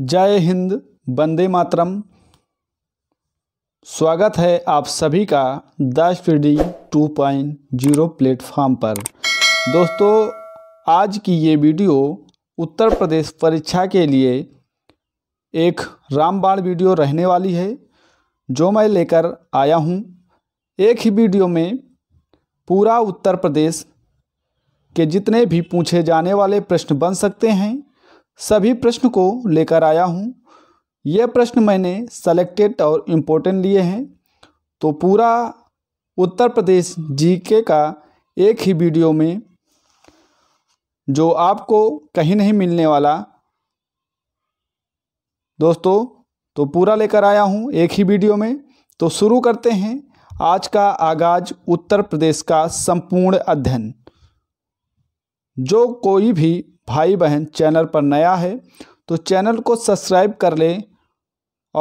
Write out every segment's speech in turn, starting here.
जय हिंद बंदे मातरम स्वागत है आप सभी का दाश पीढ़ी टू पॉइंट जीरो प्लेटफॉर्म पर दोस्तों आज की ये वीडियो उत्तर प्रदेश परीक्षा के लिए एक रामबाण वीडियो रहने वाली है जो मैं लेकर आया हूँ एक ही वीडियो में पूरा उत्तर प्रदेश के जितने भी पूछे जाने वाले प्रश्न बन सकते हैं सभी प्रश्न को लेकर आया हूँ ये प्रश्न मैंने सेलेक्टेड और इम्पोर्टेंट लिए हैं तो पूरा उत्तर प्रदेश जीके का एक ही वीडियो में जो आपको कहीं नहीं मिलने वाला दोस्तों तो पूरा लेकर आया हूँ एक ही वीडियो में तो शुरू करते हैं आज का आगाज उत्तर प्रदेश का संपूर्ण अध्ययन जो कोई भी भाई बहन चैनल पर नया है तो चैनल को सब्सक्राइब कर लें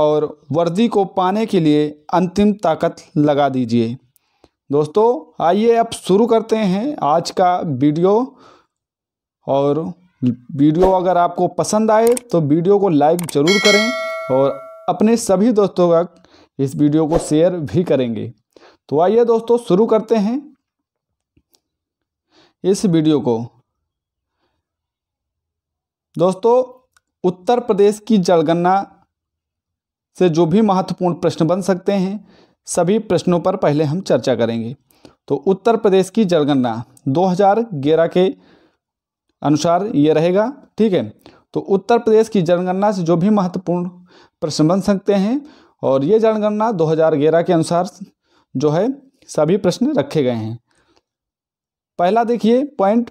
और वर्दी को पाने के लिए अंतिम ताकत लगा दीजिए दोस्तों आइए अब शुरू करते हैं आज का वीडियो और वीडियो अगर आपको पसंद आए तो वीडियो को लाइक ज़रूर करें और अपने सभी दोस्तों तक इस वीडियो को शेयर भी करेंगे तो आइए दोस्तों शुरू करते हैं इस वीडियो को दोस्तों उत्तर प्रदेश की जनगणना से जो भी महत्वपूर्ण प्रश्न बन सकते हैं सभी प्रश्नों पर पहले हम चर्चा करेंगे तो उत्तर प्रदेश की जनगणना 2011 के अनुसार ये रहेगा ठीक है तो उत्तर प्रदेश की जनगणना से जो भी महत्वपूर्ण प्रश्न बन सकते हैं और ये जनगणना 2011 के अनुसार जो है सभी प्रश्न रखे गए हैं पहला देखिए पॉइंट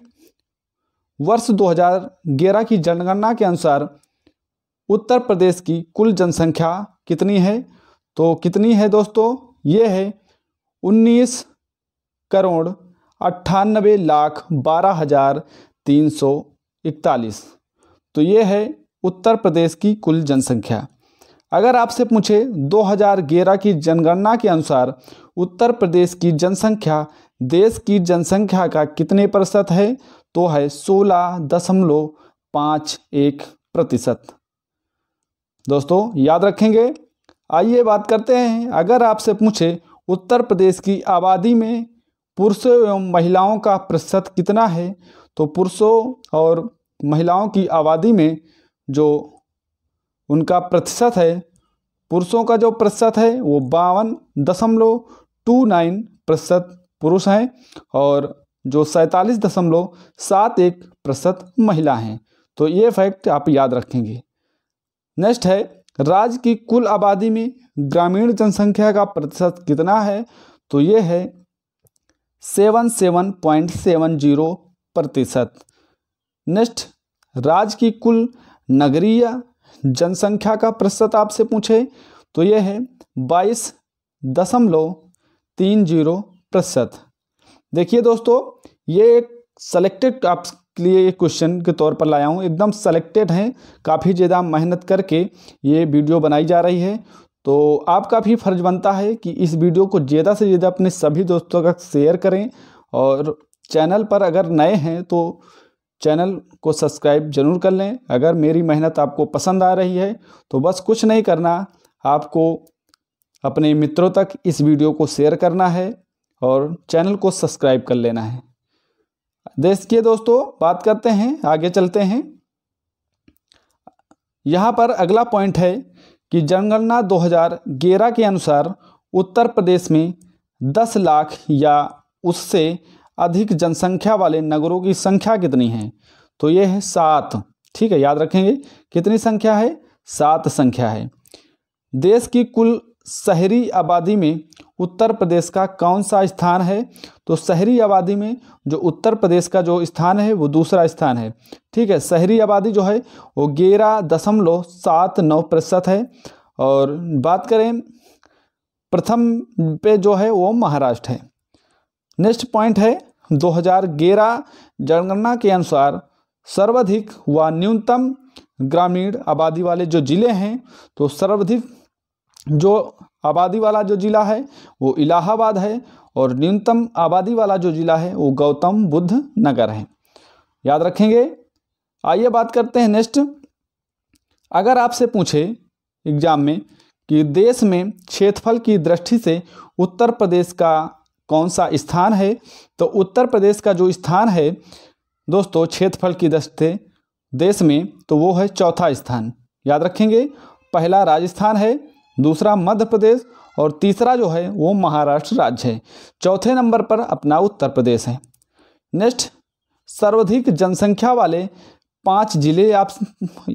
वर्ष 2011 की जनगणना के अनुसार उत्तर प्रदेश की कुल जनसंख्या कितनी है तो कितनी है दोस्तों ये है उन्नीस करोड़ अट्ठानबे लाख बारह हज़ार तीन सौ इकतालीस तो ये है उत्तर प्रदेश की कुल जनसंख्या अगर आपसे पूछे 2011 की जनगणना के अनुसार उत्तर प्रदेश की जनसंख्या देश की जनसंख्या का कितने प्रतिशत है तो है सोलह दशमलव पाँच एक प्रतिशत दोस्तों याद रखेंगे आइए बात करते हैं अगर आपसे पूछे उत्तर प्रदेश की आबादी में पुरुषों एवं महिलाओं का प्रतिशत कितना है तो पुरुषों और महिलाओं की आबादी में जो उनका प्रतिशत है पुरुषों का जो प्रतिशत है वो बावन दशमलव टू नाइन प्रतिशत पुरुष हैं और जो सैंतालीस दशमलव सात एक प्रतिशत महिला हैं तो ये फैक्ट आप याद रखेंगे नेक्स्ट है राज्य की कुल आबादी में ग्रामीण जनसंख्या का प्रतिशत कितना है तो ये है seven seven point seven zero प्रतिशत नेक्स्ट राज्य की कुल नगरीय जनसंख्या का प्रतिशत आपसे पूछे तो यह है बाईस दशमलव तीन जीरो प्रतिशत देखिए दोस्तों ये एक सेलेक्टेड आपके लिए क्वेश्चन के तौर पर लाया हूँ एकदम सेलेक्टेड हैं काफ़ी ज़्यादा मेहनत करके ये वीडियो बनाई जा रही है तो आपका भी फर्ज बनता है कि इस वीडियो को ज़्यादा से ज़्यादा अपने सभी दोस्तों तक शेयर करें और चैनल पर अगर नए हैं तो चैनल को सब्सक्राइब जरूर कर लें अगर मेरी मेहनत आपको पसंद आ रही है तो बस कुछ नहीं करना आपको अपने मित्रों तक इस वीडियो को शेयर करना है और चैनल को सब्सक्राइब कर लेना है के दोस्तों बात करते हैं आगे चलते हैं यहाँ पर अगला पॉइंट है कि जनगणना 2011 के अनुसार उत्तर प्रदेश में 10 लाख या उससे अधिक जनसंख्या वाले नगरों की संख्या कितनी है तो ये है सात ठीक है याद रखेंगे कितनी संख्या है सात संख्या है देश की कुल शहरी आबादी में उत्तर प्रदेश का कौन सा स्थान है तो शहरी आबादी में जो उत्तर प्रदेश का जो स्थान है वो दूसरा स्थान है ठीक है शहरी आबादी जो है वो ग्यारह दशमलव सात नौ प्रतिशत है और बात करें प्रथम पे जो है वो महाराष्ट्र है नेक्स्ट पॉइंट है 2011 जनगणना के अनुसार सर्वाधिक व न्यूनतम ग्रामीण आबादी वाले जो ज़िले हैं तो सर्वाधिक जो आबादी वाला जो ज़िला है वो इलाहाबाद है और न्यूनतम आबादी वाला जो ज़िला है वो गौतम बुद्ध नगर है याद रखेंगे आइए बात करते हैं नेक्स्ट अगर आपसे पूछे एग्जाम में कि देश में क्षेत्रफल की दृष्टि से उत्तर प्रदेश का कौन सा स्थान है तो उत्तर प्रदेश का जो स्थान है दोस्तों क्षेत्रफल की दृष्टि से देश में तो वो है चौथा स्थान याद रखेंगे पहला राजस्थान है दूसरा मध्य प्रदेश और तीसरा जो है वो महाराष्ट्र राज्य है चौथे नंबर पर अपना उत्तर प्रदेश है नेक्स्ट सर्वाधिक जनसंख्या वाले पांच जिले आप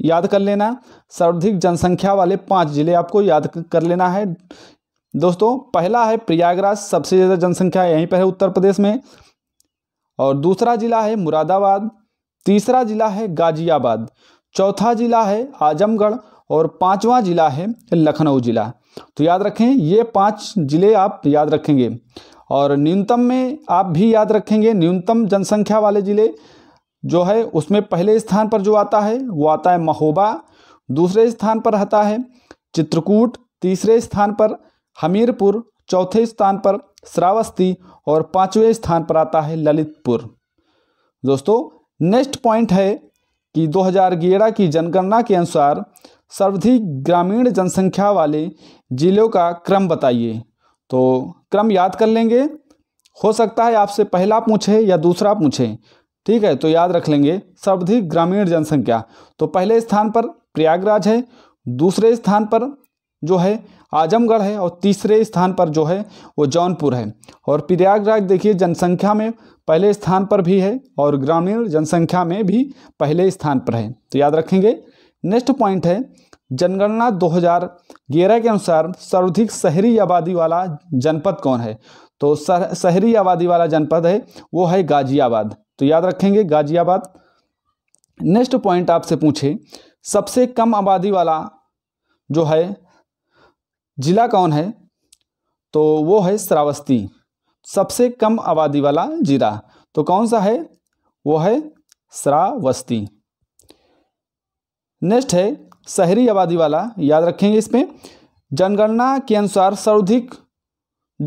याद कर लेना सर्वाधिक जनसंख्या वाले पांच जिले आपको याद कर लेना है दोस्तों पहला है प्रयागराज सबसे ज़्यादा जनसंख्या यहीं पर है उत्तर प्रदेश में और दूसरा जिला है मुरादाबाद तीसरा जिला है गाजियाबाद चौथा जिला है आजमगढ़ और पांचवा ज़िला है लखनऊ ज़िला तो याद रखें ये पांच ज़िले आप याद रखेंगे और न्यूनतम में आप भी याद रखेंगे न्यूनतम जनसंख्या वाले ज़िले जो है उसमें पहले स्थान पर जो आता है वो आता है महोबा दूसरे स्थान पर रहता है चित्रकूट तीसरे स्थान पर हमीरपुर चौथे स्थान पर श्रावस्ती और पाँचवें स्थान पर आता है ललितपुर दोस्तों नेक्स्ट पॉइंट है कि 2011 की जनगणना के अनुसार सर्वाधिक ग्रामीण जनसंख्या वाले ज़िलों का क्रम बताइए तो क्रम याद कर लेंगे हो सकता है आपसे पहला पूछे या दूसरा पूछे ठीक है तो याद रख लेंगे सर्वाधिक ग्रामीण जनसंख्या तो पहले स्थान पर प्रयागराज है दूसरे स्थान पर जो है आजमगढ़ है और तीसरे स्थान पर जो है वो जौनपुर है और प्रयागराज देखिए जनसंख्या में पहले स्थान पर भी है और ग्रामीण जनसंख्या में भी पहले स्थान पर है तो याद रखेंगे नेक्स्ट पॉइंट है जनगणना 2011 के अनुसार सर्वाधिक शहरी आबादी वाला जनपद कौन है तो शहरी आबादी वाला जनपद है वो है गाजियाबाद तो याद रखेंगे गाजियाबाद नेक्स्ट पॉइंट आपसे पूछे सबसे कम आबादी वाला जो है जिला कौन है तो वो है श्रावस्ती सबसे कम आबादी वाला जिला तो कौन सा है वो है श्रावस्ती नेक्स्ट है शहरी आबादी वाला याद रखेंगे इसमें जनगणना के अनुसार सर्वाधिक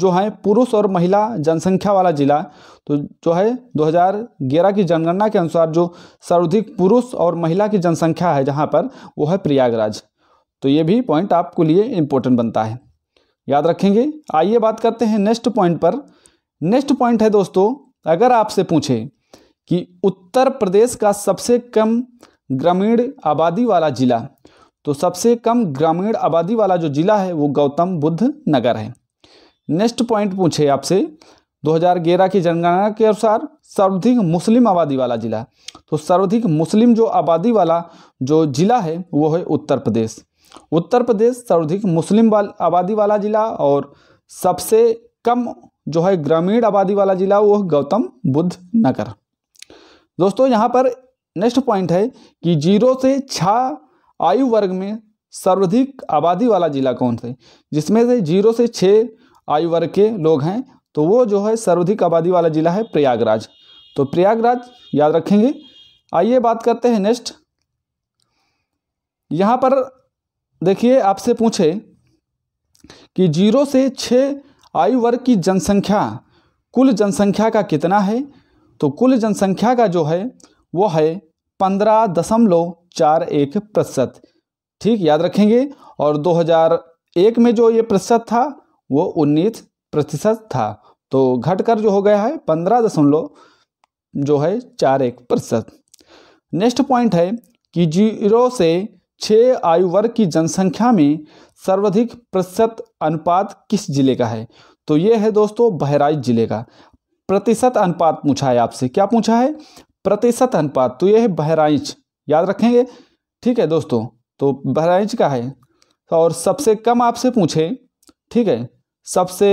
जो है पुरुष और महिला जनसंख्या वाला जिला तो जो है 2011 की जनगणना के अनुसार जो सर्वाधिक पुरुष और महिला की जनसंख्या है जहाँ पर वो है प्रयागराज तो ये भी पॉइंट आपको लिए इम्पोर्टेंट बनता है याद रखेंगे आइए बात करते हैं नेक्स्ट पॉइंट पर नेक्स्ट पॉइंट है दोस्तों अगर आपसे पूछे कि उत्तर प्रदेश का सबसे कम ग्रामीण आबादी वाला ज़िला तो सबसे कम ग्रामीण आबादी वाला जो ज़िला है वो गौतम बुद्ध नगर है नेक्स्ट पॉइंट पूछे आपसे 2011 की जनगणना के अनुसार सर्वाधिक मुस्लिम आबादी वाला ज़िला तो सर्वाधिक मुस्लिम जो आबादी वाला जो ज़िला है वो है उत्तर प्रदेश उत्तर प्रदेश सर्वाधिक मुस्लिम वाल आबादी वाला ज़िला और सबसे कम जो है ग्रामीण आबादी वाला ज़िला वो गौतम बुद्ध नगर दोस्तों यहाँ पर नेक्स्ट पॉइंट है कि जीरो से छ आयु वर्ग में सर्वाधिक आबादी वाला जिला कौन सा है जिसमें से जीरो से छः आयु वर्ग के लोग हैं तो वो जो है सर्वाधिक आबादी वाला जिला है प्रयागराज तो प्रयागराज याद रखेंगे आइए बात करते हैं नेक्स्ट यहाँ पर देखिए आपसे पूछे कि जीरो से छः आयु वर्ग की जनसंख्या कुल जनसंख्या का कितना है तो कुल जनसंख्या का जो है वो है पंद्रह दशमलव चार एक प्रतिशत ठीक याद रखेंगे और 2001 में जो ये प्रतिशत था वो उन्नीस प्रतिशत था तो घटकर जो हो गया है पंद्रह दशमलव जो है चार एक प्रतिशत नेक्स्ट पॉइंट है कि जीरो से छः आयु वर्ग की जनसंख्या में सर्वाधिक प्रतिशत अनुपात किस जिले का है तो ये है दोस्तों बहराइच जिले का प्रतिशत अनुपात पूछा है आपसे क्या पूछा है प्रतिशत अनुपात तो यह है बहराइच याद रखेंगे ठीक है दोस्तों तो बहराइच का है और सबसे कम आपसे पूछे ठीक है सबसे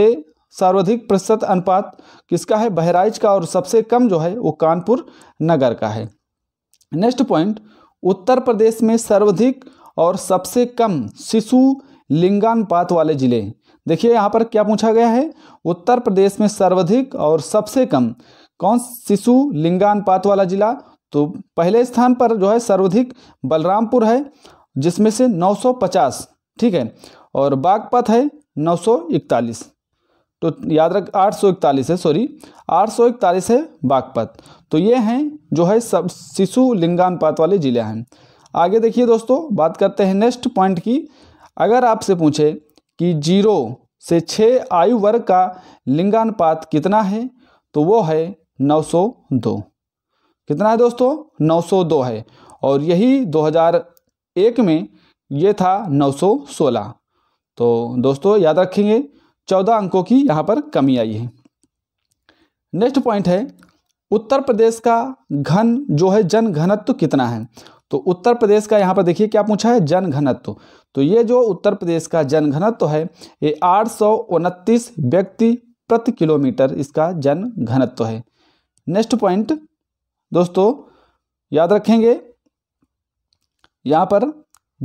सर्वाधिक प्रतिशत अनुपात किसका है बहराइच का और सबसे कम जो है वो कानपुर नगर का है नेक्स्ट पॉइंट उत्तर प्रदेश में सर्वाधिक और सबसे कम शिशु लिंगानुपात वाले जिले देखिए यहाँ पर क्या पूछा गया है उत्तर प्रदेश में सर्वाधिक और सबसे कम कौन शिशु लिंगानुपात वाला जिला तो पहले स्थान पर जो है सर्वाधिक बलरामपुर है जिसमें से 950 ठीक है और बागपत है 941 तो याद रख 841 है सॉरी 841 है बागपत तो ये हैं जो है सब शिशु लिंगानुपात वाले ज़िले हैं आगे देखिए दोस्तों बात करते हैं नेक्स्ट पॉइंट की अगर आपसे पूछे कि जीरो से छः आयु वर्ग का लिंगानुपात कितना है तो वो है 902 कितना है दोस्तों 902 है और यही 2001 में ये था 916 तो दोस्तों याद रखेंगे 14 अंकों की यहाँ पर कमी आई है नेक्स्ट पॉइंट है उत्तर प्रदेश का घन जो है जन घनत्व कितना है तो उत्तर प्रदेश का यहाँ पर देखिए क्या पूछा है जन घनत्व तो ये जो उत्तर प्रदेश का जन घनत्व है ये आठ व्यक्ति प्रति किलोमीटर इसका जन घनत्व है नेक्स्ट पॉइंट दोस्तों याद रखेंगे यहाँ पर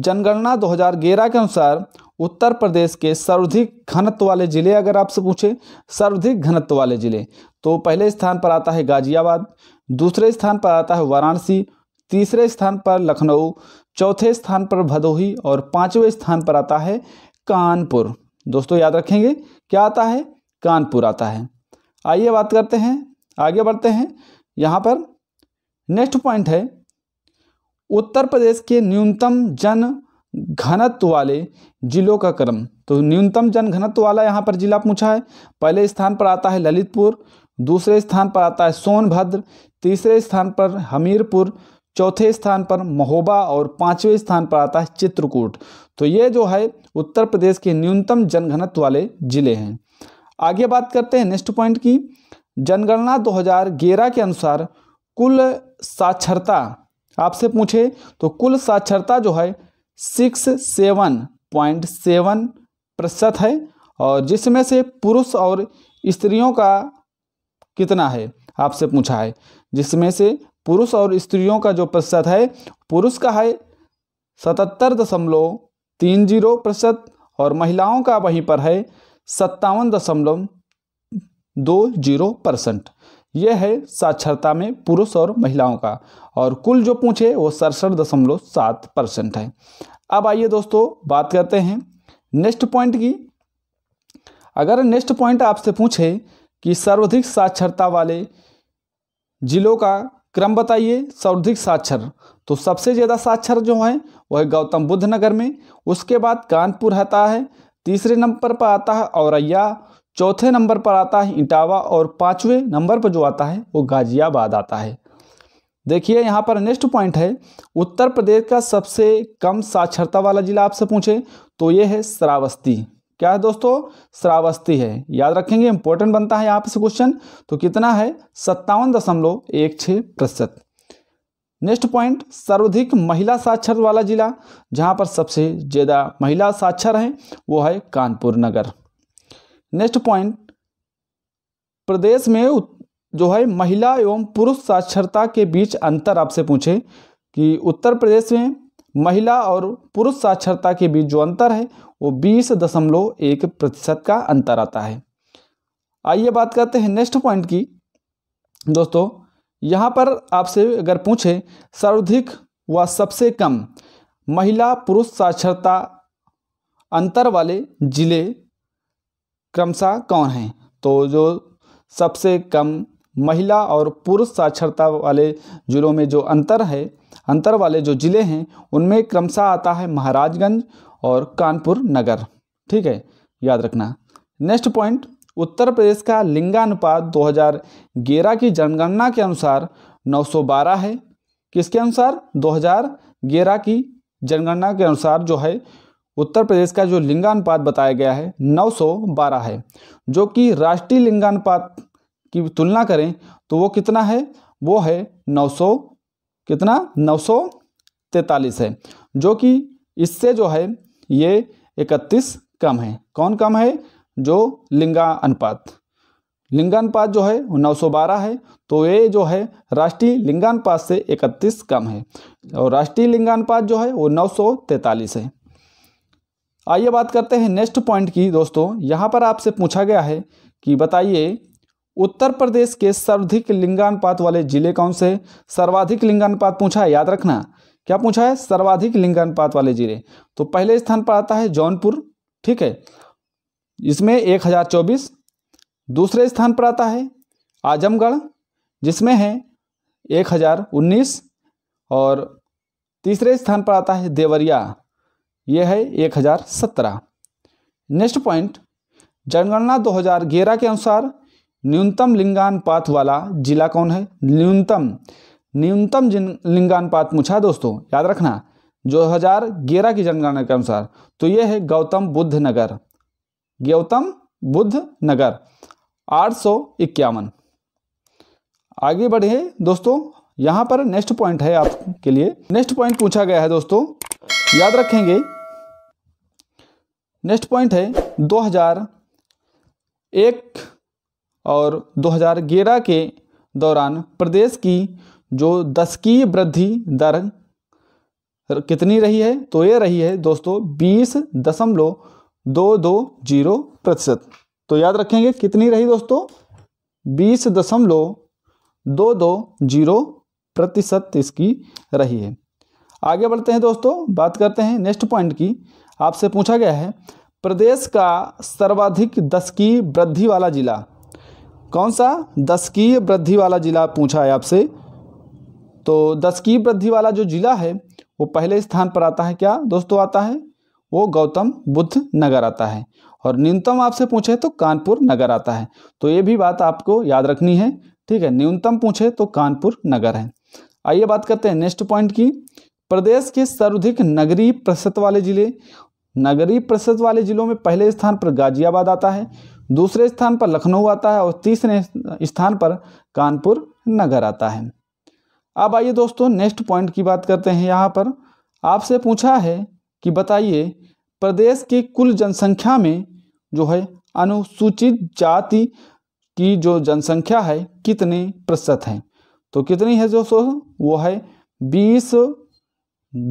जनगणना 2011 के अनुसार उत्तर प्रदेश के सर्वाधिक घनत्व वाले ज़िले अगर आपसे पूछे सर्वाधिक घनत्व वाले ज़िले तो पहले स्थान पर आता है गाजियाबाद दूसरे स्थान पर आता है वाराणसी तीसरे स्थान पर लखनऊ चौथे स्थान पर भदोही और पांचवें स्थान पर आता है कानपुर दोस्तों याद रखेंगे क्या आता है कानपुर आता है आइए बात करते हैं आगे बढ़ते हैं यहाँ पर नेक्स्ट पॉइंट है उत्तर प्रदेश के न्यूनतम जन घनत्व वाले जिलों का क्रम तो न्यूनतम जन घनत्व वाला यहाँ पर जिला पूछा है पहले स्थान पर आता है ललितपुर दूसरे स्थान पर आता है सोनभद्र तीसरे स्थान पर हमीरपुर चौथे स्थान पर महोबा और पांचवें स्थान पर आता है चित्रकूट तो ये जो है उत्तर प्रदेश के न्यूनतम जनघनत्व वाले जिले हैं आगे बात करते हैं नेक्स्ट पॉइंट की जनगणना 2011 के अनुसार कुल साक्षरता आपसे पूछे तो कुल साक्षरता जो है सिक्स सेवन पॉइंट सेवन प्रतिशत है और जिसमें से पुरुष और स्त्रियों का कितना है आपसे पूछा है जिसमें से पुरुष और स्त्रियों का जो प्रतिशत है पुरुष का है सतहत्तर दशमलव तीन जीरो प्रतिशत और महिलाओं का वहीं पर है सत्तावन दशमलव दो जीरो परसेंट यह है साक्षरता में पुरुष और महिलाओं का और कुल जो पूछे वो सड़सठ दशमलव सात परसेंट है अब आइए दोस्तों बात करते हैं नेक्स्ट पॉइंट की अगर नेक्स्ट पॉइंट आपसे पूछे कि सर्वाधिक साक्षरता वाले जिलों का क्रम बताइए सर्वाधिक साक्षर तो सबसे ज़्यादा साक्षर जो हैं वह है गौतम बुद्ध नगर में उसके बाद कानपुर आता है तीसरे नंबर पर आता है औरैया चौथे नंबर पर आता है इटावा और पाँचवें नंबर पर जो आता है वो गाज़ियाबाद आता है देखिए यहाँ पर नेक्स्ट पॉइंट है उत्तर प्रदेश का सबसे कम साक्षरता वाला जिला आपसे पूछे तो ये है श्रावस्ती क्या है दोस्तों श्रावस्ती है याद रखेंगे इंपॉर्टेंट बनता है यहाँ से क्वेश्चन तो कितना है सत्तावन दशमलव एक छः प्रतिशत नेक्स्ट पॉइंट सर्वाधिक महिला साक्षर वाला जिला जहाँ पर सबसे ज़्यादा महिला साक्षर हैं वो है कानपुर नगर नेक्स्ट पॉइंट प्रदेश में जो है महिला एवं पुरुष साक्षरता के बीच अंतर आपसे पूछे कि उत्तर प्रदेश में महिला और पुरुष साक्षरता के बीच जो अंतर है वो बीस दशमलव एक प्रतिशत का अंतर आता है आइए बात करते हैं नेक्स्ट पॉइंट की दोस्तों यहाँ पर आपसे अगर पूछे सर्वाधिक व सबसे कम महिला पुरुष साक्षरता अंतर वाले ज़िले क्रमशः कौन हैं तो जो सबसे कम महिला और पुरुष साक्षरता वाले ज़िलों में जो अंतर है अंतर वाले जो ज़िले हैं उनमें क्रमशः आता है महाराजगंज और कानपुर नगर ठीक है याद रखना नेक्स्ट पॉइंट उत्तर प्रदेश का लिंगानुपात 2011 की जनगणना के अनुसार 912 है किसके अनुसार 2011 की जनगणना के अनुसार जो है उत्तर प्रदेश का जो लिंगानुपात बताया गया है 912 है जो कि राष्ट्रीय लिंगानुपात की तुलना करें तो वो कितना है वो है 900 कितना 943 है जो कि इससे जो है ये 31 कम है कौन कम है जो लिंगा अनुपात लिंगानुपात जो है 912 है तो ये जो है राष्ट्रीय लिंगानुपात से 31 कम है और राष्ट्रीय लिंगानुपात जो है वो 943 है आइए बात करते हैं नेक्स्ट पॉइंट की दोस्तों यहाँ पर आपसे पूछा गया है कि बताइए उत्तर प्रदेश के सर्वाधिक लिंगानुपात वाले जिले कौन से सर्वाधिक लिंगानुपात पूछा है याद रखना क्या पूछा है सर्वाधिक लिंगानुपात वाले जिले तो पहले स्थान पर आता है जौनपुर ठीक है इसमें एक हज़ार चौबीस दूसरे स्थान पर आता है आजमगढ़ जिसमें है एक हज़ार उन्नीस और तीसरे स्थान पर आता है देवरिया यह है एक हज़ार सत्रह नेक्स्ट पॉइंट जनगणना दो हज़ार ग्यारह के अनुसार न्यूनतम लिंगानुपात वाला जिला कौन है न्यूनतम न्यूनतम लिंगानुपात पूछा दोस्तों याद रखना दो हज़ार ग्यारह की जनगणना के अनुसार तो यह है गौतम बुद्ध नगर गौतम बुद्ध नगर आठ सौ इक्यावन आगे बढ़े दोस्तों यहां पर नेक्स्ट पॉइंट है आपके लिए नेक्स्ट पॉइंट पूछा गया है दोस्तों याद रखेंगे नेक्स्ट पॉइंट है 2001 और 2011 के दौरान प्रदेश की जो दशकीय वृद्धि दर कितनी रही है तो ये रही है दोस्तों बीस दशमलव दो दो जीरो प्रतिशत तो याद रखेंगे कितनी रही दोस्तों बीस दशमलव दो दो जीरो प्रतिशत इसकी रही है आगे बढ़ते हैं दोस्तों बात करते हैं नेक्स्ट पॉइंट की आपसे पूछा गया है प्रदेश का सर्वाधिक दस की वृद्धि वाला जिला कौन सा दस की वृद्धि वाला जिला पूछा है आपसे तो दस की वृद्धि वाला जो जिला है वो पहले स्थान पर आता है क्या दोस्तों आता है वो गौतम बुद्ध नगर आता है और न्यूनतम आपसे पूछे तो कानपुर नगर आता है तो ये भी बात आपको याद रखनी है ठीक है न्यूनतम पूछे तो कानपुर नगर है आइए बात करते हैं नेक्स्ट पॉइंट की प्रदेश के सर्वाधिक नगरीय प्रतिशत वाले जिले नगरीय प्रतिशत वाले जिलों में पहले स्थान पर गाजियाबाद आता है दूसरे स्थान पर लखनऊ आता है और तीसरे स्थान पर कानपुर नगर आता है अब आइए दोस्तों नेक्स्ट पॉइंट की बात करते हैं यहाँ पर आपसे पूछा है कि बताइए प्रदेश के कुल जनसंख्या में जो है अनुसूचित जाति की जो जनसंख्या है कितने प्रतिशत है तो कितनी है जो सो वो है बीस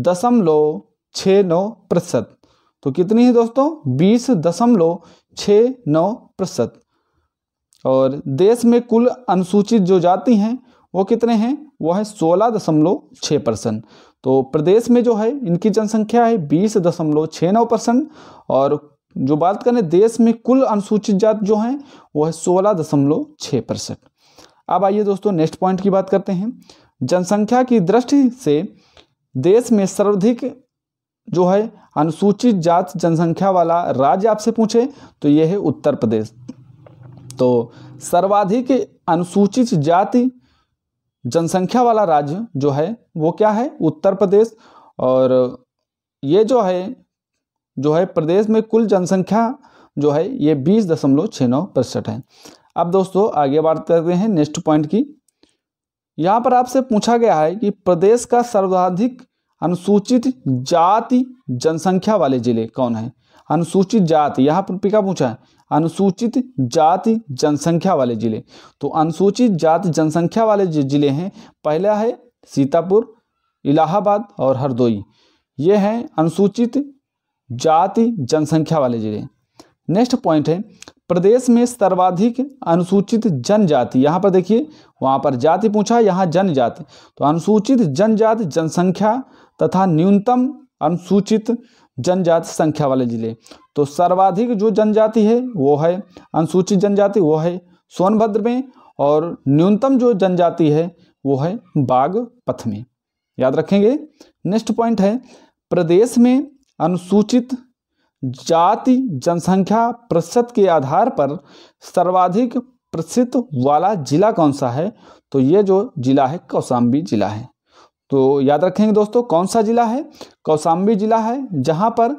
दशमलव छः नौ प्रतिशत तो कितनी है दोस्तों बीस दशमलव छः नौ प्रतिशत और देश में कुल अनुसूचित जो जाति हैं वो कितने हैं वो है सोलह दशमलव छः परसेंट तो प्रदेश में जो है इनकी जनसंख्या है बीस दशमलव छः नौ परसेंट और जो बात करें देश में कुल अनुसूचित जात जो हैं वो है सोलह दशमलव छः परसेंट अब आइए दोस्तों नेक्स्ट पॉइंट की बात करते हैं जनसंख्या की दृष्टि से देश में सर्वाधिक जो है अनुसूचित जात जनसंख्या वाला राज्य आपसे पूछे तो यह है उत्तर प्रदेश तो सर्वाधिक अनुसूचित जाति जनसंख्या वाला राज्य जो है वो क्या है उत्तर प्रदेश और ये जो है जो है प्रदेश में कुल जनसंख्या जो है ये बीस दशमलव छः नौ प्रतिशत है अब दोस्तों आगे बात करते हैं नेक्स्ट पॉइंट की यहाँ पर आपसे पूछा गया है कि प्रदेश का सर्वाधिक अनुसूचित जाति जनसंख्या वाले जिले कौन है अनुसूचित जाति यहाँ पर पिका पूछा है अनुसूचित जाति जनसंख्या वाले जिले तो अनुसूचित जाति जनसंख्या वाले जो जिले हैं पहला है सीतापुर इलाहाबाद और हरदोई ये हैं अनुसूचित जाति जनसंख्या वाले जिले नेक्स्ट पॉइंट है प्रदेश में सर्वाधिक अनुसूचित जनजाति यहाँ पर देखिए वहाँ पर जाति पूछा यहाँ जनजाति तो अनुसूचित जनजाति जनसंख्या तथा न्यूनतम अनुसूचित जनजाति संख्या वाले जिले तो सर्वाधिक जो जनजाति है वो है अनुसूचित जनजाति वो है सोनभद्र में और न्यूनतम जो जनजाति है वो है बागपथ में याद रखेंगे नेक्स्ट पॉइंट है प्रदेश में अनुसूचित जाति जनसंख्या प्रतिशत के आधार पर सर्वाधिक प्रसिद्ध वाला जिला कौन सा है तो ये जो जिला है कौशाम्बी जिला है तो याद रखेंगे दोस्तों कौन सा जिला है कौशाम्बी जिला है जहां पर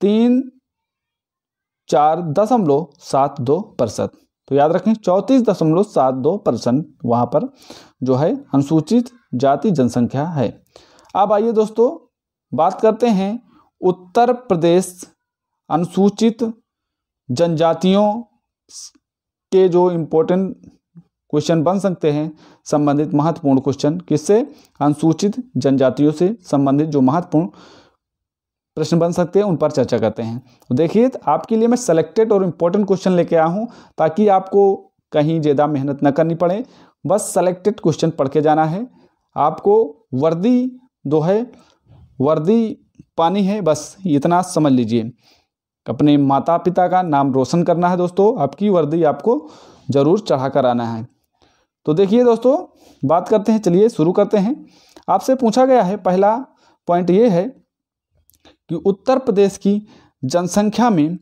तीन चार दशमलव सात दो प्रतिशत तो याद रखें चौंतीस दशमलव सात दो परसेंट वहाँ पर जो है अनुसूचित जाति जनसंख्या है अब आइए दोस्तों बात करते हैं उत्तर प्रदेश अनुसूचित जनजातियों के जो इम्पोर्टेंट क्वेश्चन बन सकते हैं संबंधित महत्वपूर्ण क्वेश्चन किससे अनुसूचित जनजातियों से संबंधित जो महत्वपूर्ण प्रश्न बन सकते हैं उन पर चर्चा करते हैं तो देखिए तो आपके लिए मैं सेलेक्टेड और इम्पोर्टेंट क्वेश्चन लेके आया हूँ ताकि आपको कहीं ज़्यादा मेहनत ना करनी पड़े बस सेलेक्टेड क्वेश्चन पढ़ के जाना है आपको वर्दी दो है वर्दी पानी है बस इतना समझ लीजिए अपने माता पिता का नाम रोशन करना है दोस्तों आपकी वर्दी आपको ज़रूर चढ़ा कर आना है तो देखिए दोस्तों बात करते हैं चलिए शुरू करते हैं आपसे पूछा गया है पहला पॉइंट ये है कि उत्तर प्रदेश की जनसंख्या में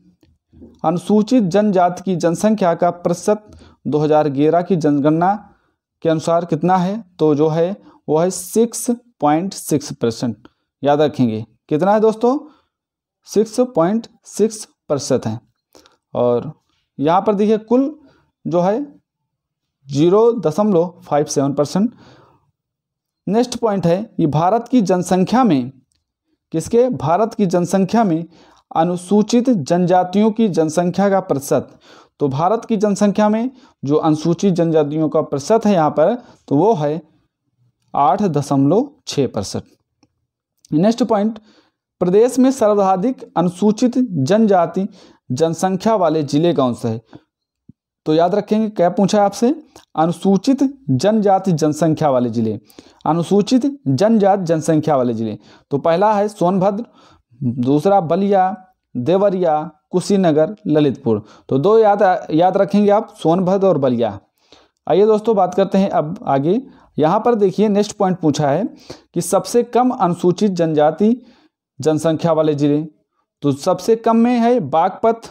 अनुसूचित जनजाति की जनसंख्या का प्रतिशत 2011 की जनगणना के अनुसार कितना है तो जो है वो है 6.6 परसेंट याद रखेंगे कितना है दोस्तों सिक्स पॉइंट सिक्स प्रतिशत है और यहाँ पर देखिए कुल जो है जीरो दशमलव five seven percent next point है ये भारत की जनसंख्या में किसके भारत की जनसंख्या में अनुसूचित जनजातियों की जनसंख्या का प्रतिशत तो भारत की जनसंख्या में जो अनुसूचित जनजातियों का प्रतिशत है यहाँ पर तो वो है आठ दशमलव छः परसेंट नेक्स्ट पॉइंट प्रदेश में सर्वाधिक अनुसूचित जनजाति जनसंख्या वाले जिले कौन से है तो याद रखेंगे क्या पूछा है आपसे अनुसूचित जनजाति जनसंख्या वाले जिले अनुसूचित जनजाति जनसंख्या वाले जिले तो पहला है सोनभद्र दूसरा बलिया देवरिया कुशीनगर ललितपुर तो दो याद याद रखेंगे आप सोनभद्र और बलिया आइए दोस्तों बात करते हैं अब आगे यहाँ पर देखिए नेक्स्ट पॉइंट पूछा है कि सबसे कम अनुसूचित जनजाति जनसंख्या वाले जिले तो सबसे कम में है बागपत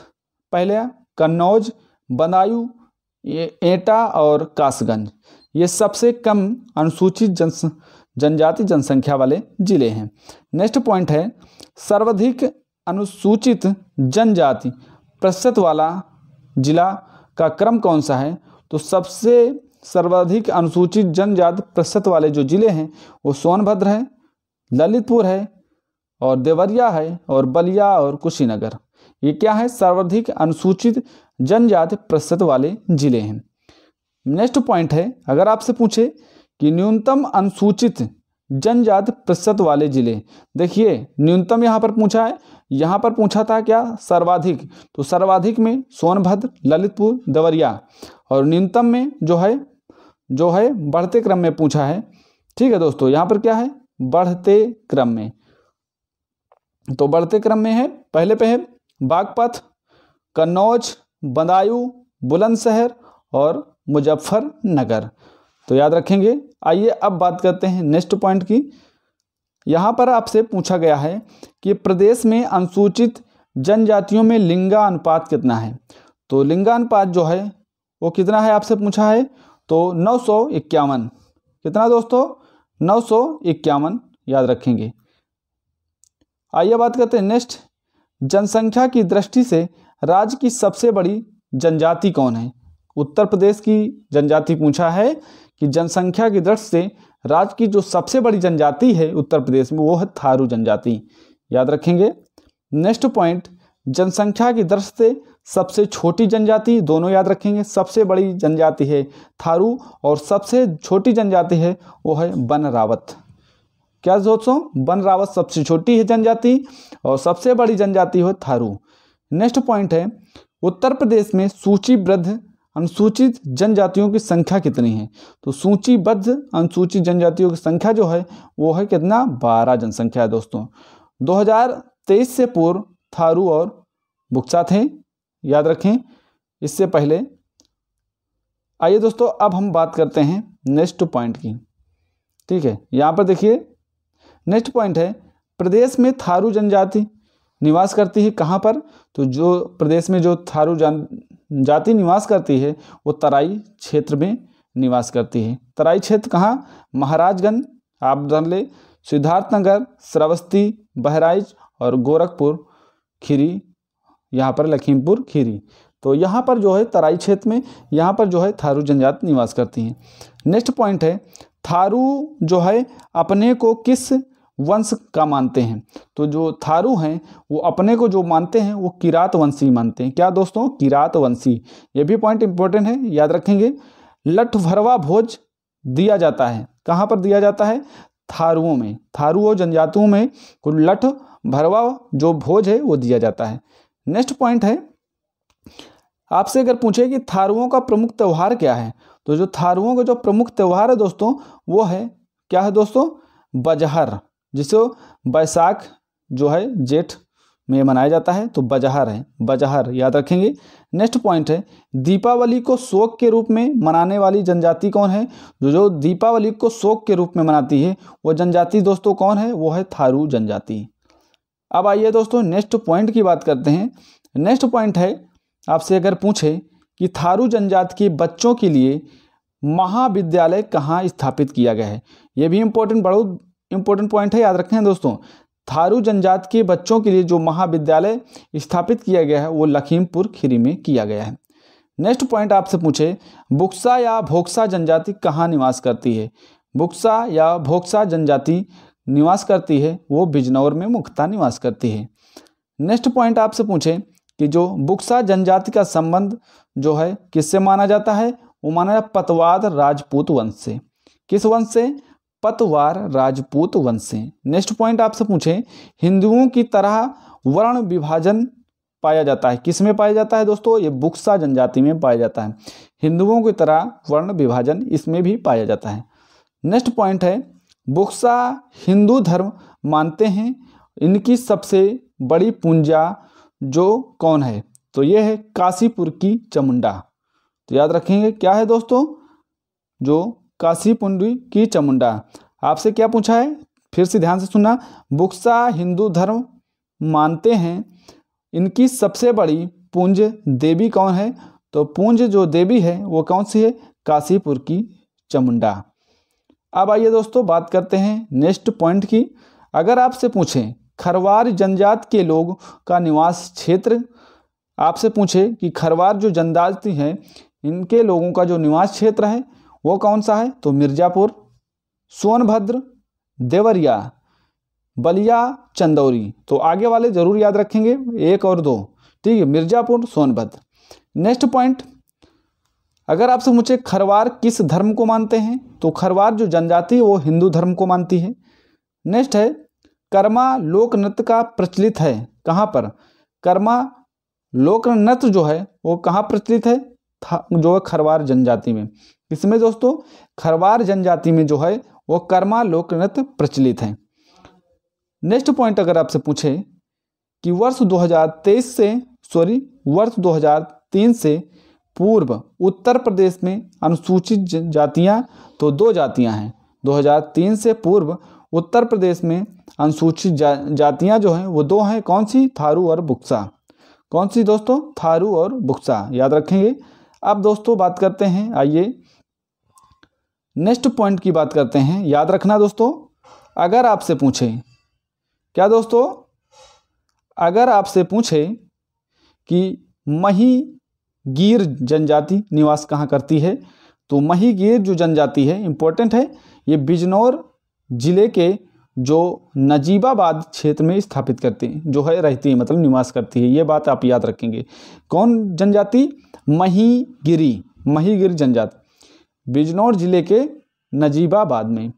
पहले कन्नौज बनायू ये एटा और कासगंज ये सबसे कम अनुसूचित जन जनजाति जनसंख्या वाले जिले हैं नेक्स्ट पॉइंट है सर्वाधिक अनुसूचित जनजाति प्रतिशत वाला जिला का क्रम कौन सा है तो सबसे सर्वाधिक अनुसूचित जनजाति प्रतिशत वाले जो जिले हैं वो सोनभद्र है ललितपुर है और देवरिया है और बलिया और कुशीनगर ये क्या है सर्वाधिक अनुसूचित जनजाति प्रतिशत वाले जिले हैं नेक्स्ट पॉइंट है अगर आपसे पूछे कि न्यूनतम अनुसूचित जनजाति प्रतिशत वाले जिले देखिए न्यूनतम यहाँ पर पूछा है यहाँ पर पूछा था क्या सर्वाधिक तो सर्वाधिक में सोनभद्र ललितपुर देवरिया और न्यूनतम में जो है जो है बढ़ते क्रम में पूछा है ठीक है दोस्तों यहाँ पर क्या है बढ़ते क्रम में तो बढ़ते क्रम में है पहले पे है बागपत कन्नौज बदायूं बुलंदशहर और मुजफ्फरनगर तो याद रखेंगे आइए अब बात करते हैं नेक्स्ट पॉइंट की यहाँ पर आपसे पूछा गया है कि प्रदेश में अनुसूचित जनजातियों में लिंगानुपात कितना है तो लिंगानुपात जो है वो कितना है आपसे पूछा है तो नौ कितना दोस्तों नौ याद रखेंगे आइए बात करते हैं नेक्स्ट जनसंख्या की दृष्टि से राज्य की सबसे बड़ी जनजाति कौन है उत्तर प्रदेश की जनजाति पूछा है कि जनसंख्या की दृष्टि से राज्य की जो सबसे बड़ी जनजाति है उत्तर प्रदेश में वो है थारू जनजाति याद रखेंगे नेक्स्ट पॉइंट जनसंख्या की दृष्टि से सबसे छोटी जनजाति दोनों याद रखेंगे सबसे बड़ी जनजाति है थारू और सबसे छोटी जनजाति है वो है बनरावत क्या दोस्तों बन रावत सबसे छोटी है जनजाति और सबसे बड़ी जनजाति हो थारू नेक्स्ट पॉइंट है उत्तर प्रदेश में सूचीबद्ध अनुसूचित जनजातियों की संख्या कितनी है तो सूचीबद्ध अनुसूचित जनजातियों की संख्या जो है वो है कितना बारह जनसंख्या है दोस्तों 2023 से पूर्व थारू और बुक्सा थे याद रखें इससे पहले आइए दोस्तों अब हम बात करते हैं नेक्स्ट पॉइंट की ठीक है यहाँ पर देखिए नेक्स्ट पॉइंट है प्रदेश में थारू जनजाति निवास करती है कहाँ पर तो जो प्रदेश में जो थारू जन जाति निवास करती है वो तराई क्षेत्र में निवास करती है तराई क्षेत्र कहाँ महाराजगंज आप जान ले सिद्धार्थनगर श्रावस्ती बहराइच और गोरखपुर खीरी यहाँ पर लखीमपुर खीरी तो यहाँ पर जो है तराई क्षेत्र में यहाँ पर जो है थारू जनजाति निवास करती हैं नेक्स्ट पॉइंट है थारू जो है अपने को किस वंश का मानते हैं तो जो थारू हैं वो अपने को जो मानते हैं वो किरात वंशी मानते हैं क्या दोस्तों किरात वंशी ये भी पॉइंट इंपॉर्टेंट है याद रखेंगे लठ भरवा भोज दिया जाता है कहाँ पर दिया जाता है थारुओं में थारुओं जनजातियों में लठ भरवा जो भोज है वो दिया जाता है नेक्स्ट पॉइंट है आपसे अगर पूछे कि थारुओं का प्रमुख त्यौहार क्या है तो जो थारुओं का जो प्रमुख त्यौहार है दोस्तों वो है क्या है दोस्तों बजहर जिसको बैसाख जो है जेठ में मनाया जाता है तो बजहर है बजहर याद रखेंगे नेक्स्ट पॉइंट है दीपावली को शोक के रूप में मनाने वाली जनजाति कौन है जो जो दीपावली को शोक के रूप में मनाती है वो जनजाति दोस्तों कौन है वो है थारू जनजाति अब आइए दोस्तों नेक्स्ट पॉइंट की बात करते हैं नेक्स्ट पॉइंट है आपसे अगर पूछे कि थारू जनजाति के बच्चों के लिए महाविद्यालय कहाँ स्थापित किया गया है ये भी इम्पोर्टेंट बहुत इंपॉर्टेंट पॉइंट है याद रखें दोस्तों थारू जनजाति के बच्चों के लिए जो महाविद्यालय स्थापित किया गया है वो लखीमपुर खीरी में किया गया है नेक्स्ट पॉइंट आपसे पूछे बुक्सा या भोक्सा जनजाति कहाँ निवास करती है बुक्सा या भोक्सा जनजाति निवास करती है वो बिजनौर में मुख्ता निवास करती है नेक्स्ट पॉइंट आपसे पूछे कि जो बुक्सा जनजाति का संबंध जो है किससे माना जाता है वो माना जाता पतवाद राजपूत वंश से किस वंश से पतवार राजपूत वंश से नेक्स्ट पॉइंट आपसे पूछें हिंदुओं की तरह वर्ण विभाजन पाया जाता है किस में पाया जाता है दोस्तों ये बुक्सा जनजाति में पाया जाता है हिंदुओं की तरह वर्ण विभाजन इसमें भी पाया जाता है नेक्स्ट पॉइंट है बुक्सा हिंदू धर्म मानते हैं इनकी सबसे बड़ी पूंजा जो कौन है तो ये है काशीपुर की चमुंडा तो याद रखेंगे क्या है दोस्तों जो काशीपुंडी की चामुंडा आपसे क्या पूछा है फिर से ध्यान से सुनना बुक्सा हिंदू धर्म मानते हैं इनकी सबसे बड़ी पूंज देवी कौन है तो पूंज जो देवी है वो कौन सी है काशीपुर की चमुंडा अब आइए दोस्तों बात करते हैं नेक्स्ट पॉइंट की अगर आपसे पूछें खरवार जनजाति के लोग का निवास क्षेत्र आपसे पूछे कि खरवार जो जनजाति है इनके लोगों का जो निवास क्षेत्र है वो कौन सा है तो मिर्ज़ापुर सोनभद्र देवरिया बलिया चंदौरी तो आगे वाले ज़रूर याद रखेंगे एक और दो ठीक है मिर्ज़ापुर सोनभद्र नेक्स्ट पॉइंट अगर आपसे मुझे खरवार किस धर्म को मानते हैं तो खरवार जो जनजाति वो हिंदू धर्म को मानती है नेक्स्ट है कर्मा लोक नृत्य का प्रचलित है कहाँ पर कर्मा लोक नृत्य जो है वो कहाँ प्रचलित है जो है खरवार जनजाति में इसमें दोस्तों खरवार जनजाति में जो है वो कर्मा लोक नृत्य प्रचलित है नेक्स्ट पॉइंट अगर आपसे पूछे कि वर्ष 2023 से सॉरी वर्ष 2003 से पूर्व उत्तर प्रदेश में अनुसूचित जातियां तो दो जातियां हैं 2003 से पूर्व उत्तर प्रदेश में अनुसूचित जा, जातियां जो हैं वो दो हैं कौन सी थारू और बुक्सा कौन सी दोस्तों थारू और बुक्सा याद रखेंगे अब दोस्तों बात करते हैं आइए नेक्स्ट पॉइंट की बात करते हैं याद रखना दोस्तों अगर आपसे पूछे क्या दोस्तों अगर आपसे पूछे कि मही गिर जनजाति निवास कहाँ करती है तो मही गिर जो जनजाति है इम्पोर्टेंट है ये बिजनौर ज़िले के जो नजीबाबाद क्षेत्र में स्थापित करती है जो है रहती है मतलब निवास करती है ये बात आप याद रखेंगे कौन जनजाति महीगिरी महीगिर जनजाति बिजनौर जिले के नजीबाबाद में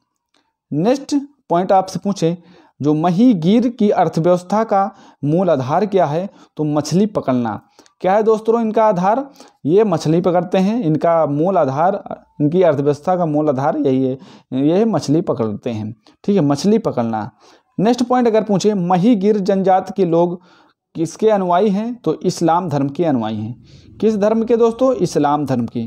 नेक्स्ट पॉइंट आपसे पूछे जो महीगिर की अर्थव्यवस्था का मूल आधार क्या है तो मछली पकड़ना क्या है दोस्तों इनका आधार ये मछली पकड़ते हैं इनका मूल आधार इनकी अर्थव्यवस्था का मूल आधार यही है ये मछली पकड़ते हैं ठीक है मछली पकड़ना नेक्स्ट पॉइंट अगर पूछे महीगिर जनजाति के लोग किसके अनुयायी हैं तो इस्लाम धर्म के अनुयायी हैं किस धर्म के दोस्तों इस्लाम धर्म के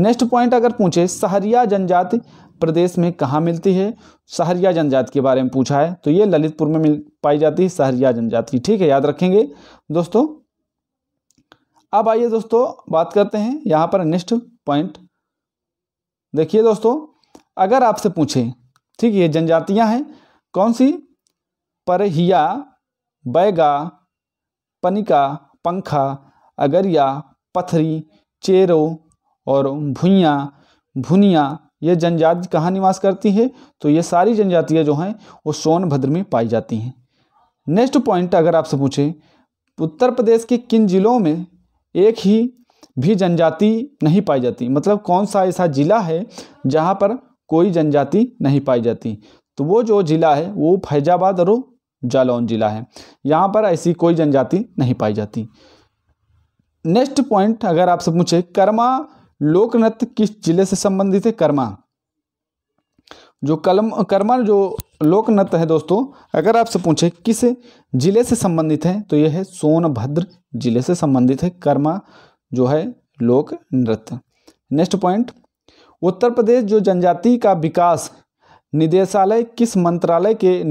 नेक्स्ट पॉइंट अगर पूछे सहरिया जनजाति प्रदेश में कहाँ मिलती है सहरिया जनजाति के बारे में पूछा है तो ये ललितपुर में मिल पाई जाती है सहरिया जनजाति ठीक है याद रखेंगे दोस्तों अब आइए दोस्तों बात करते हैं यहाँ पर नेक्स्ट पॉइंट देखिए दोस्तों अगर आपसे पूछे ठीक ये जनजातियाँ हैं कौन सी परहिया बैगा पनिका पंखा अगरिया पथरी चेरो और भुइया भुनिया ये जनजाति कहाँ निवास करती है तो ये सारी जनजातियाँ जो हैं वो सोनभद्र में पाई जाती हैं नेक्स्ट पॉइंट अगर आपसे पूछें उत्तर प्रदेश के किन जिलों में एक ही भी जनजाति नहीं पाई जाती मतलब कौन सा ऐसा ज़िला है जहाँ पर कोई जनजाति नहीं पाई जाती तो वो जो ज़िला है वो फैजाबाद और जालौन ज़िला है यहाँ पर ऐसी कोई जनजाति नहीं पाई जाती नेक्स्ट पॉइंट अगर आपसे पूछे कर्मा लोक नृत्य किस जिले से संबंधित है कर्मा जो कलम कर्मा जो लोक नृत्य है दोस्तों अगर आपसे पूछे किस जिले से संबंधित है तो यह है सोनभद्र जिले से संबंधित है कर्मा जो है लोक नृत्य नेक्स्ट पॉइंट उत्तर प्रदेश जो जनजाति का विकास निदेशालय किस मंत्रालय के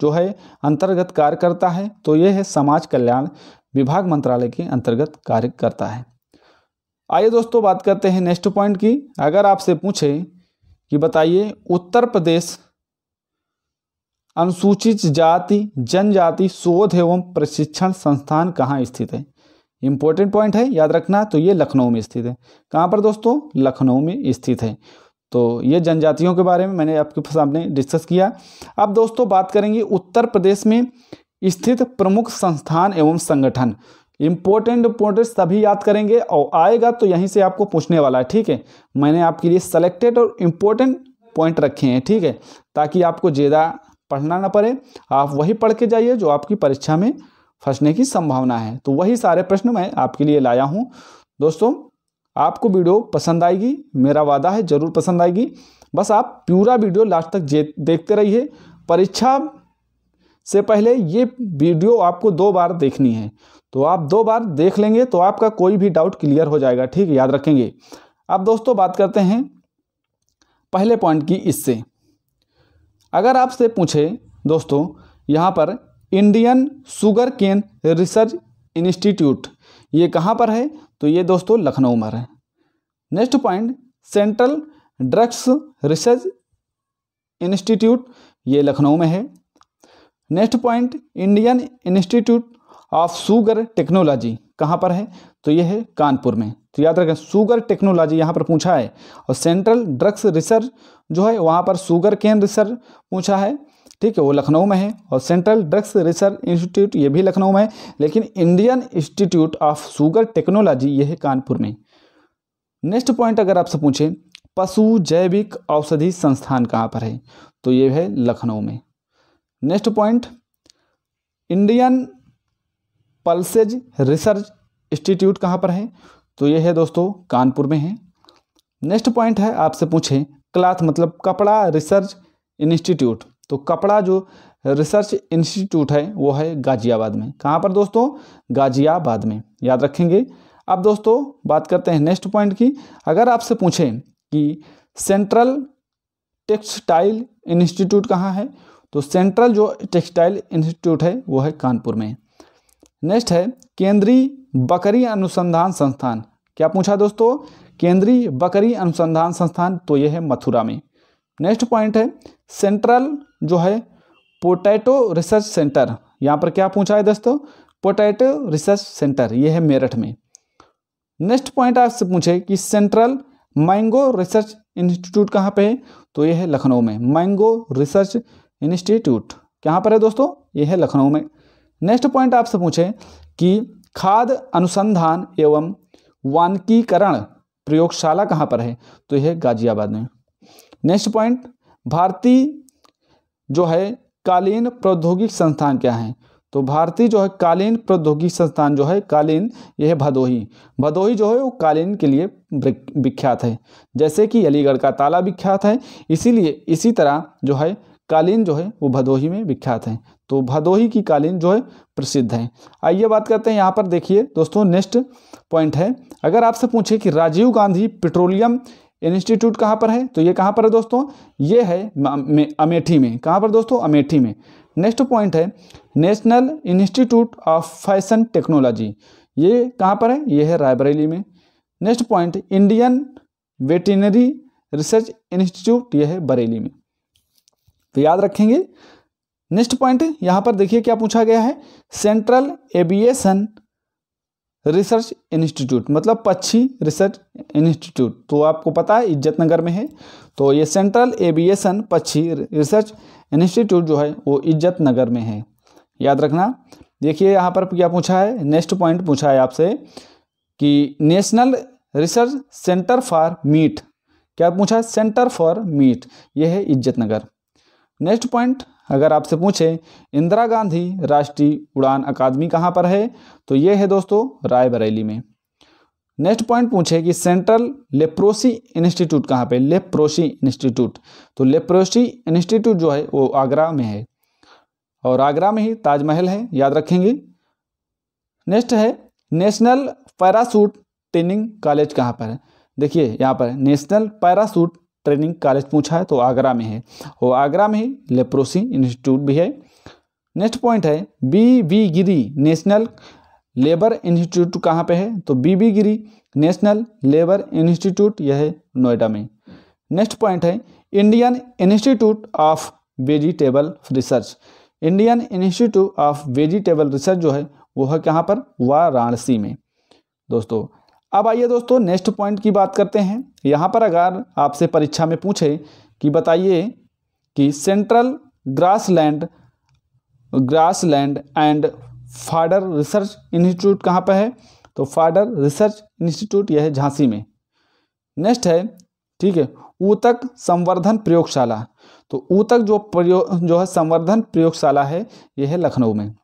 जो है अंतर्गत कार्य करता है तो यह है समाज कल्याण विभाग मंत्रालय के अंतर्गत कार्य करता है आइए दोस्तों बात करते हैं नेक्स्ट पॉइंट की अगर आपसे पूछे कि बताइए उत्तर प्रदेश अनुसूचित जाति जनजाति शोध एवं प्रशिक्षण संस्थान कहाँ स्थित है इंपॉर्टेंट पॉइंट है याद रखना तो ये लखनऊ में स्थित है कहाँ पर दोस्तों लखनऊ में स्थित है तो ये जनजातियों के बारे में मैंने आपके सामने डिस्कस किया अब दोस्तों बात करेंगे उत्तर प्रदेश में स्थित प्रमुख संस्थान एवं संगठन इम्पोर्टेंट इम्पोर्टेंट सभी याद करेंगे और आएगा तो यहीं से आपको पूछने वाला है ठीक है मैंने आपके लिए सेलेक्टेड और इम्पोर्टेंट पॉइंट रखे हैं ठीक है ताकि आपको ज़्यादा पढ़ना ना पड़े आप वही पढ़ के जाइए जो आपकी परीक्षा में फंसने की संभावना है तो वही सारे प्रश्न मैं आपके लिए लाया हूँ दोस्तों आपको वीडियो पसंद आएगी मेरा वादा है ज़रूर पसंद आएगी बस आप पूरा वीडियो लास्ट तक देखते रहिए परीक्षा से पहले ये वीडियो आपको दो बार देखनी है तो आप दो बार देख लेंगे तो आपका कोई भी डाउट क्लियर हो जाएगा ठीक याद रखेंगे अब दोस्तों बात करते हैं पहले पॉइंट की इससे अगर आपसे पूछे दोस्तों यहाँ पर Indian sugar cane research institute ये कहाँ पर है तो ये दोस्तों लखनऊ में है next point central drugs research institute ये लखनऊ में है next point Indian institute of sugar technology कहाँ पर है तो यह है कानपुर में तो याद रखें शुगर टेक्नोलॉजी यहाँ पर पूछा है और सेंट्रल ड्रग्स रिसर्च जो है वहाँ पर शुगर केन रिसर्च पूछा है ठीक है वो लखनऊ में है और सेंट्रल ड्रग्स रिसर्च इंस्टीट्यूट ये भी लखनऊ में है लेकिन Indian institute of sugar technology ये है कानपुर में नेक्स्ट पॉइंट अगर आपसे पूछें पशु जैविक औषधि संस्थान कहाँ पर है तो ये है लखनऊ में next point Indian pulses research institute कहाँ पर है तो ये है दोस्तों कानपुर में है नेक्स्ट पॉइंट है आपसे पूछे क्लाथ मतलब कपड़ा रिसर्च इंस्टीट्यूट तो कपड़ा जो रिसर्च इंस्टीट्यूट है वो है गाजियाबाद में कहाँ पर दोस्तों गाजियाबाद में याद रखेंगे अब दोस्तों बात करते हैं नेक्स्ट पॉइंट की अगर आपसे पूछें कि सेंट्रल टेक्सटाइल इंस्टीट्यूट कहाँ है तो सेंट्रल जो टेक्सटाइल इंस्टीट्यूट है वो है कानपुर में नेक्स्ट है केंद्रीय बकरी अनुसंधान संस्थान क्या पूछा दोस्तों केंद्रीय बकरी अनुसंधान संस्थान तो ये है मथुरा में नेक्स्ट पॉइंट है सेंट्रल जो है पोटैटो रिसर्च सेंटर यहाँ पर क्या पूछा है दोस्तों पोटैटो रिसर्च सेंटर ये है मेरठ में नेक्स्ट पॉइंट आपसे पूछे कि सेंट्रल मैंगो रिसर्च इंस्टीट्यूट कहाँ पे है तो ये है लखनऊ में मैंगो रिसर्च इंस्टीट्यूट कहाँ पर है दोस्तों ये है लखनऊ में नेक्स्ट पॉइंट आपसे पूछें कि खाद अनुसंधान एवं वानकीकरण प्रयोगशाला कहाँ पर है तो यह गाजियाबाद में नेक्स्ट पॉइंट भारतीय जो है कालीन प्रौद्योगिक संस्थान क्या है तो भारतीय जो है कालीन प्रौद्योगिक संस्थान जो है कालीन यह भदोही भदोही जो है वो कालीन के लिए विख्यात है जैसे कि अलीगढ़ का ताला विख्यात है इसीलिए इसी तरह जो है कालीन जो है वो भदोही में विख्यात हैं तो भदोही की कालीन जो है प्रसिद्ध हैं आइए बात करते हैं यहाँ पर देखिए दोस्तों नेक्स्ट पॉइंट है अगर आपसे पूछे कि राजीव गांधी पेट्रोलियम इंस्टीट्यूट कहाँ पर है तो ये कहाँ पर है दोस्तों ये है अमेठी में कहाँ पर दोस्तों अमेठी में नेक्स्ट पॉइंट है national institute of fashion technology ये कहाँ पर है ये है रायबरेली में next point Indian veterinary research institute यह है बरेली में तो याद रखेंगे नेक्स्ट पॉइंट यहाँ पर देखिए क्या पूछा गया है सेंट्रल एविएशन रिसर्च इंस्टीट्यूट मतलब पक्षी रिसर्च इंस्टीट्यूट तो आपको पता है इज्जत नगर में है तो ये सेंट्रल एविएशन पक्षी रिसर्च इंस्टीट्यूट जो है वो इज्जत नगर में है याद रखना देखिए यहाँ पर क्या पूछा है नेक्स्ट पॉइंट पूछा है आपसे कि national research centre for meat क्या पूछा है सेंटर फॉर मीट ये है इज्जत नगर नेक्स्ट पॉइंट अगर आपसे पूछे इंदिरा गांधी राष्ट्रीय उड़ान अकादमी कहाँ पर है तो ये है दोस्तों रायबरेली में नेक्स्ट पॉइंट पूछे कि सेंट्रल लेप्रोसी इंस्टीट्यूट कहाँ पे लेप्रोसी इंस्टीट्यूट तो लेप्रोसी इंस्टीट्यूट जो है वो आगरा में है और आगरा में ही ताजमहल है याद रखेंगे नेक्स्ट है नेशनल पैरासूट ट्रेनिंग कॉलेज कहाँ पर है देखिए यहाँ पर नेशनल पैरासूट ट्रेनिंग कॉलेज पूछा है तो आगरा में है और आगरा में ही लेप्रोसी इंस्टीट्यूट भी है नेक्स्ट पॉइंट है B V Giri national labour institute कहाँ पे है तो B B Giri national labour institute यह है नोएडा में नेक्स्ट पॉइंट है Indian institute of vegetable research Indian institute of vegetable research जो है वो है कहाँ पर वाराणसी में दोस्तों अब आइए दोस्तों नेक्स्ट पॉइंट की बात करते हैं यहाँ पर अगर आपसे परीक्षा में पूछे कि बताइए कि central grassland grassland and fodder research institute कहाँ पर है तो फाडर रिसर्च इंस्टीट्यूट यह है झांसी में नेक्स्ट है ठीक है ऊतक संवर्धन प्रयोगशाला तो ऊतक जो प्रयोग जो है संवर्धन प्रयोगशाला है यह है लखनऊ में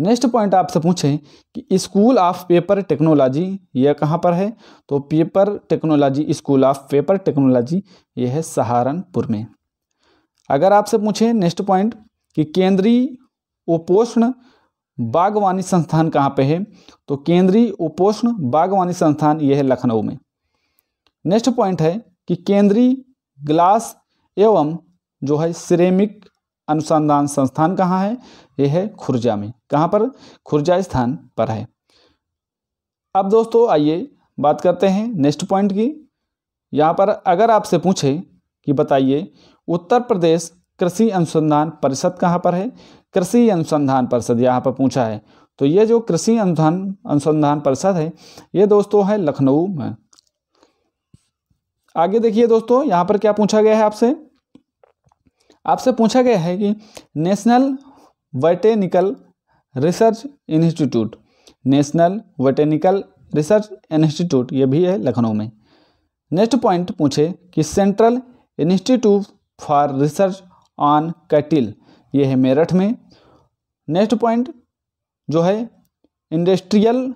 नेक्स्ट पॉइंट आपसे पूछें कि स्कूल ऑफ पेपर टेक्नोलॉजी यह कहाँ पर है तो paper technology school of paper technology यह है सहारनपुर में अगर आपसे पूछें नेक्स्ट पॉइंट कि केंद्रीय उपोषण बागवानी संस्थान कहाँ पे है तो केंद्रीय उपोषण बागवानी संस्थान यह है लखनऊ में नेक्स्ट पॉइंट है कि केंद्रीय ग्लास एवं जो है सिरेमिक अनुसंधान संस्थान कहाँ है ये है खुर्जा में कहाँ पर खुर्जा स्थान पर है अब दोस्तों आइए बात करते हैं नेक्स्ट पॉइंट की यहाँ पर अगर आपसे पूछे कि बताइए उत्तर प्रदेश कृषि अनुसंधान परिषद कहाँ पर है कृषि अनुसंधान परिषद यहाँ पर पूछा है तो ये जो कृषि अनुसंधान अनुसंधान परिषद है ये दोस्तों है लखनऊ में आगे देखिए दोस्तों यहाँ पर क्या पूछा गया है आपसे आपसे पूछा गया है कि national botanical research institute national botanical research institute ये भी है लखनऊ में नेक्स्ट पॉइंट पूछे कि central institute for research on cattle ये है मेरठ में नेक्स्ट पॉइंट जो है इंडस्ट्रियल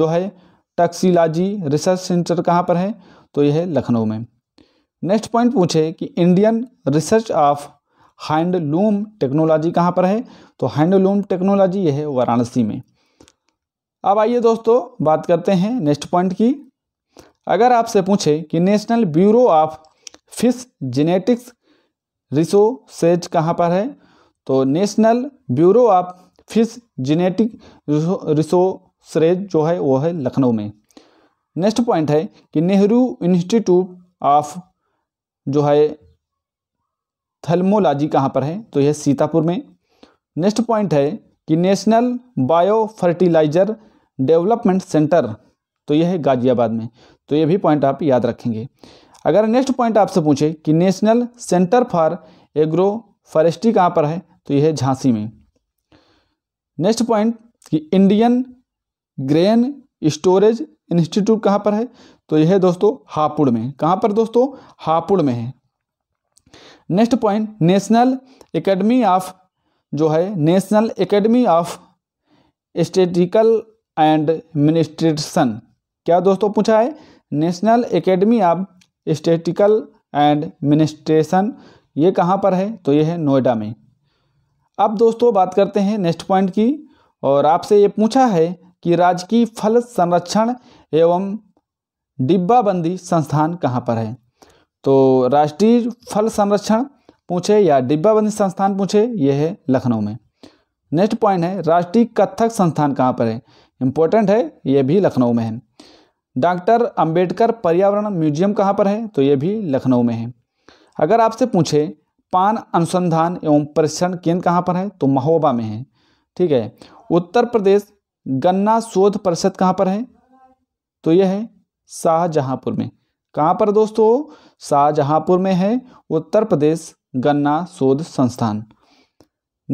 जो है टक्सीलाजी रिसर्च सेंटर कहाँ पर है तो यह है लखनऊ में नेक्स्ट पॉइंट पूछे कि Indian research of handloom technology कहाँ पर है तो हैंडलूम टेक्नोलॉजी यह है वाराणसी में अब आइए दोस्तों बात करते हैं नेक्स्ट पॉइंट की अगर आपसे पूछे कि national bureau of fish genetics resources कहाँ पर है तो national bureau of fish genetic resources जो है वो है लखनऊ में नेक्स्ट पॉइंट है कि नेहरू इंस्टीट्यूट ऑफ जो है थर्मोलॉजी कहाँ पर है तो यह सीतापुर में नेक्स्ट पॉइंट है कि national bio fertiliser development centre तो यह है गाजियाबाद में तो ये भी पॉइंट आप याद रखेंगे अगर नेक्स्ट पॉइंट आपसे पूछे कि national centre for agro forestry कहाँ पर है तो यह है झांसी में नेक्स्ट पॉइंट कि इंडियन ग्रेन स्टोरेज इंस्टीट्यूट कहाँ पर है तो यह है दोस्तों हापुड़ में कहाँ पर दोस्तों हापुड़ में है next point national academy of जो है national academy of statistical and administration क्या दोस्तों पूछा है national academy of statistical and administration ये कहाँ पर है तो ये है नोएडा में अब दोस्तों बात करते हैं नेक्स्ट पॉइंट की और आपसे ये पूछा है कि राजकीय फल संरक्षण एवं डिब्बाबंदी संस्थान कहाँ पर है तो राष्ट्रीय फल संरक्षण पूछे या डिब्बाबंदी संस्थान पूछे ये है लखनऊ में नेक्स्ट पॉइंट है राष्ट्रीय कथक संस्थान कहाँ पर है इम्पोर्टेंट है ये भी लखनऊ में है डॉक्टर अंबेडकर पर्यावरण म्यूजियम कहाँ पर है तो ये भी लखनऊ में है अगर आपसे पूछे पान अनुसंधान एवं परीक्षण केंद्र कहाँ पर है तो महोबा में है ठीक है उत्तर प्रदेश गन्ना शोध परिषद कहाँ पर है तो यह है शाहजहाँपुर में कहाँ पर दोस्तों शाहजहाँपुर में है उत्तर प्रदेश गन्ना शोध संस्थान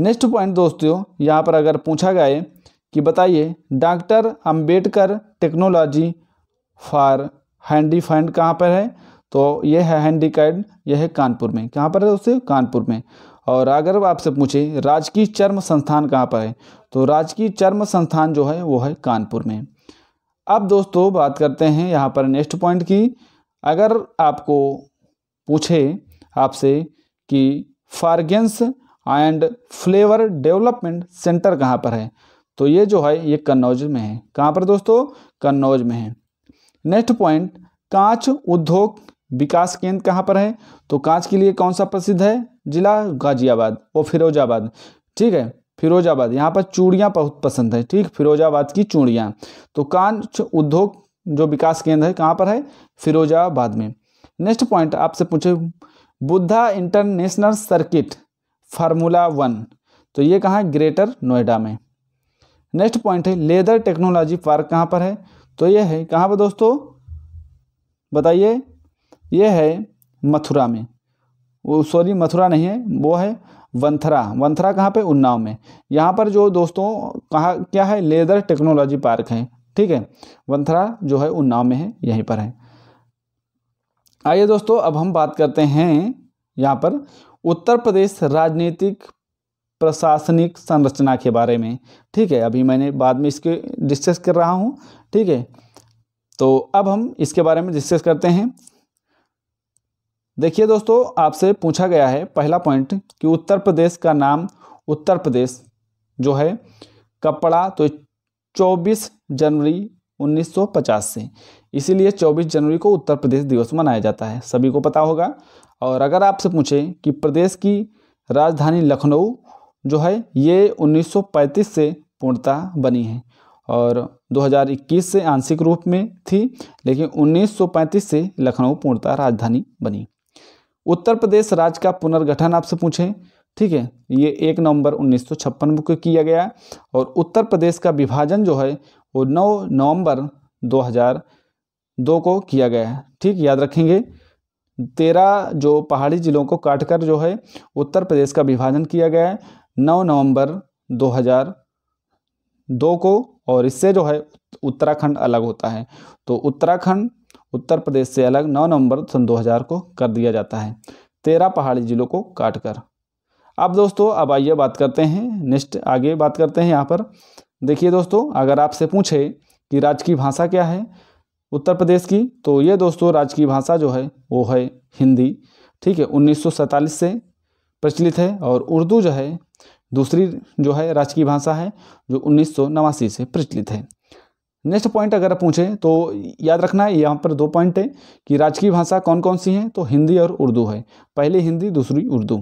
नेक्स्ट पॉइंट दोस्तों यहाँ पर अगर पूछा गया कि बताइए doctor Ambedkar technology for handy कहाँ पर है तो ये है हैंडी कैड यह है कानपुर में कहाँ पर है दोस्तों कानपुर में और अगर आपसे पूछे राजकीय चर्म संस्थान कहाँ पर है तो राजकीय चर्म संस्थान जो है वो है कानपुर में अब दोस्तों बात करते हैं यहाँ पर नेक्स्ट पॉइंट की अगर आपको पूछे आपसे कि fragrance and flavour development centre कहाँ पर है तो ये जो है ये कन्नौज में है कहाँ पर दोस्तों कन्नौज में है नेक्स्ट पॉइंट कांच उद्योग विकास केंद्र कहाँ पर है तो कांच के लिए कौन सा प्रसिद्ध है जिला गाजियाबाद और फिरोजाबाद ठीक है फिरोजाबाद यहाँ पर चूड़ियाँ बहुत पसंद है ठीक फिरोजाबाद की चूड़ियाँ तो कांच उद्योग जो विकास केंद्र है कहाँ पर है फिरोजाबाद में नेक्स्ट पॉइंट आपसे पूछे Buddha international circuit formula one तो ये कहाँ है ग्रेटर नोएडा में नेक्स्ट पॉइंट है लेदर टेक्नोलॉजी पार्क कहाँ पर है तो ये है कहाँ पर दोस्तों बताइए ये है मथुरा में वो सॉरी मथुरा नहीं है वो है वंथरा वंथरा कहाँ पे उन्नाव में यहाँ पर जो दोस्तों कहाँ क्या है लेदर टेक्नोलॉजी पार्क है ठीक है वंथरा जो है उन्नाव में है यहीं पर है आइए दोस्तों अब हम बात करते हैं यहाँ पर उत्तर प्रदेश राजनीतिक प्रशासनिक संरचना के बारे में ठीक है अभी मैंने बाद में इसके डिस्कस कर रहा हूँ ठीक है तो अब हम इसके बारे में डिस्कस करते हैं देखिए दोस्तों आपसे पूछा गया है पहला पॉइंट कि उत्तर प्रदेश का नाम उत्तर प्रदेश जो है कपड़ा तो 24 जनवरी 1950 से इसीलिए 24 जनवरी को उत्तर प्रदेश दिवस मनाया जाता है सभी को पता होगा और अगर आपसे पूछें कि प्रदेश की राजधानी लखनऊ जो है ये 1935 से पूर्णतः बनी है और 2021 से आंशिक रूप में थी लेकिन 1935 से लखनऊ पूर्णतः राजधानी बनी उत्तर प्रदेश राज्य का पुनर्गठन आपसे पूछें ठीक है ये एक नवंबर 1956 को किया गया और उत्तर प्रदेश का विभाजन जो है वो 9 नवंबर 2000 दो को किया गया है ठीक याद रखेंगे तेरह जो पहाड़ी जिलों को काटकर जो है उत्तर प्रदेश का विभाजन किया गया है नौ नवंबर 2002 को और इससे जो है उत्तराखंड अलग होता है तो उत्तराखंड उत्तर प्रदेश से अलग नौ नवंबर सन 2000 को कर दिया जाता है तेरह पहाड़ी जिलों को काट कर अब दोस्तों अब आइए बात करते हैं नेक्स्ट आगे बात करते हैं यहाँ पर देखिए दोस्तों अगर आपसे पूछे कि राज्य की भाषा क्या है उत्तर प्रदेश की तो ये दोस्तों राज्य की भाषा जो है वो है हिंदी ठीक है उन्नीस से प्रचलित है और उर्दू जो है दूसरी जो है राज्य की भाषा है जो उन्नीस से प्रचलित है नेक्स्ट पॉइंट अगर आप पूछें तो याद रखना है यहाँ पर दो पॉइंट है कि राज्य की भाषा कौन कौन सी हैं तो हिंदी और उर्दू है पहली हिंदी दूसरी उर्दू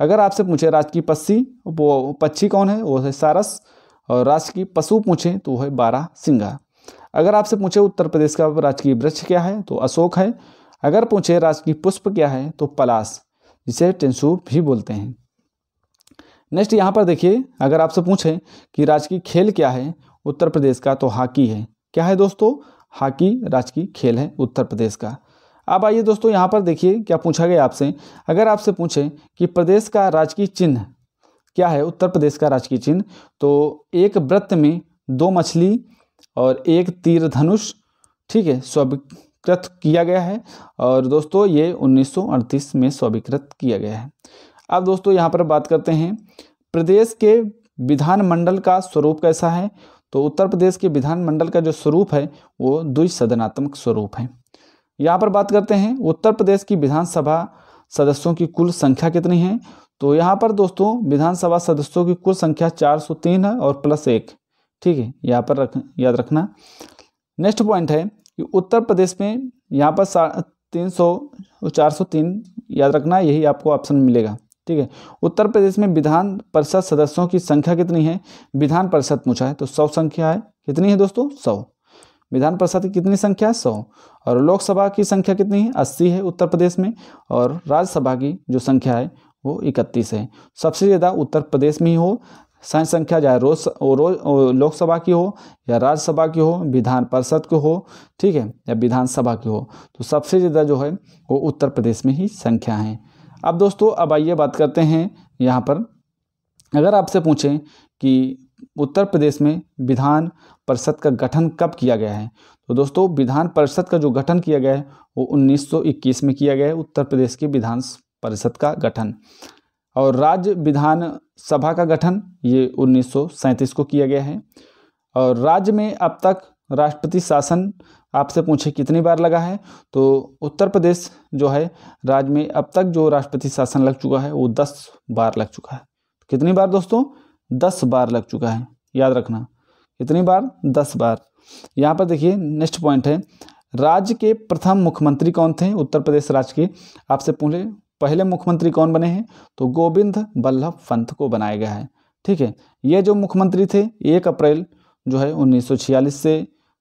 अगर आपसे पूछे राज्य की पस्सी वो पक्षी कौन है वो है सारस और राज्य की पशु पूछें तो वो है बारह सिंगा अगर आपसे पूछे उत्तर प्रदेश का राजकीय वृक्ष क्या है तो अशोक है अगर पूछे राजकीय पुष्प क्या है तो पलास जिसे टेंसु भी बोलते हैं नेक्स्ट यहाँ पर देखिए अगर आपसे पूछे कि राजकीय खेल क्या है उत्तर प्रदेश का तो हॉकी है क्या है दोस्तों हॉकी राजकीय खेल है उत्तर प्रदेश का अब आइए दोस्तों यहाँ पर देखिए क्या पूछा गया आपसे अगर आपसे पूछे कि प्रदेश का राजकीय चिन्ह क्या है उत्तर प्रदेश का राजकीय चिन्ह तो एक व्रत में दो मछली और एक तीर धनुष ठीक है स्वीकृत किया गया है और दोस्तों ये 1938 में स्वीकृत किया गया है अब दोस्तों यहाँ पर बात करते हैं प्रदेश के विधानमंडल का स्वरूप कैसा है तो उत्तर प्रदेश के विधानमंडल का जो स्वरूप है वो द्विसदनात्मक स्वरूप है यहाँ पर बात करते हैं उत्तर प्रदेश की विधानसभा सदस्यों की कुल संख्या कितनी है तो यहाँ पर दोस्तों विधानसभा सदस्यों की कुल संख्या 403 है और प्लस एक ठीक है यहाँ पर रख याद रखना नेक्स्ट पॉइंट है कि उत्तर प्रदेश में यहाँ पर सा तीन सौ चार सौ तीन याद रखना यही आपको ऑप्शन मिलेगा ठीक है उत्तर प्रदेश में विधान परिषद सदस्यों की संख्या कितनी है विधान परिषद पूछा है तो सौ संख्या है कितनी है दोस्तों सौ विधान परिषद की कितनी संख्या है सौ और लोकसभा की संख्या कितनी है अस्सी है उत्तर प्रदेश में और राज्यसभा की जो संख्या है वो इकतीस है सबसे ज़्यादा उत्तर प्रदेश में ही हो सैन संख्या चाहे रोज रोज लोकसभा की हो या राज्यसभा की हो विधान परिषद की हो ठीक है या विधानसभा की हो तो सबसे ज़्यादा जो है वो उत्तर प्रदेश में ही संख्या है अब दोस्तों अब आइए बात करते हैं यहाँ पर अगर आपसे पूछें कि उत्तर प्रदेश में विधान परिषद का गठन कब किया गया है तो दोस्तों विधान परिषद का जो गठन किया गया है वो 1921 में किया गया है उत्तर प्रदेश की विधान परिषद का गठन और राज्य विधान सभा का गठन ये उन्नीस को किया गया है और राज्य में अब तक राष्ट्रपति शासन आपसे पूछे कितनी बार लगा है तो उत्तर प्रदेश जो है राज्य में अब तक जो राष्ट्रपति शासन लग चुका है वो दस बार लग चुका है कितनी बार दोस्तों दस बार लग चुका है याद रखना कितनी बार दस बार यहाँ पर देखिए नेक्स्ट पॉइंट है राज्य के प्रथम मुख्यमंत्री कौन थे उत्तर प्रदेश राज्य के आपसे पूछे पहले मुख्यमंत्री कौन बने हैं तो गोविंद बल्लभ पंत को बनाया गया है ठीक है ये जो मुख्यमंत्री थे एक अप्रैल जो है उन्नीस से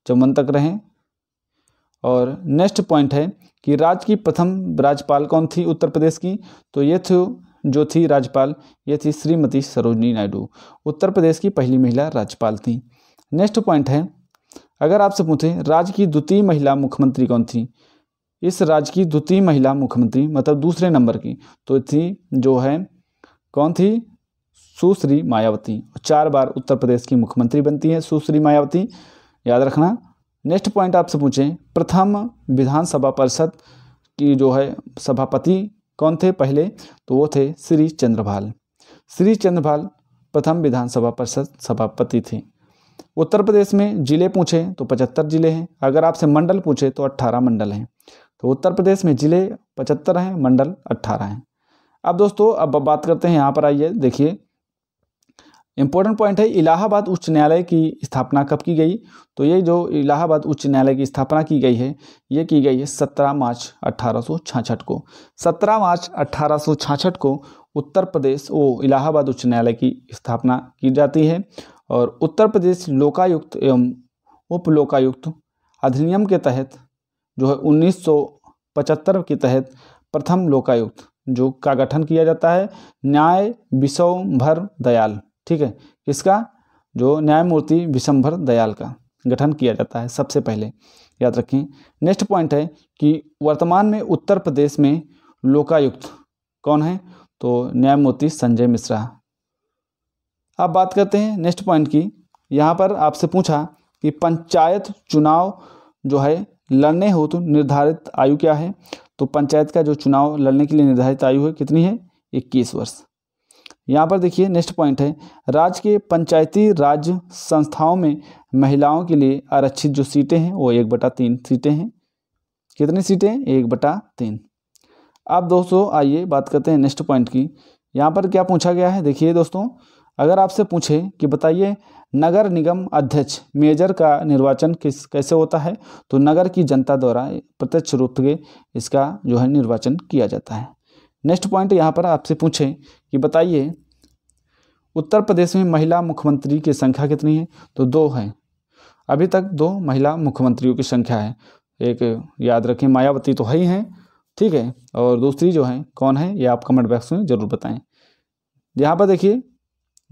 चौवन तक रहे और नेक्स्ट पॉइंट है कि राज्य की प्रथम राज्यपाल कौन थी उत्तर प्रदेश की तो ये थी जो थी राज्यपाल ये थी श्रीमती सरोजनी नायडू उत्तर प्रदेश की पहली महिला राज्यपाल थी नेक्स्ट पॉइंट है अगर आपसे पूछें राज्य की द्वितीय महिला मुख्यमंत्री कौन थी इस राज्य की द्वितीय महिला मुख्यमंत्री मतलब दूसरे नंबर की तो थी जो है कौन थी सुश्री मायावती चार बार उत्तर प्रदेश की मुख्यमंत्री बनती हैं सुश्री मायावती याद रखना नेक्स्ट पॉइंट आपसे पूछें प्रथम विधानसभा परिषद की जो है सभापति कौन थे पहले तो वो थे श्री चंद्रभाल श्री चंद्रभाल प्रथम विधानसभा परिषद सभापति थे उत्तर प्रदेश में जिले पूछे तो पचहत्तर जिले हैं अगर आपसे मंडल पूछे तो अट्ठारह मंडल हैं तो उत्तर प्रदेश में ज़िले पचहत्तर हैं मंडल अट्ठारह हैं अब दोस्तों अब बात करते हैं यहाँ पर आइए देखिए इम्पोर्टेंट पॉइंट है इलाहाबाद उच्च न्यायालय की स्थापना कब की गई तो ये जो इलाहाबाद उच्च न्यायालय की स्थापना की गई है ये की गई है सत्रह मार्च अट्ठारह को सत्रह मार्च अट्ठारह को उत्तर प्रदेश वो इलाहाबाद उच्च न्यायालय की स्थापना की जाती है और उत्तर प्रदेश लोकायुक्त एवं उप लोकायुक्त अधिनियम के तहत जो है 1975 के तहत प्रथम लोकायुक्त जो का गठन किया जाता है न्याय विश्वभर दयाल ठीक है इसका जो न्यायमूर्ति विश्वभर दयाल का गठन किया जाता है सबसे पहले याद रखें नेक्स्ट पॉइंट है कि वर्तमान में उत्तर प्रदेश में लोकायुक्त कौन है तो न्यायमूर्ति संजय मिश्रा अब बात करते हैं नेक्स्ट पॉइंट की यहाँ पर आपसे पूछा कि पंचायत चुनाव जो है लड़ने हो तो निर्धारित आयु क्या है तो पंचायत का जो चुनाव लड़ने के लिए निर्धारित आयु है कितनी है इक्कीस वर्ष यहाँ पर देखिए नेक्स्ट पॉइंट है राज्य के पंचायती राज संस्थाओं में महिलाओं के लिए आरक्षित जो सीटें हैं वो एक बटा तीन सीटें हैं कितनी सीटें एक बटा तीन अब दोस्तों आइए बात करते हैं नेक्स्ट पॉइंट की यहाँ पर क्या पूछा गया है देखिए दोस्तों अगर आपसे पूछें कि बताइए नगर निगम अध्यक्ष मेजर का निर्वाचन किस कैसे होता है तो नगर की जनता द्वारा प्रत्यक्ष रूप से इसका जो है निर्वाचन किया जाता है नेक्स्ट पॉइंट यहाँ पर आपसे पूछें कि बताइए उत्तर प्रदेश में महिला मुख्यमंत्री की संख्या कितनी है तो दो है अभी तक दो महिला मुख्यमंत्रियों की संख्या है एक याद रखें मायावती तो है ही हैं ठीक है और दूसरी जो है कौन है ये आप कमेंट बॉक्स में ज़रूर बताएं यहाँ पर देखिए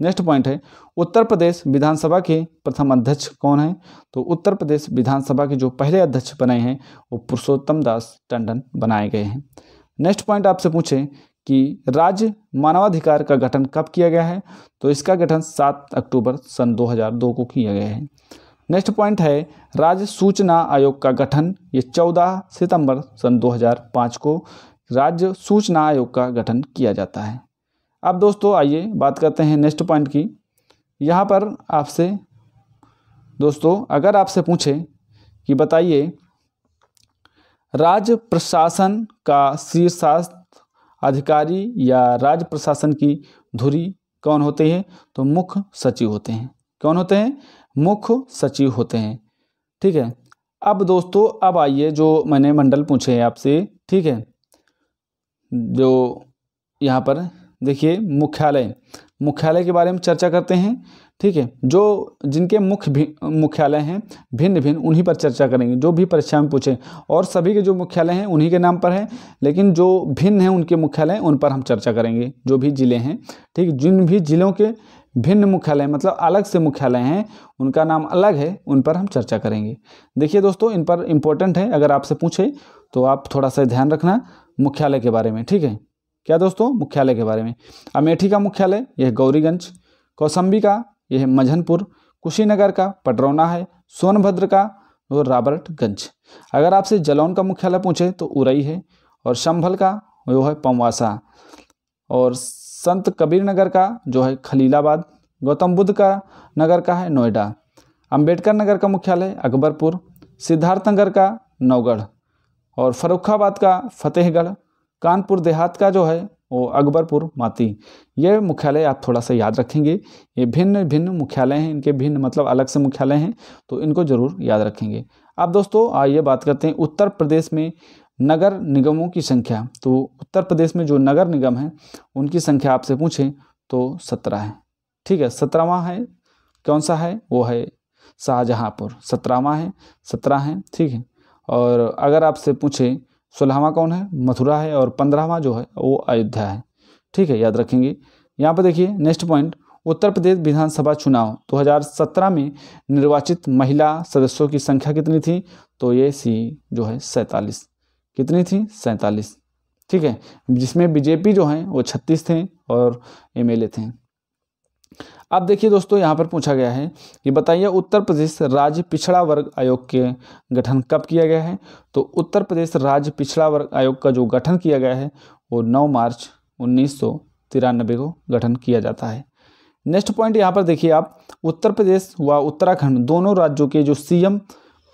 नेक्स्ट पॉइंट है उत्तर प्रदेश विधानसभा के प्रथम अध्यक्ष कौन है तो उत्तर प्रदेश विधानसभा के जो पहले अध्यक्ष बने हैं वो पुरुषोत्तम दास टंडन बनाए गए हैं नेक्स्ट पॉइंट आपसे पूछें कि राज्य मानवाधिकार का गठन कब किया गया है तो इसका गठन 7 अक्टूबर सन 2002 को किया गया है नेक्स्ट पॉइंट है राज्य सूचना आयोग का गठन ये 14 सितंबर सन 2005 को राज्य सूचना आयोग का गठन किया जाता है अब दोस्तों आइए बात करते हैं नेक्स्ट पॉइंट की यहाँ पर आपसे दोस्तों अगर आपसे पूछे कि बताइए राज्य प्रशासन का शीर्षस्थ अधिकारी या राज्य प्रशासन की धुरी कौन होते हैं तो मुख्य सचिव होते हैं कौन होते हैं मुख्य सचिव होते हैं ठीक है अब दोस्तों अब आइए जो मैंने मंडल पूछे हैं आपसे ठीक है जो यहाँ पर देखिए मुख्यालय मुख्यालय के बारे में चर्चा करते हैं ठीक है जो जिनके मुख्य मुख्यालय हैं भिन्न भिन्न उन्हीं पर चर्चा करेंगे जो भी परीक्षा में पूछें और सभी के जो मुख्यालय हैं उन्हीं के नाम पर हैं लेकिन जो भिन्न हैं उनके मुख्यालय उन पर हम चर्चा करेंगे जो भी जिले हैं ठीक जिन भी जिलों के भिन्न मुख्यालय मतलब अलग से मुख्यालय हैं उनका नाम अलग है उन पर हम चर्चा करेंगे देखिए दोस्तों इन पर इम्पोर्टेंट है अगर आपसे पूछे तो आप थोड़ा सा ध्यान रखना मुख्यालय के बारे में ठीक है क्या दोस्तों मुख्यालय के बारे में अमेठी का मुख्यालय यह गौरीगंज कौसम्बी का यह मझनपुर कुशीनगर का पटरौना है सोनभद्र का वो राबर्टगंज अगर आपसे जलौन का मुख्यालय पूछे तो उरई है और शंभल का वो है पमवासा और संत कबीर नगर का जो है खलीलाबाद गौतम बुद्ध का नगर का है नोएडा अंबेडकर नगर का मुख्यालय अकबरपुर सिद्धार्थ नगर का नौगढ़ और फरुखाबाद का फतेहगढ़ कानपुर देहात का जो है वो अकबरपुर माती ये मुख्यालय आप थोड़ा सा याद रखेंगे ये भिन्न भिन्न मुख्यालय हैं इनके भिन्न मतलब अलग से मुख्यालय हैं तो इनको ज़रूर याद रखेंगे अब दोस्तों आइए बात करते हैं उत्तर प्रदेश में नगर निगमों की संख्या तो उत्तर प्रदेश में जो नगर निगम हैं उनकी संख्या आपसे पूछें तो सत्रह है ठीक है सत्रहवा है कौन सा है वो है शाहजहाँपुर सत्रहवा है सत्रह है ठीक है और अगर आपसे पूछें सोलहवा कौन है मथुरा है और पंद्रहवा जो है वो अयोध्या है ठीक है याद रखेंगे यहाँ पर देखिए नेक्स्ट पॉइंट उत्तर प्रदेश विधानसभा चुनाव 2017 में निर्वाचित महिला सदस्यों की संख्या कितनी थी तो ये सी जो है सैंतालीस कितनी थी सैंतालीस ठीक है जिसमें बीजेपी जो है वो छत्तीस थे और एमएलए थे अब देखिए दोस्तों यहाँ पर पूछा गया है कि बताइए उत्तर प्रदेश राज्य पिछड़ा वर्ग आयोग के गठन कब किया गया है तो उत्तर प्रदेश राज्य पिछड़ा वर्ग आयोग का जो गठन किया गया है वो नौ मार्च उन्नीस को गठन किया जाता है नेक्स्ट पॉइंट यहाँ पर देखिए आप उत्तर प्रदेश व उत्तराखंड दोनों राज्यों के जो सी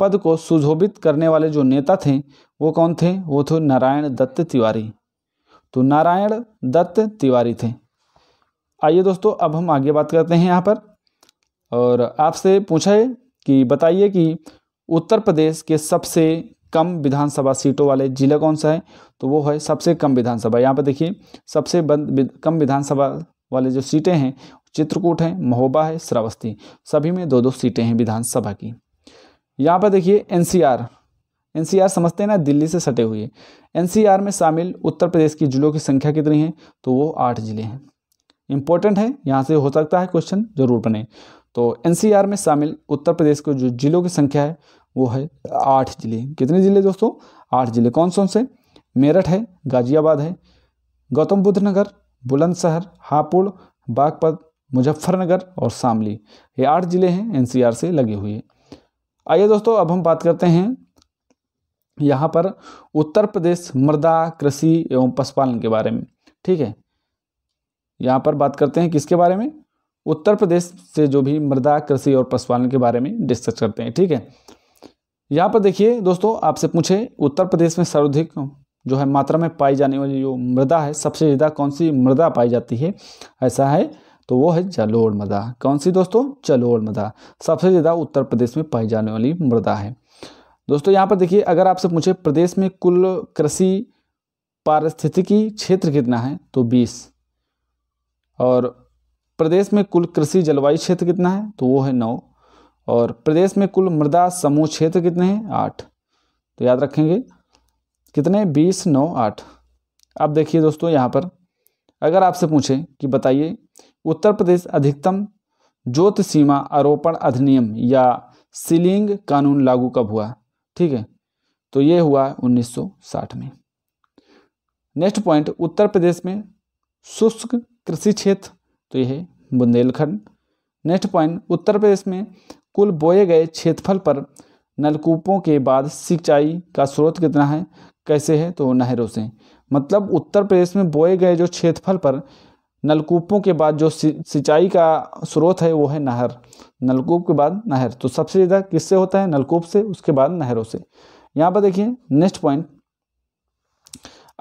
पद को सुशोभित करने वाले जो नेता थे वो कौन थे वो थे नारायण दत्त तिवारी तो नारायण दत्त तिवारी थे आइए दोस्तों अब हम आगे बात करते हैं यहाँ पर और आपसे पूछा है कि बताइए कि उत्तर प्रदेश के सबसे कम विधानसभा सीटों वाले जिला कौन सा है तो वो है सबसे कम विधानसभा यहाँ पर देखिए सबसे बंद कम विधानसभा वाले जो सीटें हैं चित्रकूट है महोबा है श्रावस्ती सभी में दो दो सीटें हैं विधानसभा की यहाँ पर देखिए एनसीआर एनसीआर समझते हैं ना दिल्ली से सटे हुए एनसीआर में शामिल उत्तर प्रदेश की जिलों की संख्या कितनी है तो वो आठ जिले हैं इंपॉर्टेंट है यहाँ से हो सकता है क्वेश्चन जरूर बने तो एनसीआर में शामिल उत्तर प्रदेश के जो जिलों की संख्या है वो है आठ जिले कितने जिले दोस्तों आठ जिले कौन कौन से मेरठ है गाजियाबाद है गौतम बुद्ध नगर बुलंदशहर हापुड़ बागपत मुजफ्फरनगर और शामली ये आठ जिले हैं एनसीआर से लगे हुए आइए दोस्तों अब हम बात करते हैं यहाँ पर उत्तर प्रदेश मृदा कृषि एवं पशुपालन के बारे में ठीक है यहाँ पर बात करते हैं किसके बारे में उत्तर प्रदेश से जो भी मृदा कृषि और पशुपालन के बारे में डिस्कस करते हैं ठीक है यहाँ पर देखिए दोस्तों आपसे पूछे उत्तर प्रदेश में सर्वाधिक जो है मात्रा में पाई जाने वाली जो मृदा है सबसे ज़्यादा कौन सी मृदा पाई जाती है ऐसा है तो वो है जलोड़ मृदा कौन सी दोस्तों जलोड़ मृदा सबसे ज़्यादा उत्तर प्रदेश में पाई जाने वाली मृदा है दोस्तों यहाँ पर देखिए अगर आपसे पूछे प्रदेश में कुल कृषि पारिस्थितिकी क्षेत्र कितना है तो बीस और प्रदेश में कुल कृषि जलवायु क्षेत्र कितना है तो वो है नौ और प्रदेश में कुल मृदा समूह क्षेत्र कितने हैं आठ तो याद रखेंगे कितने बीस नौ आठ अब देखिए दोस्तों यहाँ पर अगर आपसे पूछें कि बताइए उत्तर प्रदेश अधिकतम ज्योत सीमा आरोपण अधिनियम या सीलिंग कानून लागू कब हुआ ठीक है तो ये हुआ 1960 में नेक्स्ट पॉइंट उत्तर प्रदेश में शुष्क कृषि क्षेत्र तो यह बुंदेलखंड नेक्स्ट पॉइंट उत्तर प्रदेश में कुल बोए गए क्षेत्रफल पर नलकूपों के बाद सिंचाई का स्रोत कितना है कैसे है तो नहरों से मतलब उत्तर प्रदेश में बोए गए जो क्षेत्रफल पर नलकूपों के बाद जो सिंचाई का स्रोत है वो है नहर नलकूप के बाद नहर तो सबसे ज़्यादा किससे होता है नलकूप से उसके बाद नहरों से यहाँ पर देखिए नेक्स्ट पॉइंट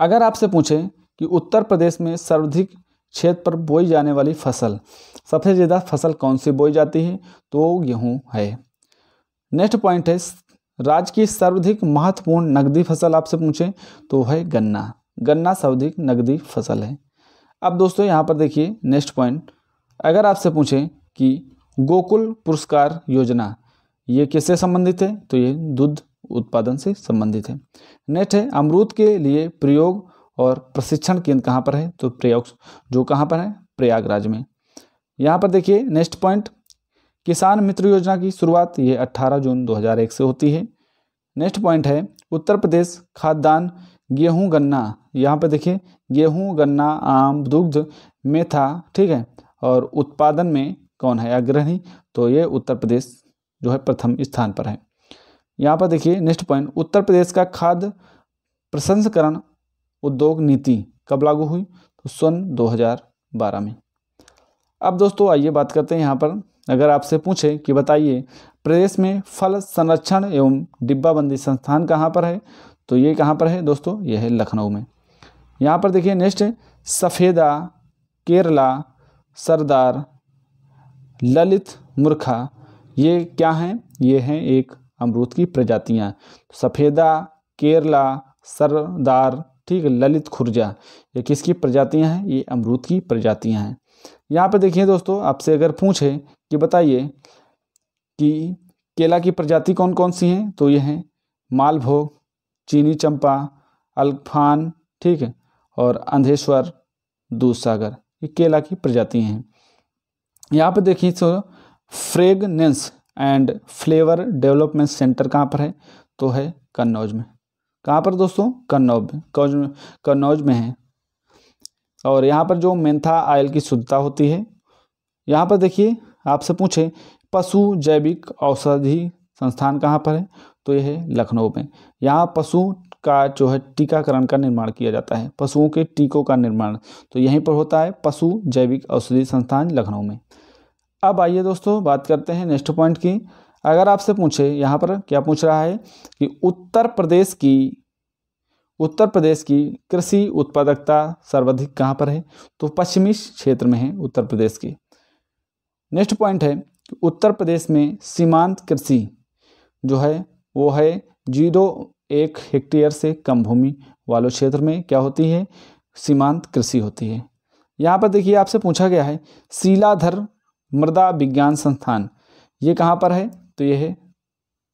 अगर आपसे पूछें कि उत्तर प्रदेश में सर्वाधिक क्षेत्र पर बोई जाने वाली फसल सबसे ज़्यादा फसल कौन सी बोई जाती है तो गेहूँ है नेक्स्ट पॉइंट है राज्य की सर्वाधिक महत्वपूर्ण नकदी फसल आपसे पूछें तो है गन्ना गन्ना सर्वाधिक नकदी फसल है अब दोस्तों यहाँ पर देखिए नेक्स्ट पॉइंट अगर आपसे पूछें कि गोकुल पुरस्कार योजना ये किससे संबंधित है तो ये दूध उत्पादन से संबंधित है नेक्स्ट है अमरूद के लिए प्रयोग और प्रशिक्षण केंद्र कहाँ पर है तो प्रयोग जो कहाँ पर है प्रयागराज में यहाँ पर देखिए नेक्स्ट पॉइंट किसान मित्र योजना की शुरुआत ये 18 जून 2001 से होती है नेक्स्ट पॉइंट है उत्तर प्रदेश खाद्यान्न गेहूँ गन्ना यहाँ पर देखिए गेहूँ गन्ना आम दुग्ध मेथा ठीक है और उत्पादन में कौन है अग्रणी तो ये उत्तर प्रदेश जो है प्रथम स्थान पर है यहाँ पर देखिए नेक्स्ट पॉइंट उत्तर प्रदेश का खाद्य प्रसंस्करण उद्योग नीति कब लागू हुई तो सन 2012 में अब दोस्तों आइए बात करते हैं यहाँ पर अगर आपसे पूछे कि बताइए प्रदेश में फल संरक्षण एवं डिब्बाबंदी संस्थान कहाँ पर है तो ये कहाँ पर है दोस्तों ये है लखनऊ में यहाँ पर देखिए नेक्स्ट सफ़ेदा केरला सरदार ललित मुरखा ये क्या हैं ये हैं एक अमरूद की प्रजातियाँ सफ़ेदा केरला सरदार ठीक है ललित खुर्जा ये किसकी प्रजातियां हैं ये अमरूद की प्रजातियां हैं यहाँ पे देखिए दोस्तों आपसे अगर पूछे कि बताइए कि केला की प्रजाति कौन कौन सी हैं तो ये हैं मालभोग चीनी चंपा अल्फान ठीक है और अंधेश्वर दूध सागर ये केला की प्रजाति हैं यहाँ पर देखिए तो fragrance and flavour development centre कहाँ पर है तो है कन्नौज में कहाँ पर दोस्तों कन्नौज में कन्नौज में है और यहाँ पर जो मेंथा आयल की शुद्धता होती है यहाँ पर देखिए आपसे पूछे पशु जैविक औषधि संस्थान कहाँ पर है तो यह है लखनऊ में यहाँ पशु का जो है टीकाकरण का निर्माण किया जाता है पशुओं के टीकों का निर्माण तो यहीं पर होता है पशु जैविक औषधि संस्थान लखनऊ में अब आइए दोस्तों बात करते हैं नेक्स्ट पॉइंट की अगर आपसे पूछे यहाँ पर क्या पूछ रहा है कि उत्तर प्रदेश की उत्तर प्रदेश की कृषि उत्पादकता सर्वाधिक कहाँ पर है तो पश्चिमी क्षेत्र में है उत्तर प्रदेश की नेक्स्ट पॉइंट है कि उत्तर प्रदेश में सीमांत कृषि जो है वो है जीरो एक हेक्टेयर से कम भूमि वालों क्षेत्र में क्या होती है सीमांत कृषि होती है यहाँ पर देखिए आपसे पूछा गया है शिलाधर मृदा विज्ञान संस्थान ये कहाँ पर है तो यह है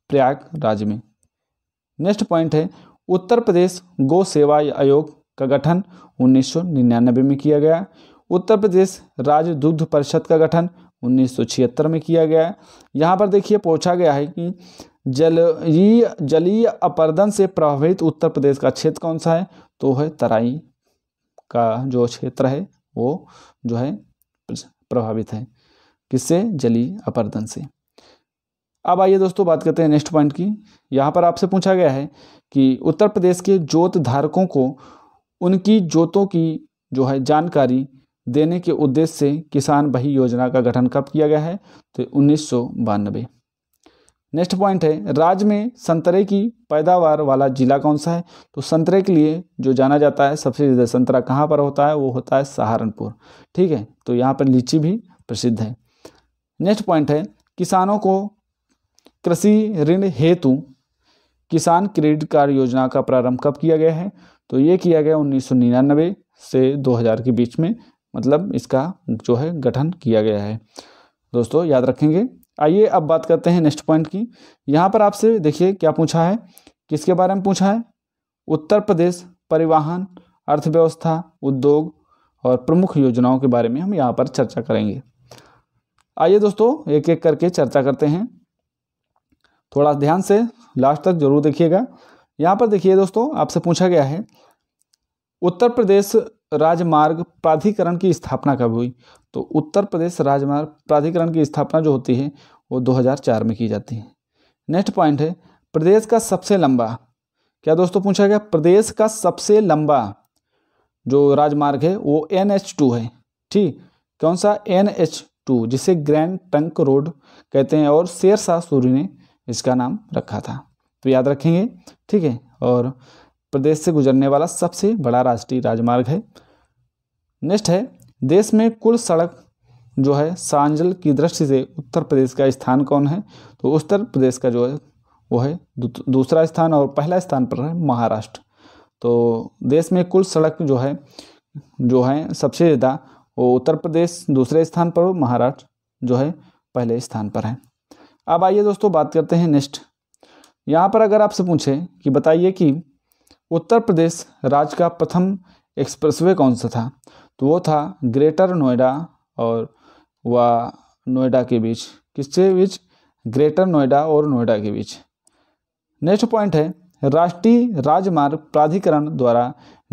प्रयागराज में नेक्स्ट पॉइंट है उत्तर प्रदेश गो सेवा आयोग का गठन 1999 में किया गया उत्तर प्रदेश राज्य दुग्ध परिषद का गठन 1976 में किया गया यहाँ पर देखिए पूछा गया है कि जलीय जलीय अपर्दन से प्रभावित उत्तर प्रदेश का क्षेत्र कौन सा है तो है तराई का जो क्षेत्र है वो जो है प्रभावित है किससे जलीय अपर्दन से अब आइए दोस्तों बात करते हैं नेक्स्ट पॉइंट की यहाँ पर आपसे पूछा गया है कि उत्तर प्रदेश के जोत धारकों को उनकी जोतों की जो है जानकारी देने के उद्देश्य से किसान बही योजना का गठन कब किया गया है तो उन्नीस नेक्स्ट पॉइंट है राज्य में संतरे की पैदावार वाला जिला कौन सा है तो संतरे के लिए जो जाना जाता है सबसे ज़्यादा संतरा कहाँ पर होता है वो होता है सहारनपुर ठीक है तो यहाँ पर लीची भी प्रसिद्ध है नेक्स्ट पॉइंट है किसानों को कृषि ऋण हेतु किसान क्रेडिट कार्ड योजना का प्रारंभ कब किया गया है तो ये किया गया उन्नीस से 2000 के बीच में मतलब इसका जो है गठन किया गया है दोस्तों याद रखेंगे आइए अब बात करते हैं नेक्स्ट पॉइंट की यहाँ पर आपसे देखिए क्या पूछा है किसके बारे में पूछा है उत्तर प्रदेश परिवहन अर्थव्यवस्था उद्योग और प्रमुख योजनाओं के बारे में हम यहाँ पर चर्चा करेंगे आइए दोस्तों एक एक करके चर्चा करते हैं थोड़ा ध्यान से लास्ट तक जरूर देखिएगा यहाँ पर देखिए दोस्तों आपसे पूछा गया है उत्तर प्रदेश राजमार्ग प्राधिकरण की स्थापना कब हुई तो उत्तर प्रदेश राजमार्ग प्राधिकरण की स्थापना जो होती है वो 2004 में की जाती है नेक्स्ट पॉइंट है प्रदेश का सबसे लंबा क्या दोस्तों पूछा गया प्रदेश का सबसे लंबा जो राजमार्ग है वो एन एच टू है ठीक कौन सा एन एच टू जिसे ग्रैंड टंक रोड कहते हैं और शेर शाह सूरी ने इसका नाम रखा था तो याद रखेंगे ठीक है और प्रदेश से गुजरने वाला सबसे बड़ा राष्ट्रीय राजमार्ग है नेक्स्ट है देश में कुल सड़क जो है सांजल की दृष्टि से उत्तर प्रदेश का स्थान कौन है तो उत्तर प्रदेश का जो है वो है दूसरा स्थान और पहला स्थान पर है महाराष्ट्र तो देश में कुल सड़क जो है जो है सबसे ज़्यादा वो उत्तर प्रदेश दूसरे स्थान पर महाराष्ट्र जो है पहले स्थान पर है अब आइए दोस्तों बात करते हैं नेक्स्ट यहाँ पर अगर आपसे पूछें कि बताइए कि उत्तर प्रदेश राज्य का प्रथम एक्सप्रेसवे कौन सा था तो वो था ग्रेटर नोएडा और व नोएडा के बीच किसके बीच ग्रेटर नोएडा और नोएडा के बीच नेक्स्ट पॉइंट है राष्ट्रीय राजमार्ग प्राधिकरण द्वारा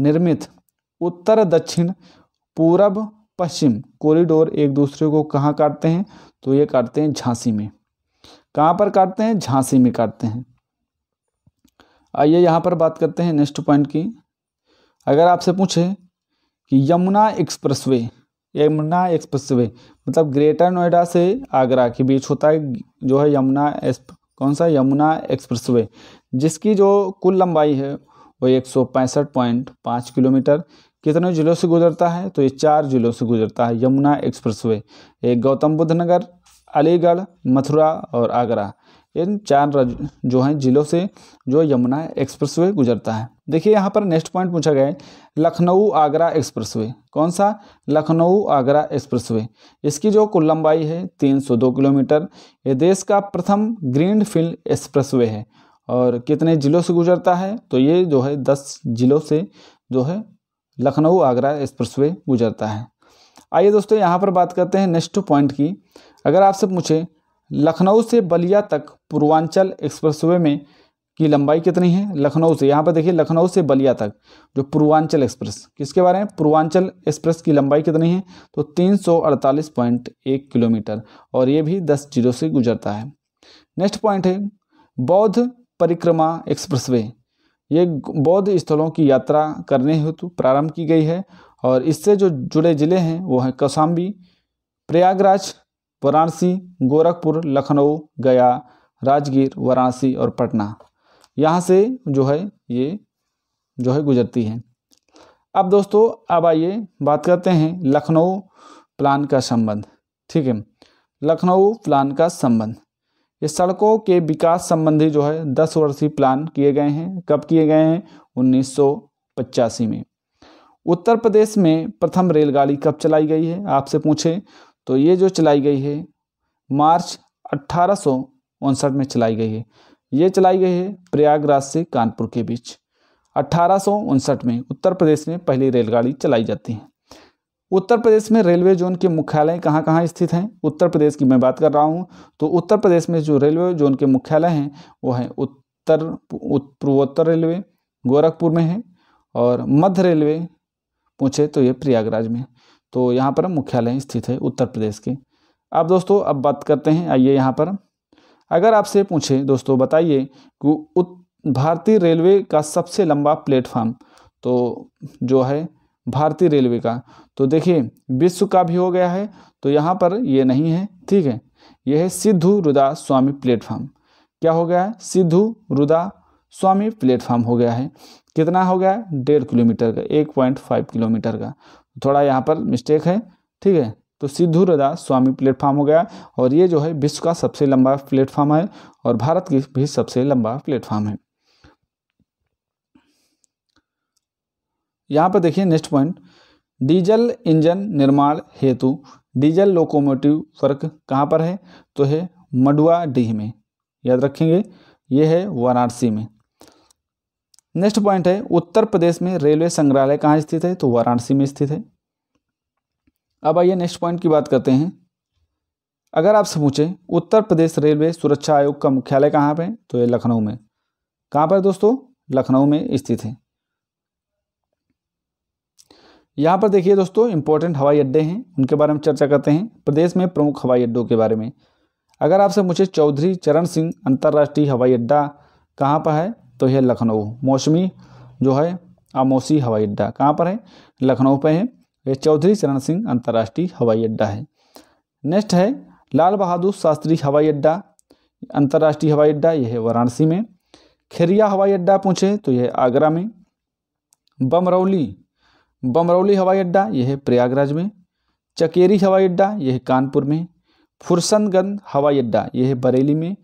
निर्मित उत्तर दक्षिण पूरब पश्चिम कॉरिडोर एक दूसरे को कहाँ काटते हैं तो ये काटते हैं झांसी में कहाँ पर काटते हैं झांसी में काटते हैं आइए यहाँ पर बात करते हैं नेक्स्ट पॉइंट की अगर आपसे पूछें कि यमुना एक्सप्रेसवे यमुना एक्सप्रेसवे मतलब ग्रेटर नोएडा से आगरा के बीच होता है जो है यमुना कौन सा यमुना एक्सप्रेसवे जिसकी जो कुल लंबाई है वो एक किलोमीटर कितने जिलों से गुजरता है तो ये चार जिलों से गुजरता है यमुना एक्सप्रेसवे एक गौतम बुद्ध नगर अलीगढ़ मथुरा और आगरा इन चार जो हैं जिलों से जो यमुना एक्सप्रेसवे गुजरता है देखिए यहाँ पर नेक्स्ट पॉइंट पूछा गया है लखनऊ आगरा एक्सप्रेसवे कौन सा लखनऊ आगरा एक्सप्रेसवे इसकी जो कुल लंबाई है 302 किलोमीटर ये देश का प्रथम ग्रीन फील्ड एक्सप्रेसवे है और कितने ज़िलों से गुजरता है तो ये जो है दस ज़िलों से जो है लखनऊ आगरा एक्सप्रेस गुजरता है आइए दोस्तों यहाँ पर बात करते हैं नेक्स्ट पॉइंट की अगर आपसे पूछें लखनऊ से बलिया तक पूर्वांचल एक्सप्रेसवे में की लंबाई कितनी है लखनऊ से यहाँ पर देखिए लखनऊ से बलिया तक जो पूर्वांचल एक्सप्रेस किसके बारे में पूर्वांचल एक्सप्रेस की लंबाई कितनी है तो 348.1 किलोमीटर और ये भी दस जीरो से गुजरता है नेक्स्ट पॉइंट है बौद्ध परिक्रमा एक्सप्रेसवे ये बौद्ध स्थलों की यात्रा करने हेतु प्रारंभ की गई है और इससे जो जुड़े ज़िले हैं वो हैं कौसाम्बी प्रयागराज वाराणसी गोरखपुर लखनऊ गया राजगीर वाराणसी और पटना यहाँ से जो है ये जो है गुजरती है अब दोस्तों अब आइए बात करते हैं लखनऊ प्लान का संबंध ठीक है लखनऊ प्लान का संबंध ये सड़कों के विकास संबंधी जो है दस वर्षीय प्लान किए गए हैं कब किए गए हैं उन्नीस में उत्तर प्रदेश में प्रथम रेलगाड़ी कब चलाई गई है आपसे पूछे तो ये जो चलाई गई है मार्च अट्ठारह में चलाई गई है ये चलाई गई है प्रयागराज से कानपुर के बीच अट्ठारह में उत्तर प्रदेश में पहली रेलगाड़ी चलाई जाती है उत्तर प्रदेश में रेलवे जोन के मुख्यालय कहाँ कहाँ स्थित हैं उत्तर प्रदेश की मैं बात कर रहा हूँ तो उत्तर प्रदेश में जो रेलवे जोन के मुख्यालय हैं वो हैं उत्तर पूर्वोत्तर रेलवे गोरखपुर में है और मध्य रेलवे पूछे तो ये प्रयागराज में तो यहाँ पर मुख्यालय स्थित है उत्तर प्रदेश के अब दोस्तों अब बात करते हैं आइए यहाँ पर अगर आपसे पूछे दोस्तों बताइए कि भारतीय रेलवे का सबसे लंबा प्लेटफार्म तो जो है भारतीय रेलवे का तो देखिए विश्व का भी हो गया है तो यहाँ पर ये नहीं है ठीक है यह है सिद्धू रुदा स्वामी प्लेटफार्म क्या हो गया है सिद्धू रुदा स्वामी प्लेटफार्म हो गया है कितना हो गया डेढ़ किलोमीटर का एक पॉइंट फाइव किलोमीटर का थोड़ा यहाँ पर मिस्टेक है ठीक है तो सिद्धू रदा स्वामी प्लेटफार्म हो गया और ये जो है विश्व का सबसे लंबा प्लेटफार्म है और भारत की भी सबसे लंबा प्लेटफार्म है यहाँ पर देखिए नेक्स्ट पॉइंट डीजल इंजन निर्माण हेतु डीजल लोकोमोटिव वर्क कहाँ पर है तो है मडुआ डीह में याद रखेंगे ये है वाराणसी में नेक्स्ट पॉइंट है उत्तर प्रदेश में रेलवे संग्रहालय कहाँ स्थित है तो वाराणसी में स्थित है अब आइए नेक्स्ट पॉइंट की बात करते हैं अगर आपसे पूछें उत्तर प्रदेश रेलवे सुरक्षा आयोग का मुख्यालय कहाँ पर तो ये लखनऊ में कहाँ पर दोस्तों लखनऊ में स्थित है यहाँ पर देखिए दोस्तों इंपॉर्टेंट हवाई अड्डे हैं उनके बारे में चर्चा करते हैं प्रदेश में प्रमुख हवाई अड्डों के बारे में अगर आपसे मुझे चौधरी चरण सिंह अंतर्राष्ट्रीय हवाई अड्डा कहाँ पर है तो यह लखनऊ मौसमी जो है आमोसी हवाई अड्डा कहाँ पर है लखनऊ पर है यह चौधरी चरण सिंह अंतर्राष्ट्रीय हवाई अड्डा है नेक्स्ट है लाल बहादुर शास्त्री हवाई अड्डा अंतर्राष्ट्रीय हवाई अड्डा यह है वाराणसी में खेरिया हवाई अड्डा पूछे तो यह आगरा में बमरौली बमरौली हवाई अड्डा यह है प्रयागराज में चकेरी हवाई अड्डा यह कानपुर में फुर्सनगंज हवाई अड्डा यह बरेली में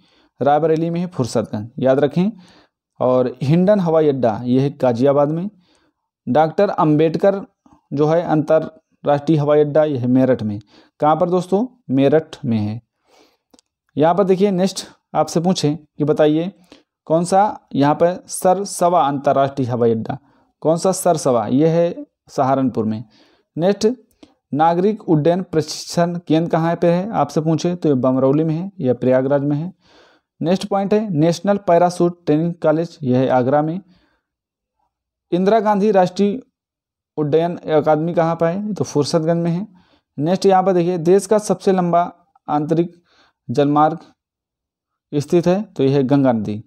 रायबरेली में है फुरसतगंज याद रखें और हिंडन हवाई अड्डा यह है गाजियाबाद में डॉक्टर अंबेडकर जो है अंतर्राष्ट्रीय हवाई अड्डा यह मेरठ में कहाँ पर दोस्तों मेरठ में है यहाँ पर देखिए नेक्स्ट आपसे पूछें कि बताइए कौन सा यहाँ पर सरसवा अंतर्राष्ट्रीय हवाई अड्डा कौन सा सरसवा यह है सहारनपुर में नेक्स्ट नागरिक उड्डयन प्रशिक्षण केंद्र कहाँ पर है आपसे पूछे तो ये बमरौली में है या प्रयागराज में है नेक्स्ट पॉइंट है नेशनल पैरासूट ट्रेनिंग कॉलेज यह है आगरा में इंदिरा गांधी राष्ट्रीय उड्डयन अकादमी कहाँ पर है तो फुर्सतगंज में है नेक्स्ट यहाँ पर देखिए देश का सबसे लंबा आंतरिक जलमार्ग स्थित है तो यह है गंगा नदी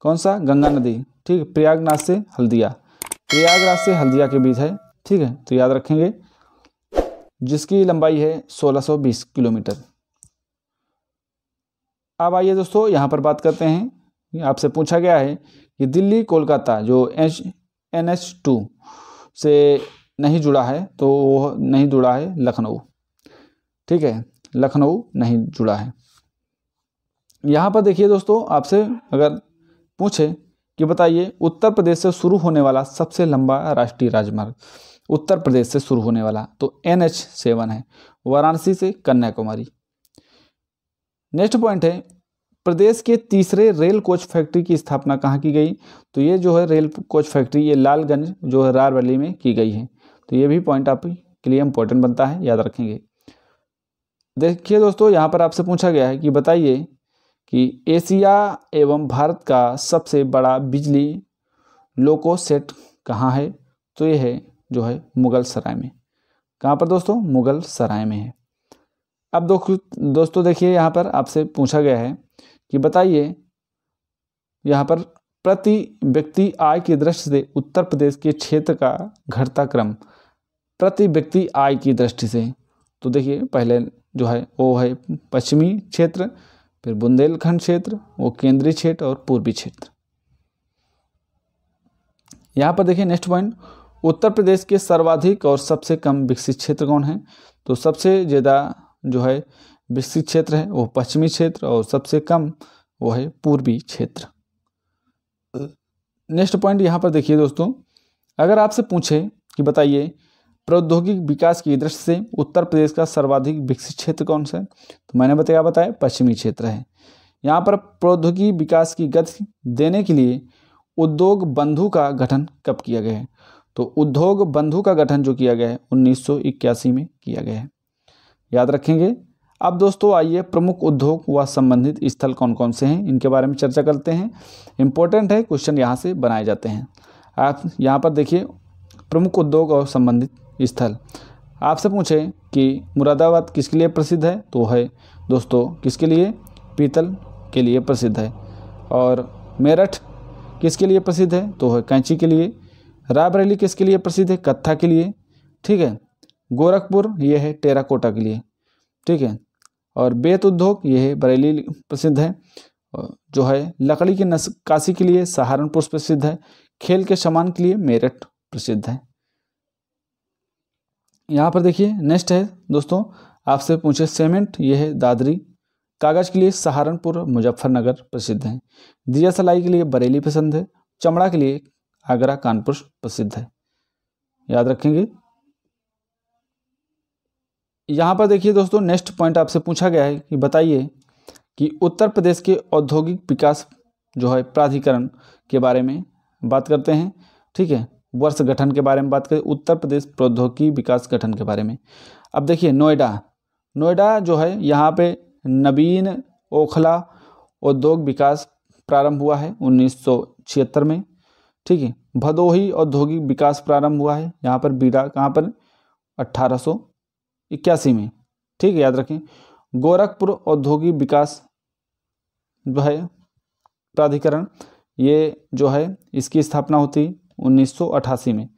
कौन सा गंगा नदी ठीक प्रयागराज से हल्दिया प्रयागराज से हल्दिया के बीच है ठीक है तो याद रखेंगे जिसकी लंबाई है 1620 किलोमीटर अब आइए दोस्तों यहाँ पर बात करते हैं आपसे पूछा गया है कि दिल्ली कोलकाता जो एच एन एच टू से नहीं जुड़ा है तो वो नहीं जुड़ा है लखनऊ ठीक है लखनऊ नहीं जुड़ा है यहाँ पर देखिए दोस्तों आपसे अगर पूछे कि बताइए उत्तर प्रदेश से शुरू होने वाला सबसे लंबा राष्ट्रीय राजमार्ग उत्तर प्रदेश से शुरू होने वाला तो एन एच सेवन है वाराणसी से कन्याकुमारी नेक्स्ट पॉइंट है प्रदेश के तीसरे रेल कोच फैक्ट्री की स्थापना कहाँ की गई तो ये जो है रेल कोच फैक्ट्री ये लालगंज जो है रार वैली में की गई है तो ये भी पॉइंट के लिए इम्पोर्टेंट बनता है याद रखेंगे देखिए दोस्तों यहाँ पर आपसे पूछा गया है कि बताइए कि एशिया एवं भारत का सबसे बड़ा बिजली लोको सेट कहाँ है तो ये है जो है मुगल सराय में कहाँ पर दोस्तों मुगल सराय में है अब दो, दोस्तों देखिए यहाँ पर आपसे पूछा गया है कि बताइए यहाँ पर प्रति व्यक्ति आय की दृष्टि से उत्तर प्रदेश के क्षेत्र का घटता क्रम प्रति व्यक्ति आय की दृष्टि से तो देखिए पहले जो है वो है पश्चिमी क्षेत्र फिर बुंदेलखंड क्षेत्र वो केंद्रीय क्षेत्र और पूर्वी क्षेत्र यहाँ पर देखिए नेक्स्ट पॉइंट उत्तर प्रदेश के सर्वाधिक और सबसे कम विकसित क्षेत्र कौन है तो सबसे ज़्यादा जो है विकसित क्षेत्र है वो पश्चिमी क्षेत्र और सबसे कम वो है पूर्वी क्षेत्र नेक्स्ट पॉइंट यहाँ पर देखिए दोस्तों अगर आपसे पूछे कि बताइए प्रौद्योगिक विकास की दृष्टि से उत्तर प्रदेश का सर्वाधिक विकसित क्षेत्र कौन सा है तो मैंने बताया बताया पश्चिमी क्षेत्र है यहाँ पर प्रौद्योगिकी विकास की गति देने के लिए उद्योग बंधु का गठन कब किया गया है तो उद्योग बंधु का गठन जो किया गया है उन्नीस में किया गया है याद रखेंगे अब दोस्तों आइए प्रमुख उद्योग व संबंधित स्थल कौन कौन से हैं इनके बारे में चर्चा करते हैं इम्पोर्टेंट है क्वेश्चन यहाँ से बनाए जाते हैं आप यहाँ पर देखिए प्रमुख उद्योग और संबंधित स्थल आपसे पूछें कि मुरादाबाद किसके लिए प्रसिद्ध है तो है दोस्तों किसके लिए पीतल के लिए प्रसिद्ध है और मेरठ किसके लिए प्रसिद्ध है तो है कैंची के लिए रायबरेली किसके लिए प्रसिद्ध है कत्था के लिए ठीक है गोरखपुर ये है टेराकोटा के लिए ठीक है और बेत उद्योग ये है बरेली प्रसिद्ध है जो है लकड़ी की नसकाशी के लिए सहारनपुर प्रसिद्ध है खेल के सामान के लिए मेरठ प्रसिद्ध है यहाँ पर देखिए नेक्स्ट है दोस्तों आपसे पूछे सीमेंट ये है दादरी कागज़ के लिए सहारनपुर मुजफ्फरनगर प्रसिद्ध है दिया सलाई के लिए बरेली पसंद है चमड़ा के लिए आगरा कानपुर प्रसिद्ध है याद रखेंगे यहाँ पर देखिए दोस्तों नेक्स्ट पॉइंट आपसे पूछा गया है कि बताइए कि उत्तर प्रदेश के औद्योगिक विकास जो है प्राधिकरण के बारे में बात करते हैं ठीक है वर्ष गठन के बारे में बात करें उत्तर प्रदेश प्रौद्योगिकी विकास गठन के बारे में अब देखिए नोएडा नोएडा जो है यहाँ पे नवीन ओखला औद्योग विकास प्रारंभ हुआ है उन्नीस में ठीक है भदोही औद्योगिक विकास प्रारंभ हुआ है यहाँ पर बीड़ा कहाँ पर अट्ठारह इक्यासी में ठीक है याद रखें गोरखपुर औद्योगिक विकास जो है प्राधिकरण ये जो है इसकी स्थापना होती 1988 में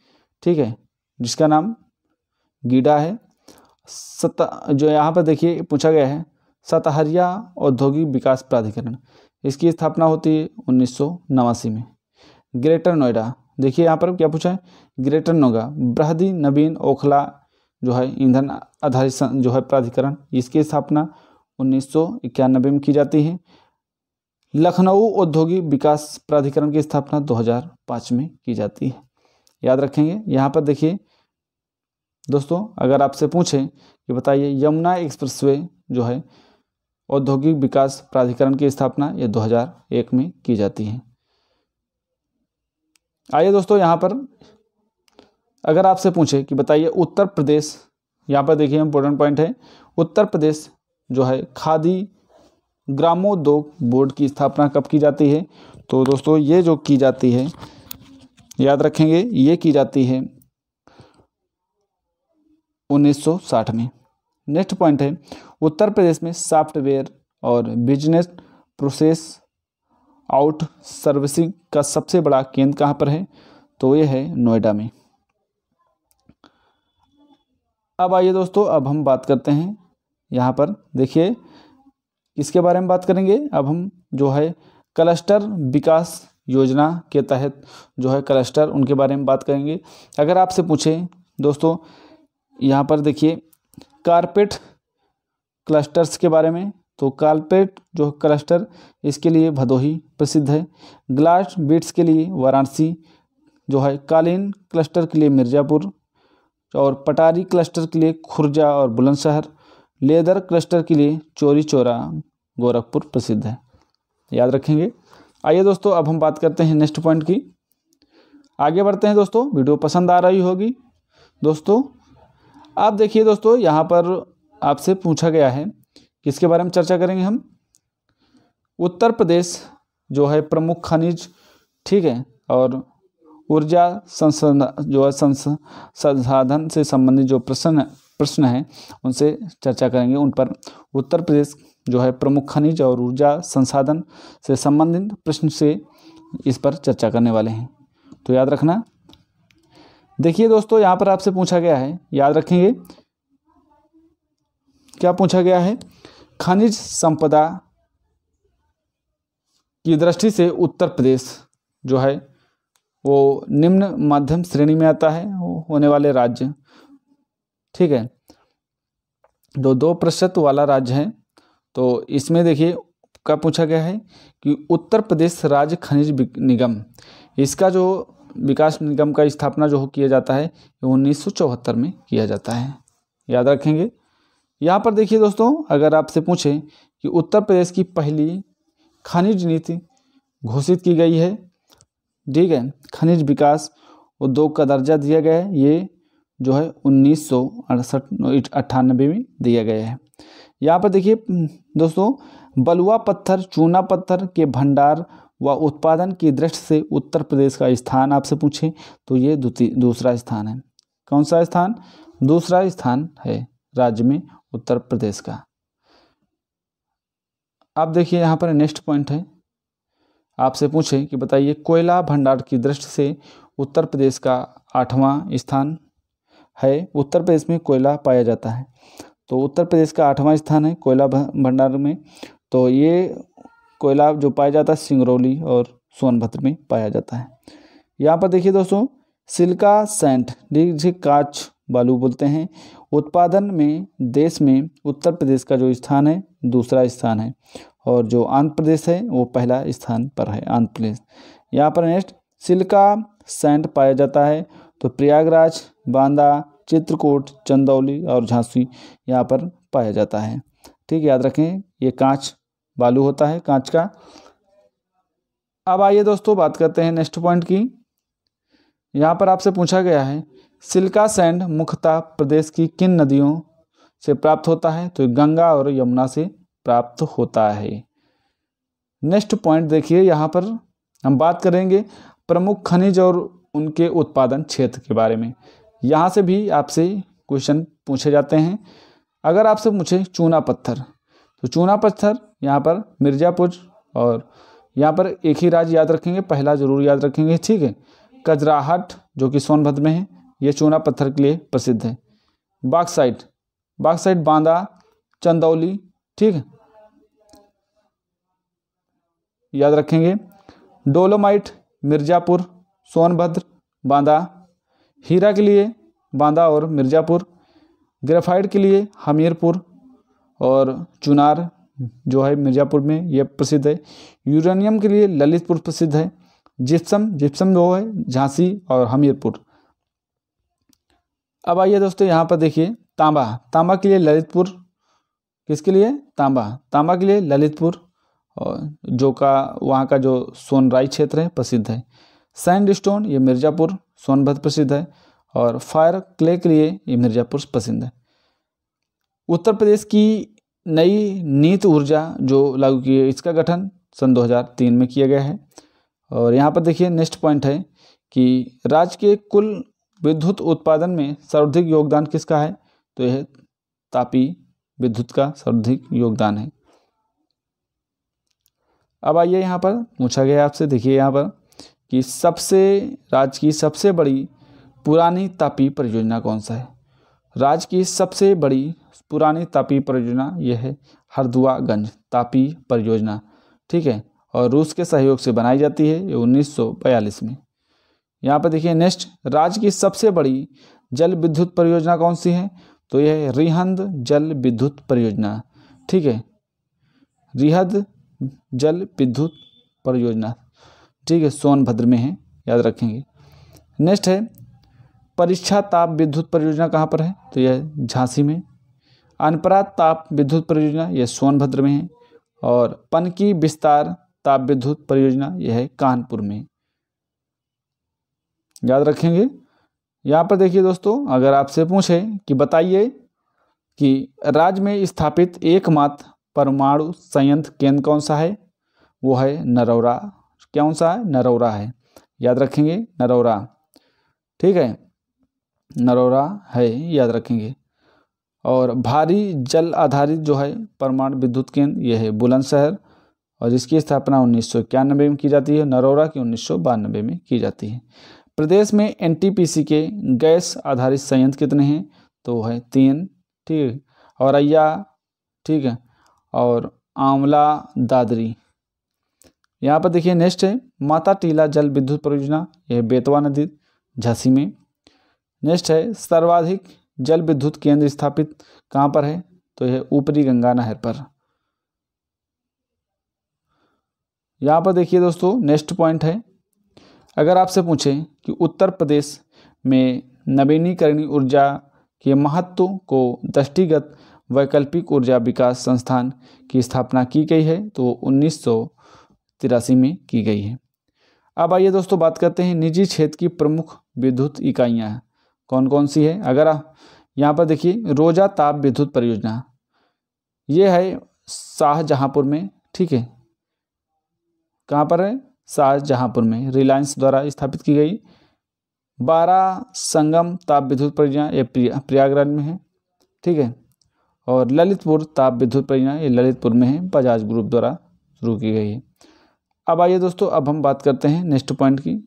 ठीक है जिसका नाम गीडा है सत जो यहाँ पर देखिए पूछा गया है सतहरिया औद्योगिक विकास प्राधिकरण इसकी स्थापना होती है उन्नीस में ग्रेटर नोएडा देखिए यहाँ पर क्या पूछा है ग्रेटर नोएडा बृहदी नवीन ओखला जो है ईंधन आधारित जो है प्राधिकरण इसकी स्थापना उन्नीस में की जाती है लखनऊ औद्योगिक विकास प्राधिकरण की स्थापना 2005 में की जाती है याद रखेंगे यहाँ पर देखिए दोस्तों अगर आपसे पूछें कि बताइए यमुना एक्सप्रेसवे जो है औद्योगिक विकास प्राधिकरण की स्थापना ये 2001 में की जाती है आइए दोस्तों यहाँ पर अगर आपसे पूछे कि बताइए उत्तर प्रदेश यहाँ पर देखिए इंपॉर्टेंट पॉइंट है उत्तर प्रदेश जो है खादी ग्रामोद्योग बोर्ड की स्थापना कब की जाती है तो दोस्तों ये जो की जाती है याद रखेंगे ये की जाती है 1960 में नेक्स्ट पॉइंट है उत्तर प्रदेश में सॉफ्टवेयर और बिजनेस प्रोसेस आउट सर्विसिंग का सबसे बड़ा केंद्र कहाँ पर है तो ये है नोएडा में अब आइए दोस्तों अब हम बात करते हैं यहाँ पर देखिए इसके बारे में बात करेंगे अब हम जो है क्लस्टर विकास योजना के तहत जो है क्लस्टर उनके बारे में बात करेंगे अगर आपसे पूछें दोस्तों यहाँ पर देखिए कारपेट क्लस्टर्स के बारे में तो कारपेट जो क्लस्टर इसके लिए भदोही प्रसिद्ध है ग्लास बीट्स के लिए वाराणसी जो है कालीन क्लस्टर के लिए मिर्ज़ापुर और पटारी क्लस्टर के लिए खुर्जा और बुलंदशहर लेदर क्लस्टर के लिए चोरी चोरा गोरखपुर प्रसिद्ध है याद रखेंगे आइए दोस्तों अब हम बात करते हैं नेक्स्ट पॉइंट की आगे बढ़ते हैं दोस्तों वीडियो पसंद आ रही होगी दोस्तों आप देखिए दोस्तों यहाँ पर आपसे पूछा गया है किसके बारे में चर्चा करेंगे हम उत्तर प्रदेश जो है प्रमुख खनिज ठीक है और ऊर्जा संसाधन जो है संसाधन से संबंधित जो प्रश्न प्रश्न हैं उनसे चर्चा करेंगे उन पर उत्तर प्रदेश जो है प्रमुख खनिज और ऊर्जा संसाधन से संबंधित प्रश्न से इस पर चर्चा करने वाले हैं तो याद रखना देखिए दोस्तों यहाँ पर आपसे पूछा गया है याद रखेंगे क्या पूछा गया है खनिज संपदा की दृष्टि से उत्तर प्रदेश जो है वो निम्न मध्यम श्रेणी में आता है होने वाले राज्य ठीक है जो तो दो प्रतिशत वाला राज्य है तो इसमें देखिए क्या पूछा गया है कि उत्तर प्रदेश राज्य खनिज निगम इसका जो विकास निगम का स्थापना जो किया जाता है उन्नीस में किया जाता है याद रखेंगे यहाँ पर देखिए दोस्तों अगर आपसे पूछें कि उत्तर प्रदेश की पहली खनिज नीति घोषित की गई है ठीक है खनिज विकास उद्योग का दर्जा दिया गया है ये जो है उन्नीस सौ अड़सठ अट्ठानबे में दिया गया है यहाँ पर देखिए दोस्तों बलुआ पत्थर चूना पत्थर के भंडार व उत्पादन की दृष्टि से उत्तर प्रदेश का स्थान आपसे पूछे तो ये दूसरा स्थान है कौन सा स्थान दूसरा स्थान है राज्य में उत्तर प्रदेश का अब देखिए यहाँ पर नेक्स्ट पॉइंट है आपसे पूछें कि बताइए कोयला भंडार की दृष्टि से उत्तर प्रदेश का आठवां स्थान है उत्तर प्रदेश में कोयला पाया जाता है तो उत्तर प्रदेश का आठवां स्थान है कोयला भंडार में तो ये कोयला जो पाया जाता है सिंगरौली और सोनभद्र में पाया जाता है यहाँ पर देखिए दोस्तों सिल्का सेंट जिसे काच बालू बोलते हैं उत्पादन में देश में उत्तर प्रदेश का जो स्थान है दूसरा स्थान है और जो आंध्र प्रदेश है वो पहला स्थान पर है आंध्र प्रदेश यहाँ पर नेक्स्ट सिल्का सैंड पाया जाता है तो प्रयागराज बांदा चित्रकूट चंदौली और झांसी यहाँ पर पाया जाता है ठीक याद रखें ये कांच बालू होता है कांच का अब आइए दोस्तों बात करते हैं नेक्स्ट पॉइंट की यहाँ पर आपसे पूछा गया है सिल्का सैंड मुख्यतः प्रदेश की किन नदियों से प्राप्त होता है तो गंगा और यमुना से प्राप्त होता है नेक्स्ट पॉइंट देखिए यहाँ पर हम बात करेंगे प्रमुख खनिज और उनके उत्पादन क्षेत्र के बारे में यहाँ से भी आपसे क्वेश्चन पूछे जाते हैं अगर आपसे पूछे चूना पत्थर तो चूना पत्थर यहाँ पर मिर्ज़ापुर और यहाँ पर एक ही राज्य याद रखेंगे पहला जरूर याद रखेंगे ठीक है कजराहट जो कि सोनभद्र में है ये चूना पत्थर के लिए प्रसिद्ध है बागसाइट बागसाइट बांदा चंदौली ठीक है याद रखेंगे डोलोमाइट मिर्ज़ापुर सोनभद्र बांदा हीरा के लिए बांदा और मिर्ज़ापुर ग्रेफाइट के लिए हमीरपुर और चुनार जो है मिर्ज़ापुर में यह प्रसिद्ध है यूरेनियम के लिए ललितपुर प्रसिद्ध है जिप्सम जिप्सम वो है झांसी और हमीरपुर अब आइए दोस्तों यहाँ पर देखिए तांबा तांबा के लिए ललितपुर किसके लिए तांबा तांबा के लिए ललितपुर और जो का वहाँ का जो सोनराई क्षेत्र है प्रसिद्ध है सैंड स्टोन ये मिर्ज़ापुर सोनभद्र प्रसिद्ध है और फायर क्ले के लिए ये मिर्ज़ापुर प्रसिद्ध है उत्तर प्रदेश की नई नीत ऊर्जा जो लागू की है इसका गठन सन 2003 में किया गया है और यहाँ पर देखिए नेक्स्ट पॉइंट है कि राज्य के कुल विद्युत उत्पादन में सर्वाधिक योगदान किसका है तो यह तापी विद्युत का सर्वाधिक योगदान है अब आइए यहाँ पर पूछा गया आपसे देखिए यहाँ पर कि सबसे राज्य की सबसे बड़ी पुरानी तापी परियोजना कौन सा है राज्य की सबसे बड़ी पुरानी तापी परियोजना यह है हरदुआगंज तापी परियोजना ठीक है और रूस के सहयोग से बनाई जाती है ये 1942 में यहाँ पर देखिए नेक्स्ट राज्य की सबसे बड़ी जल विद्युत परियोजना कौन सी है तो यह रिहंद जल विद्युत परियोजना ठीक है रिहद जल विद्युत परियोजना ठीक है सोनभद्र में है याद रखेंगे नेक्स्ट है परीक्षा ताप विद्युत परियोजना कहाँ पर है तो यह झांसी में अनपरा ताप विद्युत परियोजना यह सोनभद्र में है और पनकी विस्तार ताप विद्युत परियोजना यह है कानपुर में याद रखेंगे यहाँ पर देखिए दोस्तों अगर आपसे पूछे कि बताइए कि राज्य में स्थापित एकमात्र परमाणु संयंत्र केंद्र कौन सा है वो है नरौरा कौन सा है नरौरा है याद रखेंगे नरौरा ठीक है नरौरा है याद रखेंगे और भारी जल आधारित जो है परमाणु विद्युत केंद्र यह है बुलंदशहर और इसकी स्थापना उन्नीस में की जाती है नरौरा की उन्नीस में की जाती है प्रदेश में एनटीपीसी के गैस आधारित संयंत्र कितने हैं तो है तीन ठीक है औरैया ठीक है और आंवला दादरी यहाँ पर देखिए नेक्स्ट है माता टीला जल विद्युत परियोजना यह बेतवा नदी झांसी में नेक्स्ट है सर्वाधिक जल विद्युत केंद्र स्थापित कहाँ पर है तो यह ऊपरी गंगा नहर पर यहाँ पर देखिए दोस्तों नेक्स्ट पॉइंट है अगर आपसे पूछें कि उत्तर प्रदेश में नवीनीकरणीय ऊर्जा के महत्व को दृष्टिगत वैकल्पिक ऊर्जा विकास संस्थान की स्थापना की गई है तो उन्नीस में की गई है अब आइए दोस्तों बात करते हैं निजी क्षेत्र की प्रमुख विद्युत इकाइयाँ कौन कौन सी है अगर आप यहाँ पर देखिए रोजा ताप विद्युत परियोजना ये है शाहजहाँपुर में ठीक है कहाँ पर है शाहजहांपुर में रिलायंस द्वारा स्थापित की गई बारह संगम ताप विद्युत परियोजना ये प्रयागराज में है ठीक है और ललितपुर ताप विद्युत परियोजना ये ललितपुर में है बजाज ग्रुप द्वारा शुरू की गई है अब आइए दोस्तों अब हम बात करते हैं नेक्स्ट पॉइंट की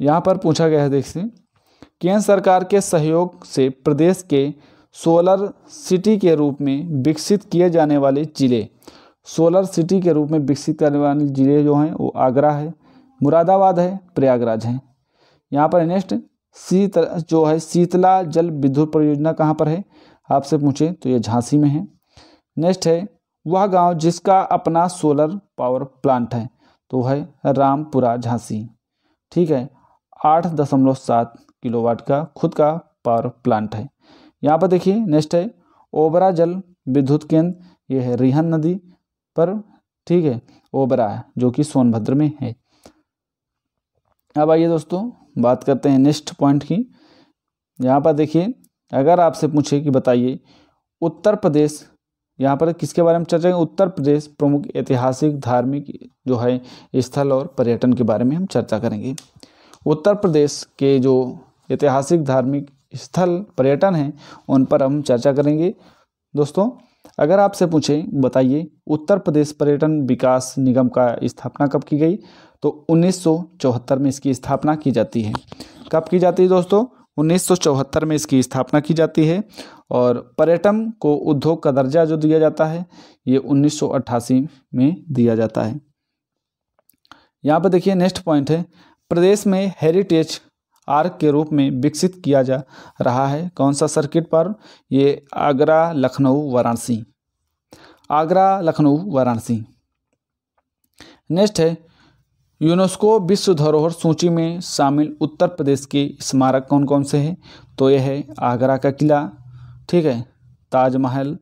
यहाँ पर पूछा गया है हैं केंद्र सरकार के सहयोग से प्रदेश के सोलर सिटी के रूप में विकसित किए जाने वाले ज़िले सोलर सिटी के रूप में विकसित करने वाले ज़िले जो हैं वो आगरा है मुरादाबाद है प्रयागराज है यहाँ पर नेक्स्ट शीत जो है शीतला जल विद्युत परियोजना कहाँ पर है आपसे पूछे तो ये झांसी में है नेक्स्ट है वह गांव जिसका अपना सोलर पावर प्लांट है तो है रामपुरा झांसी ठीक है आठ दशमलव सात किलोवाट का खुद का पावर प्लांट है यहाँ पर देखिए नेक्स्ट है ओबरा जल विद्युत केंद्र ये है रिहन नदी पर ठीक है ओबरा है जो कि सोनभद्र में है अब आइए दोस्तों बात करते हैं नेक्स्ट पॉइंट की यहाँ पर देखिए अगर आपसे पूछे कि बताइए उत्तर प्रदेश यहाँ पर किसके बारे में चर्चा करेंगे उत्तर प्रदेश प्रमुख ऐतिहासिक धार्मिक जो है स्थल और पर्यटन के बारे में हम चर्चा करेंगे उत्तर प्रदेश के जो ऐतिहासिक धार्मिक स्थल पर्यटन हैं उन पर हम चर्चा करेंगे दोस्तों अगर आपसे पूछें बताइए उत्तर प्रदेश पर्यटन विकास निगम का स्थापना कब की गई तो उन्नीस में इसकी स्थापना की जाती है कब की जाती है दोस्तों 1974 में इसकी स्थापना की जाती है और पर्यटन को उद्योग का दर्जा जो दिया जाता है ये 1988 में दिया जाता है यहाँ पर देखिए नेक्स्ट पॉइंट है प्रदेश में हेरिटेज आर्क के रूप में विकसित किया जा रहा है कौन सा सर्किट पर ये आगरा लखनऊ वाराणसी आगरा लखनऊ वाराणसी नेक्स्ट है यूनेस्को विश्व धरोहर सूची में शामिल उत्तर प्रदेश के स्मारक कौन कौन से हैं तो यह है आगरा का किला ठीक है ताजमहल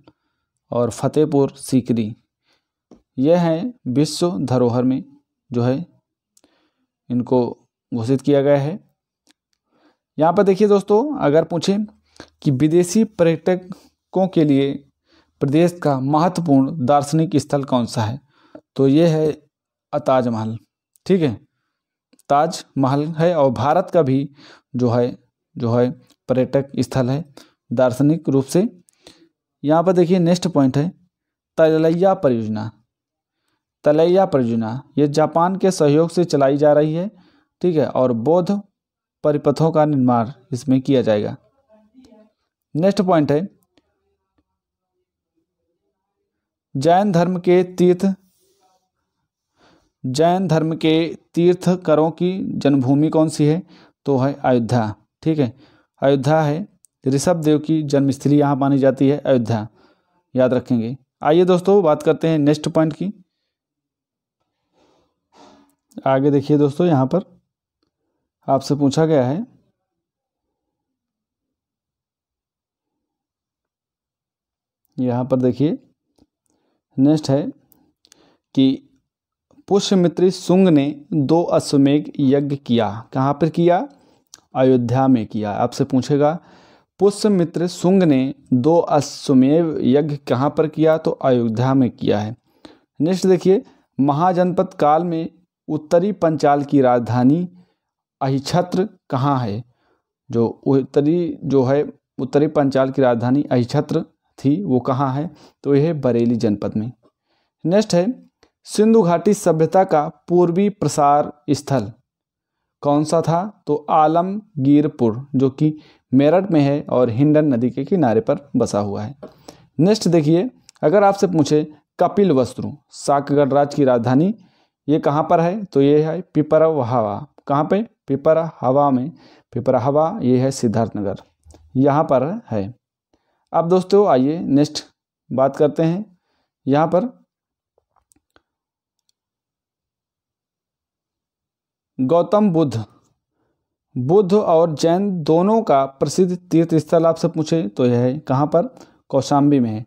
और फतेहपुर सीकरी यह है विश्व धरोहर में जो है इनको घोषित किया गया है यहाँ पर देखिए दोस्तों अगर पूछें कि विदेशी पर्यटकों के लिए प्रदेश का महत्वपूर्ण दार्शनिक स्थल कौन सा है तो ये है ताजमहल ठीक है ताजमहल है और भारत का भी जो है जो है पर्यटक स्थल है दार्शनिक रूप से यहाँ पर देखिए नेक्स्ट पॉइंट है तलैया परियोजना तलैया परियोजना ये जापान के सहयोग से चलाई जा रही है ठीक है और बौद्ध परिपथों का निर्माण इसमें किया जाएगा नेक्स्ट पॉइंट है जैन धर्म के तीर्थ जैन धर्म के तीर्थकरों की जन्मभूमि कौन सी है तो है अयोध्या ठीक है अयोध्या है ऋषभ देव की जन्मस्थली यहाँ मानी जाती है अयोध्या याद रखेंगे आइए दोस्तों बात करते हैं नेक्स्ट पॉइंट की आगे देखिए दोस्तों यहाँ पर आपसे पूछा गया है यहाँ पर देखिए नेक्स्ट है कि पुष्यमित्री सुंग ने दो अश्वमेघ यज्ञ किया कहाँ पर किया अयोध्या में किया आपसे पूछेगा पुष्यमित्र सुंग ने दो अश्वमेघ यज्ञ कहाँ पर किया तो अयोध्या में किया है नेक्स्ट देखिए महाजनपद काल में उत्तरी पंचाल की राजधानी अहिछत्र कहाँ है जो उत्तरी जो है उत्तरी पंचाल की राजधानी अहिछत्र थी वो कहाँ है तो यह बरेली जनपद में नेक्स्ट है सिंधु घाटी सभ्यता का पूर्वी प्रसार स्थल कौन सा था तो आलमगीरपुर जो कि मेरठ में है और हिंडन नदी के किनारे पर बसा हुआ है नेक्स्ट देखिए अगर आपसे पूछे कपिल वस्त्रु साकगढ़ राज्य की राजधानी ये कहाँ पर है तो ये है पिपरवहावा कहाँ पे पिपर हवा में पिपरा हवा ये है सिद्धार्थ नगर यहाँ पर है अब दोस्तों आइए नेक्स्ट बात करते हैं यहाँ पर गौतम बुद्ध बुद्ध और जैन दोनों का प्रसिद्ध तीर्थ स्थल आपसे पूछे तो यह है कहाँ पर कौशाम्बी में है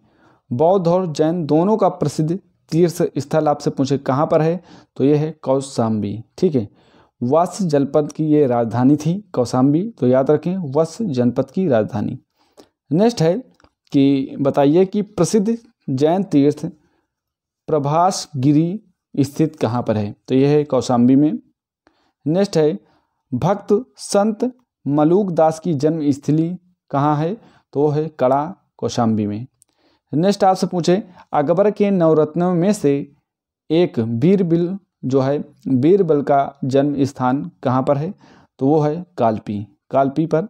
बौद्ध और जैन दोनों का प्रसिद्ध तीर्थ स्थल आपसे पूछे कहाँ पर है तो यह है कौशाम्बी ठीक है वत्स जनपद की ये राजधानी थी कौशाम्बी तो याद रखें वत्स जनपद की राजधानी नेक्स्ट है कि बताइए कि प्रसिद्ध जैन तीर्थ प्रभास गिरी स्थित कहाँ पर है तो यह है कौशाम्बी में नेक्स्ट है भक्त संत मलूक दास की जन्म स्थली कहाँ है तो वो है कड़ा कौशाम्बी में नेक्स्ट आपसे पूछे अकबर के नवरत्नों में से एक बीरबिल जो है बीरबल का जन्म स्थान कहाँ पर है तो वो है कालपी कालपी पर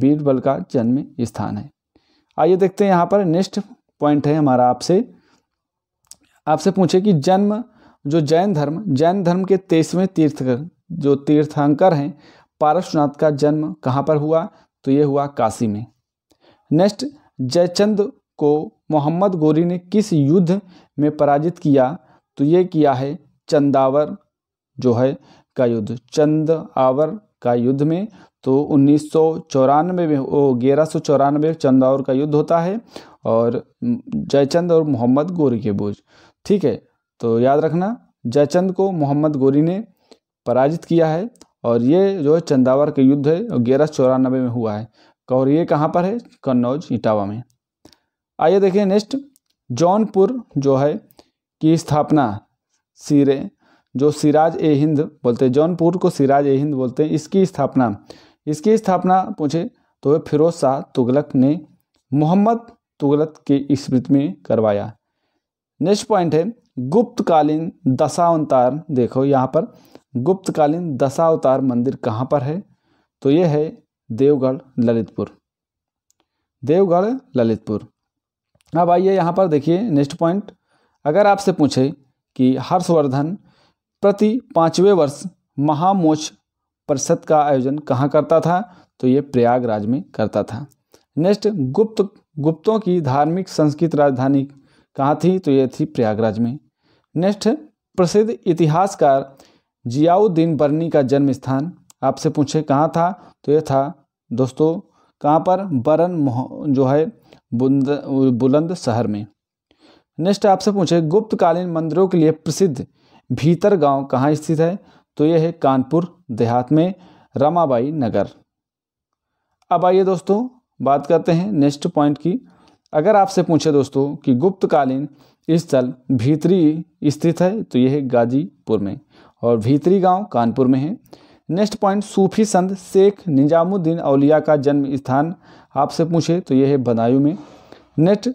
बीरबल का जन्म स्थान है आइए देखते हैं यहाँ पर नेक्स्ट पॉइंट है हमारा आपसे आपसे पूछे कि जन्म जो जैन धर्म जैन धर्म के तेईसवें तीर्थकर जो तीर्थंकर हैं पारसनाथ का जन्म कहाँ पर हुआ तो ये हुआ काशी में नेक्स्ट जयचंद को मोहम्मद गोरी ने किस युद्ध में पराजित किया तो ये किया है चंदावर जो है का युद्ध चंद आवर का युद्ध में तो उन्नीस में ओ ग्यारह सौ चौरानवे चंदावर का युद्ध होता है और जयचंद और मोहम्मद गोरी के बोझ ठीक है तो याद रखना जयचंद को मोहम्मद गोरी ने पराजित किया है और ये जो है चंदावर का युद्ध है और ग्यारह चौरानबे में हुआ है और ये कहाँ पर है कन्नौज इटावा में आइए देखें नेक्स्ट जौनपुर जो है की स्थापना सिरे जो सिराज ए हिंद बोलते हैं जौनपुर को सिराज ए हिंद बोलते हैं इसकी स्थापना इसकी स्थापना पूछे तो वह फिरोज शाह तुगलक ने मोहम्मद तुगलक के स्मृति में करवाया नेक्स्ट पॉइंट है गुप्तकालीन दशावतार देखो यहाँ पर गुप्तकालीन दशावतार मंदिर कहाँ पर है तो ये है देवगढ़ ललितपुर देवगढ़ ललितपुर अब आइए यहाँ पर देखिए नेक्स्ट पॉइंट अगर आपसे पूछे कि हर्षवर्धन प्रति पाँचवें वर्ष महामोक्ष परिषद का आयोजन कहाँ करता था तो ये प्रयागराज में करता था नेक्स्ट गुप्त गुप्तों की धार्मिक संस्कृत राजधानी कहाँ थी तो ये थी प्रयागराज में नेक्स्ट प्रसिद्ध इतिहासकार जियाउद्दीन बर्नी का जन्म स्थान आपसे पूछे कहाँ था तो ये था दोस्तों कहाँ पर बरन जो है बुलंद शहर में नेक्स्ट आपसे पूछे गुप्तकालीन मंदिरों के लिए प्रसिद्ध भीतर गांव कहाँ स्थित है तो यह है कानपुर देहात में रमाबाई नगर अब आइए दोस्तों बात करते हैं नेक्स्ट पॉइंट की अगर आपसे पूछे दोस्तों कि गुप्तकालीन स्थल भीतरी स्थित है तो यह है गाजीपुर में और भीतरी गांव कानपुर में है नेक्स्ट पॉइंट सूफी संत शेख निजामुद्दीन अलिया का जन्म स्थान आपसे पूछे तो यह है बदायूं में नेक्स्ट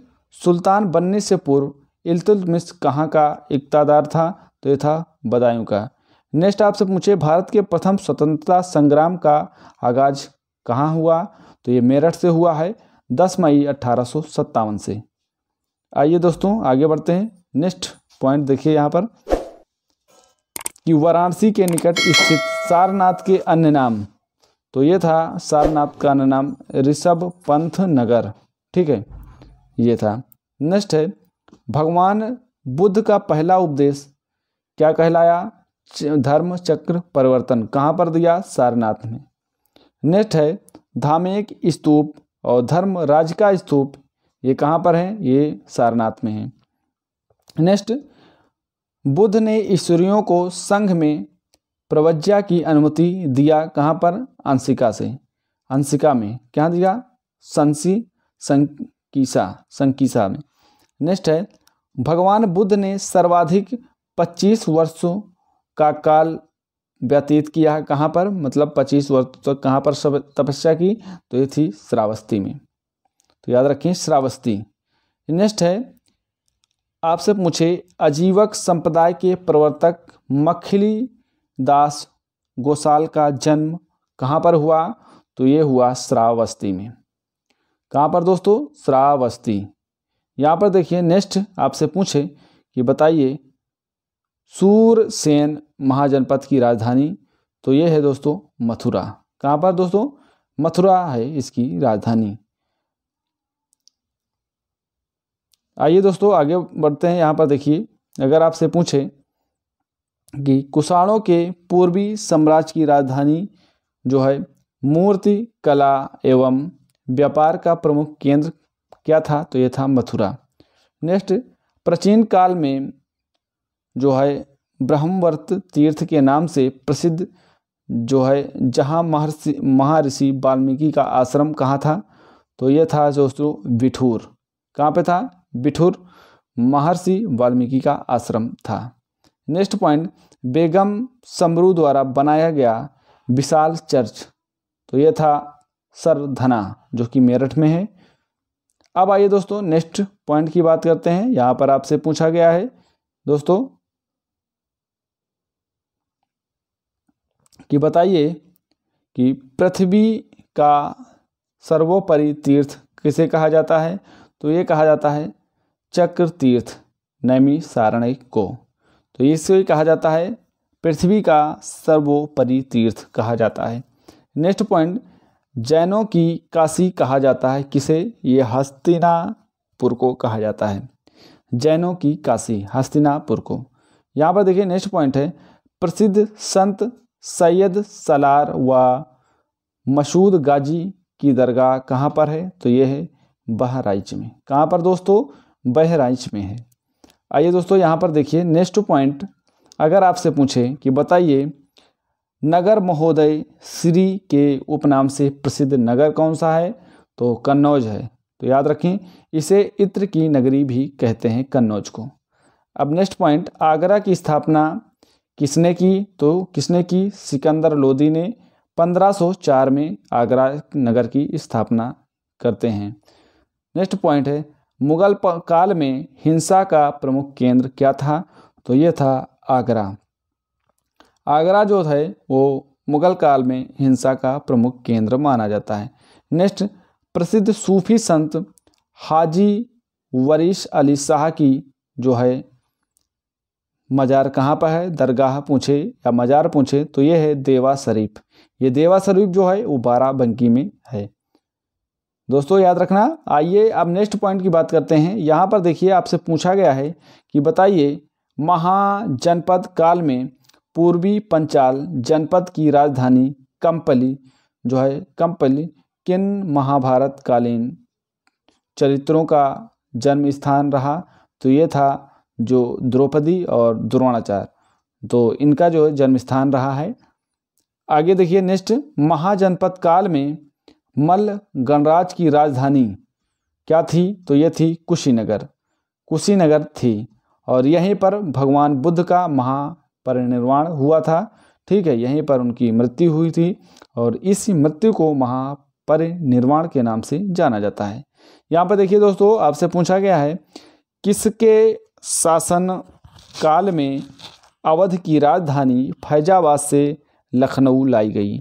सुल्तान बनने से पूर्व इल्तुतमिश कहाँ का इकतादार था तो ये था बदायूं का नेक्स्ट आपसे पूछे भारत के प्रथम स्वतंत्रता संग्राम का आगाज कहाँ हुआ तो ये मेरठ से हुआ है 10 मई अट्ठारह से आइए दोस्तों आगे बढ़ते हैं नेक्स्ट पॉइंट देखिए यहाँ पर कि वाराणसी के निकट स्थित सारनाथ के अन्य नाम तो ये था सारनाथ का अन्य नाम ऋषभ पंथ नगर ठीक है ये था नेक्स्ट है भगवान बुद्ध का पहला उपदेश क्या कहलाया धर्म चक्र परिवर्तन कहाँ पर दिया सारनाथ में नेक्स्ट है धामेक स्तूप और धर्म राज का स्तूप ये कहाँ पर है ये सारनाथ में है नेक्स्ट बुद्ध ने ईश्वरियों को संघ में प्रवज्ञा की अनुमति दिया कहाँ पर अंशिका से अंशिका में क्या दिया संसी सं कीसा संकीसा में नेक्स्ट है भगवान बुद्ध ने सर्वाधिक पच्चीस वर्षों का काल व्यतीत किया है कहाँ पर मतलब पच्चीस वर्ष तक तो कहाँ पर सब तपस्या की तो ये थी श्रावस्ती में तो याद रखें श्रावस्ती नेक्स्ट है आपसे पूछे अजीवक संप्रदाय के प्रवर्तक मखिली दास गोसाल का जन्म कहाँ पर हुआ तो ये हुआ श्रावस्ती में कहाँ पर दोस्तों श्रावस्ती यहाँ पर देखिए नेक्स्ट आपसे पूछे कि बताइए सूरसेन महाजनपद की राजधानी तो ये है दोस्तों मथुरा कहाँ पर दोस्तों मथुरा है इसकी राजधानी आइए दोस्तों आगे बढ़ते हैं यहाँ पर देखिए अगर आपसे पूछे कि कुषाणों के पूर्वी साम्राज्य की राजधानी जो है मूर्ति कला एवं व्यापार का प्रमुख केंद्र क्या था तो यह था मथुरा नेक्स्ट प्राचीन काल में जो है ब्रह्मवर्त तीर्थ के नाम से प्रसिद्ध जो है जहाँ महर्षि महर्षि वाल्मीकि का आश्रम कहाँ था तो यह था दोस्तों बिठूर कहाँ पे था बिठूर महर्षि वाल्मीकि का आश्रम था नेक्स्ट पॉइंट बेगम समरू द्वारा बनाया गया विशाल चर्च तो यह था सरधना जो कि मेरठ में है अब आइए दोस्तों नेक्स्ट पॉइंट की बात करते हैं यहाँ पर आपसे पूछा गया है दोस्तों कि बताइए कि पृथ्वी का सर्वोपरि तीर्थ किसे कहा जाता है तो ये कहा जाता है चक्र तीर्थ नैमी सारणिक को तो इसे कहा जाता है पृथ्वी का सर्वोपरि तीर्थ कहा जाता है नेक्स्ट पॉइंट जैनों की काशी कहा जाता है किसे ये हस्तिनापुर को कहा जाता है जैनों की काशी हस्तिनापुर को यहाँ पर देखिए नेक्स्ट पॉइंट है प्रसिद्ध संत सैयद सलार व मशहूद गाजी की दरगाह कहाँ पर है तो ये है बहराइच में कहाँ पर दोस्तों बहराइच में है आइए दोस्तों यहाँ पर देखिए नेक्स्ट पॉइंट अगर आपसे पूछे कि बताइए नगर महोदय श्री के उपनाम से प्रसिद्ध नगर कौन सा है तो कन्नौज है तो याद रखें इसे इत्र की नगरी भी कहते हैं कन्नौज को अब नेक्स्ट पॉइंट आगरा की स्थापना किसने की तो किसने की सिकंदर लोदी ने 1504 में आगरा नगर की स्थापना करते हैं नेक्स्ट पॉइंट है मुगल काल में हिंसा का प्रमुख केंद्र क्या था तो ये था आगरा आगरा जो है वो मुगल काल में हिंसा का प्रमुख केंद्र माना जाता है नेक्स्ट प्रसिद्ध सूफी संत हाजी वरीश अली शाह की जो है मज़ार कहाँ पर है दरगाह पूछे या मज़ार पूछे तो ये है देवा शरीफ ये देवा शरीफ जो है वो बारा बंकी में है दोस्तों याद रखना आइए अब नेक्स्ट पॉइंट की बात करते हैं यहाँ पर देखिए आपसे पूछा गया है कि बताइए महाजनपद काल में पूर्वी पंचाल जनपद की राजधानी कंपली जो है कंपली किन महाभारत कालीन चरित्रों का जन्म स्थान रहा तो ये था जो द्रौपदी और द्रोणाचार्य तो इनका जो जन्म स्थान रहा है आगे देखिए नेक्स्ट महाजनपद काल में मल्ल गणराज की राजधानी क्या थी तो ये थी कुशीनगर कुशीनगर थी और यहीं पर भगवान बुद्ध का महा परिनिर्वाण हुआ था ठीक है यहीं पर उनकी मृत्यु हुई थी और इसी मृत्यु को महापरिनिर्वाण के नाम से जाना जाता है यहाँ पर देखिए दोस्तों आपसे पूछा गया है किसके शासन काल में अवध की राजधानी फैजाबाद से लखनऊ लाई गई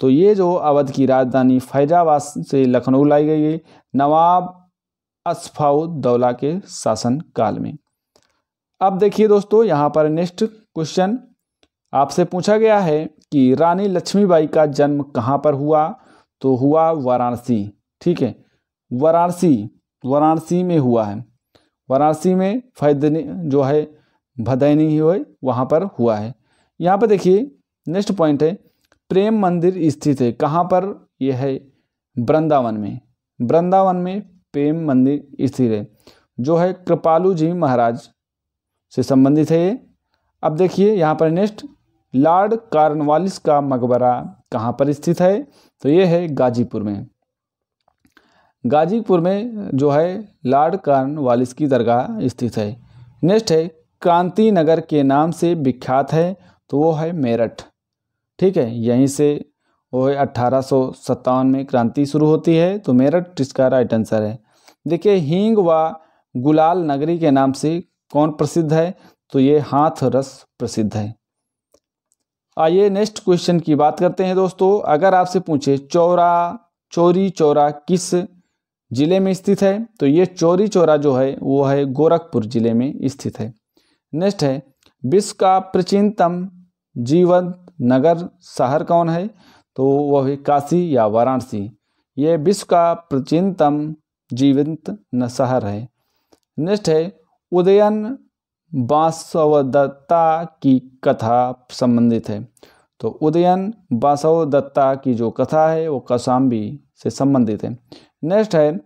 तो ये जो अवध की राजधानी फैजाबाद से लखनऊ लाई गई नवाब असफाउद्दौला के शासन काल में अब देखिए दोस्तों यहाँ पर नेक्स्ट क्वेश्चन आपसे पूछा गया है कि रानी लक्ष्मीबाई का जन्म कहाँ पर हुआ तो हुआ वाराणसी ठीक है वाराणसी वाराणसी में हुआ है वाराणसी में फैदनी जो है भदैनी ही हुए वहाँ पर हुआ है यहाँ पर देखिए नेक्स्ट पॉइंट है प्रेम मंदिर स्थित है कहाँ पर यह है वृंदावन में वृंदावन में प्रेम मंदिर स्थित है जो है कृपालू जी महाराज से संबंधित है ये अब देखिए यहाँ पर नेक्स्ट लॉर्ड कार्नवालिस का मकबरा कहाँ पर स्थित है तो ये है गाजीपुर में गाजीपुर में जो है लॉर्ड कार्नवालिस की दरगाह स्थित है नेक्स्ट है क्रांति नगर के नाम से विख्यात है तो वो है मेरठ ठीक है यहीं से वो है अट्ठारह में क्रांति शुरू होती है तो मेरठ इसका राइट आंसर है देखिए हींग व गुलाल नगरी के नाम से कौन प्रसिद्ध है तो ये हाथ रस प्रसिद्ध है आइए नेक्स्ट क्वेश्चन की बात करते हैं दोस्तों अगर आपसे पूछे चौरा चोरी चौरा किस जिले में स्थित है तो ये चोरी चौरा जो है वो है गोरखपुर जिले में स्थित है नेक्स्ट है विश्व का प्राचीनतम जीवंत नगर शहर कौन है तो वह है काशी या वाराणसी ये विश्व का प्राचीनतम जीवंत शहर है नेक्स्ट है उदयन बासवदत्ता की कथा संबंधित है तो उदयन बासवदत्ता की जो कथा है वो कौशाम्बी से संबंधित है नेक्स्ट है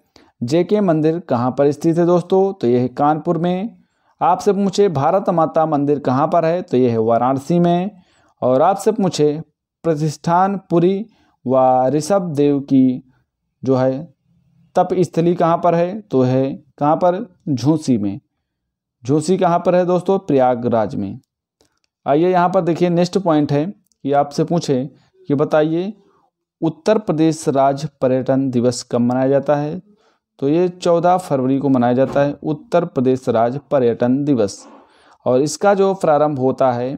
जेके मंदिर कहाँ पर स्थित है दोस्तों तो यह है कानपुर में आपसे पूछे भारत माता मंदिर कहाँ पर है तो यह है वाराणसी में और आपसे पूछे प्रतिष्ठान पुरी व ऋषभ देव की जो है तप स्थली कहाँ पर है तो है कहाँ पर झूसी में जोशी कहाँ पर है दोस्तों प्रयागराज में आइए यहाँ पर देखिए नेक्स्ट पॉइंट है कि आपसे पूछे कि बताइए उत्तर प्रदेश राज्य पर्यटन दिवस कब मनाया जाता है तो ये चौदह फरवरी को मनाया जाता है उत्तर प्रदेश राज्य पर्यटन दिवस और इसका जो प्रारंभ होता है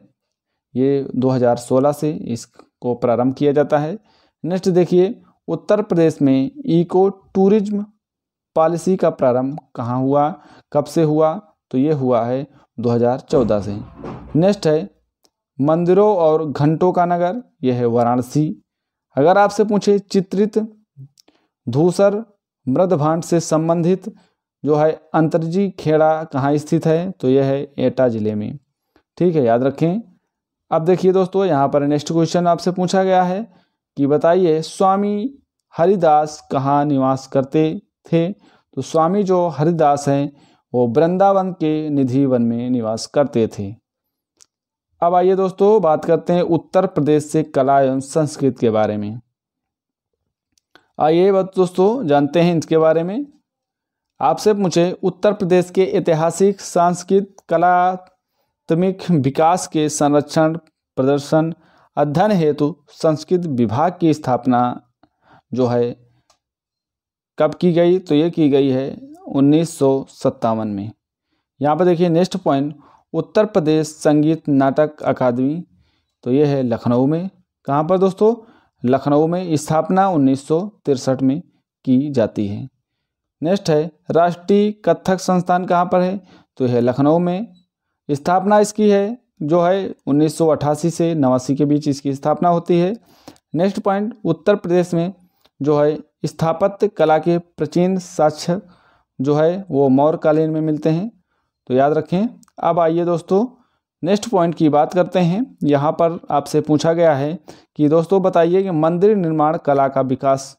ये 2016 से इसको प्रारंभ किया जाता है नेक्स्ट देखिए उत्तर प्रदेश में इको टूरिज्म पॉलिसी का प्रारंभ कहाँ हुआ कब से हुआ तो ये हुआ है 2014 से नेक्स्ट है मंदिरों और घंटों का नगर यह है वाराणसी अगर आपसे पूछे चित्रित धूसर मृदभांड से संबंधित जो है अंतरजी खेड़ा कहाँ स्थित है तो यह है एटा जिले में ठीक है याद रखें अब देखिए दोस्तों यहाँ पर नेक्स्ट क्वेश्चन आपसे पूछा गया है कि बताइए स्वामी हरिदास कहाँ निवास करते थे तो स्वामी जो हरिदास हैं वो वृंदावन के निधि वन में निवास करते थे अब आइए दोस्तों बात करते हैं उत्तर प्रदेश से कला एवं संस्कृत के बारे में आइए दोस्तों जानते हैं इसके बारे में आपसे पूछे उत्तर प्रदेश के ऐतिहासिक सांस्कृतिक कलात्मिक विकास के संरक्षण प्रदर्शन अध्ययन हेतु संस्कृत विभाग की स्थापना जो है कब की गई तो ये की गई है उन्नीस में यहाँ पर देखिए नेक्स्ट पॉइंट उत्तर प्रदेश संगीत नाटक अकादमी तो ये है लखनऊ में कहाँ पर दोस्तों लखनऊ में स्थापना उन्नीस में की जाती है नेक्स्ट है राष्ट्रीय कथक संस्थान कहाँ पर है तो यह लखनऊ में स्थापना इसकी है जो है 1988 से नवासी के बीच इसकी स्थापना होती है नेक्स्ट पॉइंट उत्तर प्रदेश में जो है स्थापत्य कला के प्राचीन साक्ष्य जो है वो मौर्य कालीन में मिलते हैं तो याद रखें अब आइए दोस्तों नेक्स्ट पॉइंट की बात करते हैं यहाँ पर आपसे पूछा गया है कि दोस्तों बताइए कि मंदिर निर्माण कला का विकास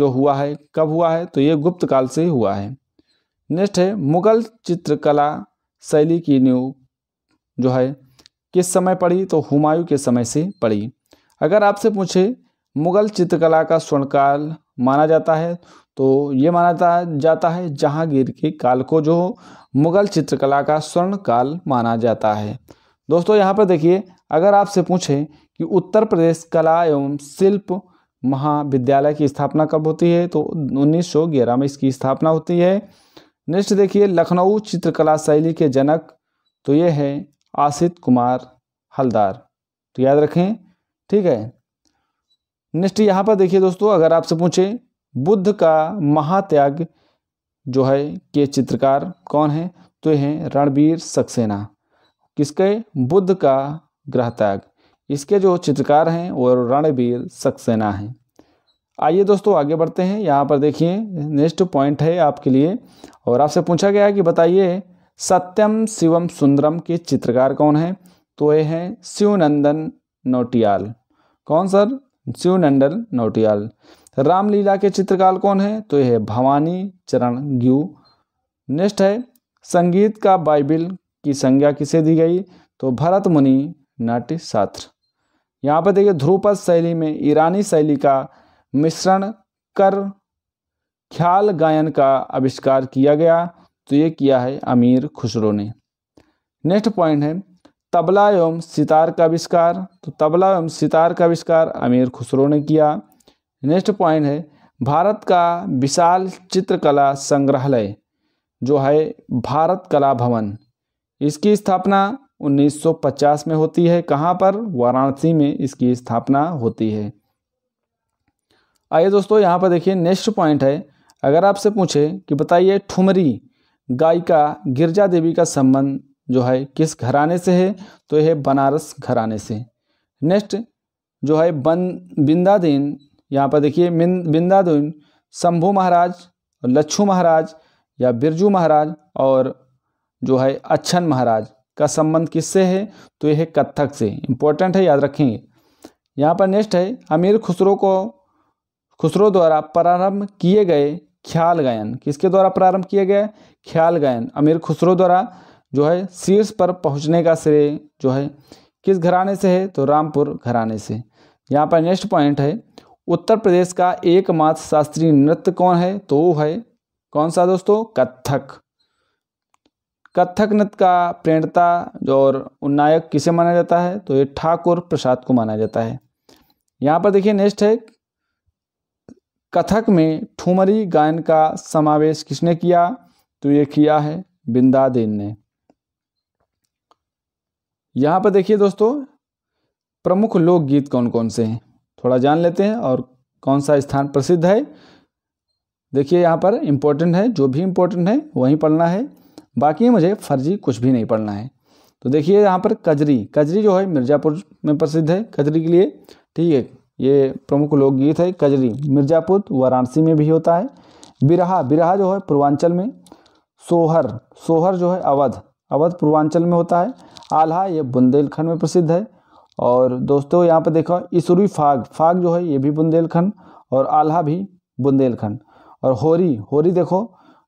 जो हुआ है कब हुआ है तो ये गुप्त काल से हुआ है नेक्स्ट है मुगल चित्रकला शैली की न्यू जो है किस समय पड़ी तो हुमायूं के समय से पड़ी अगर आपसे पूछे मुगल चित्रकला का स्वर्णकाल माना जाता है तो ये माना जाता है जहांगीर के काल को जो मुगल चित्रकला का स्वर्ण काल माना जाता है दोस्तों यहाँ पर देखिए अगर आपसे पूछें कि उत्तर प्रदेश कला एवं शिल्प महाविद्यालय की स्थापना कब होती है तो 1911 में इसकी स्थापना होती है नेक्स्ट देखिए लखनऊ चित्रकला शैली के जनक तो ये है आसित कुमार हलदार तो याद रखें ठीक है नेक्स्ट यहाँ पर देखिए दोस्तों अगर आपसे पूछें बुद्ध का महात्याग जो है के चित्रकार कौन है तो हैं रणबीर सक्सेना किसके बुद्ध का ग्रह त्याग इसके जो चित्रकार हैं वो रणबीर सक्सेना हैं आइए दोस्तों आगे बढ़ते हैं यहाँ पर देखिए नेक्स्ट पॉइंट है आपके लिए और आपसे पूछा गया कि बताइए सत्यम शिवम सुंदरम के चित्रकार कौन हैं तो ये हैं शिवनंदन नोटियाल कौन सर शिवनंदन नोटियाल रामलीला के चित्रकार कौन है तो यह भवानी चरण ग्यू नेक्स्ट है संगीत का बाइबिल की संज्ञा किसे दी गई तो भरत मुनि नाट्य शास्त्र यहाँ पर देखिए ध्रुपद शैली में ईरानी शैली का मिश्रण कर ख्याल गायन का आविष्कार किया गया तो ये किया है अमीर खुसरो ने नेक्स्ट पॉइंट है तबला एवं सितार का आविष्कार तो तबला एवं सितार का आविष्कार अमीर खुसरो ने किया नेक्स्ट पॉइंट है भारत का विशाल चित्रकला संग्रहालय जो है भारत कला भवन इसकी स्थापना 1950 में होती है कहाँ पर वाराणसी में इसकी स्थापना होती है आइए दोस्तों यहाँ पर देखिए नेक्स्ट पॉइंट है अगर आपसे पूछे कि बताइए ठुमरी गायिका गिरजा देवी का संबंध जो है किस घराने से है तो यह बनारस घराने से नेक्स्ट जो है बन बिंदा दिन यहाँ पर देखिए मिन बिंदादुन शंभू महाराज लच्छू महाराज या बिरजू महाराज और जो है अच्छन महाराज का संबंध किससे है तो यह है कत्थक से इम्पोर्टेंट है याद रखेंगे यहाँ पर नेक्स्ट है अमीर खुसरो को खुसरो द्वारा प्रारंभ किए गए ख्याल गायन किसके द्वारा प्रारंभ किया गया ख्याल गायन अमीर खुसरो द्वारा जो है शीर्ष पर पहुंचने का श्रेय जो है किस घराने से है तो रामपुर घराने से यहाँ पर नेक्स्ट पॉइंट है उत्तर प्रदेश का एकमात्र शास्त्रीय नृत्य कौन है तो वो है कौन सा दोस्तों कथक कथक नृत्य का प्रेरणता और उन्नायक किसे माना जाता है तो ये ठाकुर प्रसाद को माना जाता है यहाँ पर देखिए नेक्स्ट है कथक में ठुमरी गायन का समावेश किसने किया तो ये किया है बिंदा देन ने यहाँ पर देखिए दोस्तों प्रमुख लोकगीत कौन कौन से हैं थोड़ा जान लेते हैं और कौन सा स्थान प्रसिद्ध है देखिए यहाँ पर इम्पोर्टेंट है जो भी इम्पोर्टेंट है वहीं पढ़ना है बाकी मुझे फर्जी कुछ भी नहीं पढ़ना है तो देखिए यहाँ पर कजरी कजरी जो है मिर्ज़ापुर में प्रसिद्ध है कजरी के लिए ठीक है ये प्रमुख लोकगीत है कजरी मिर्ज़ापुर वाराणसी में भी होता है बिरहा बिरहा जो है पूर्वांचल में सोहर सोहर जो है अवध अवध पूर्वांचल में होता है आल्हा ये बुंदेलखंड में प्रसिद्ध है और दोस्तों यहाँ पर देखो ईसुरी फाग फाग जो है ये भी बुंदेलखंड और आल्हा भी बुंदेलखंड और होरी होरी देखो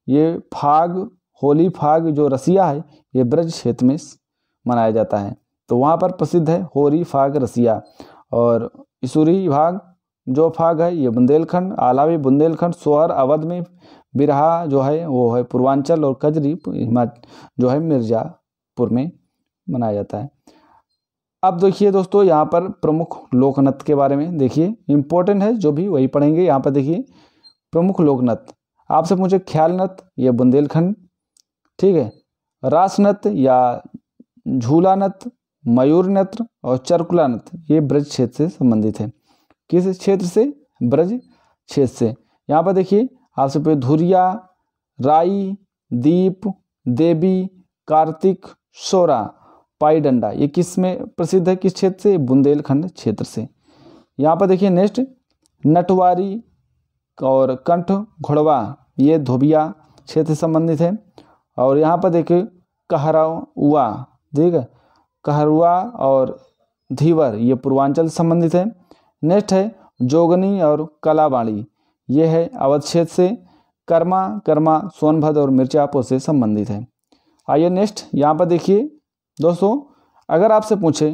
ये फाग होली फाग जो रसिया है ये ब्रज क्षेत्र में मनाया जाता है तो वहाँ पर प्रसिद्ध है होरी फाग रसिया और ईसुरी भाग जो फाग है ये बुंदेलखंड आला भी बुंदेलखंड सोहर अवध में बिरहा जो है वो है पूर्वांचल और कजरी जो है मिर्जापुर में मनाया जाता है अब देखिए दोस्तों यहाँ पर प्रमुख लोकनत के बारे में देखिए इम्पोर्टेंट है जो भी वही पढ़ेंगे यहाँ पर देखिए प्रमुख लोकनत आपसे पूछे ख्याल नृत्य या बुंदेलखंड ठीक है रास नृत्य या झूला नृत्य मयूर नृत्य और चरकुला नृत्य ये ब्रज क्षेत्र से संबंधित है किस क्षेत्र से ब्रज क्षेत्र से यहाँ पर देखिए आपसे पूछे धुरिया राई दीप देवी कार्तिक सोरा पाई डंडा ये किस में प्रसिद्ध है किस क्षेत्र से बुंदेलखंड क्षेत्र से यहाँ पर देखिए नेक्स्ट नटवारी और कंठ घोड़वा ये धोबिया क्षेत्र से संबंधित है और यहाँ पर देखिए कहरावा ठीक है कहरुआ और धीवर ये पूर्वांचल से संबंधित है नेक्स्ट है जोगनी और कलावाणी ये है अवध क्षेत्र से कर्मा कर्मा सोनभद्र और मिर्जापुर से संबंधित है आइए नेक्स्ट यहाँ पर देखिए दोस्तों अगर आपसे पूछे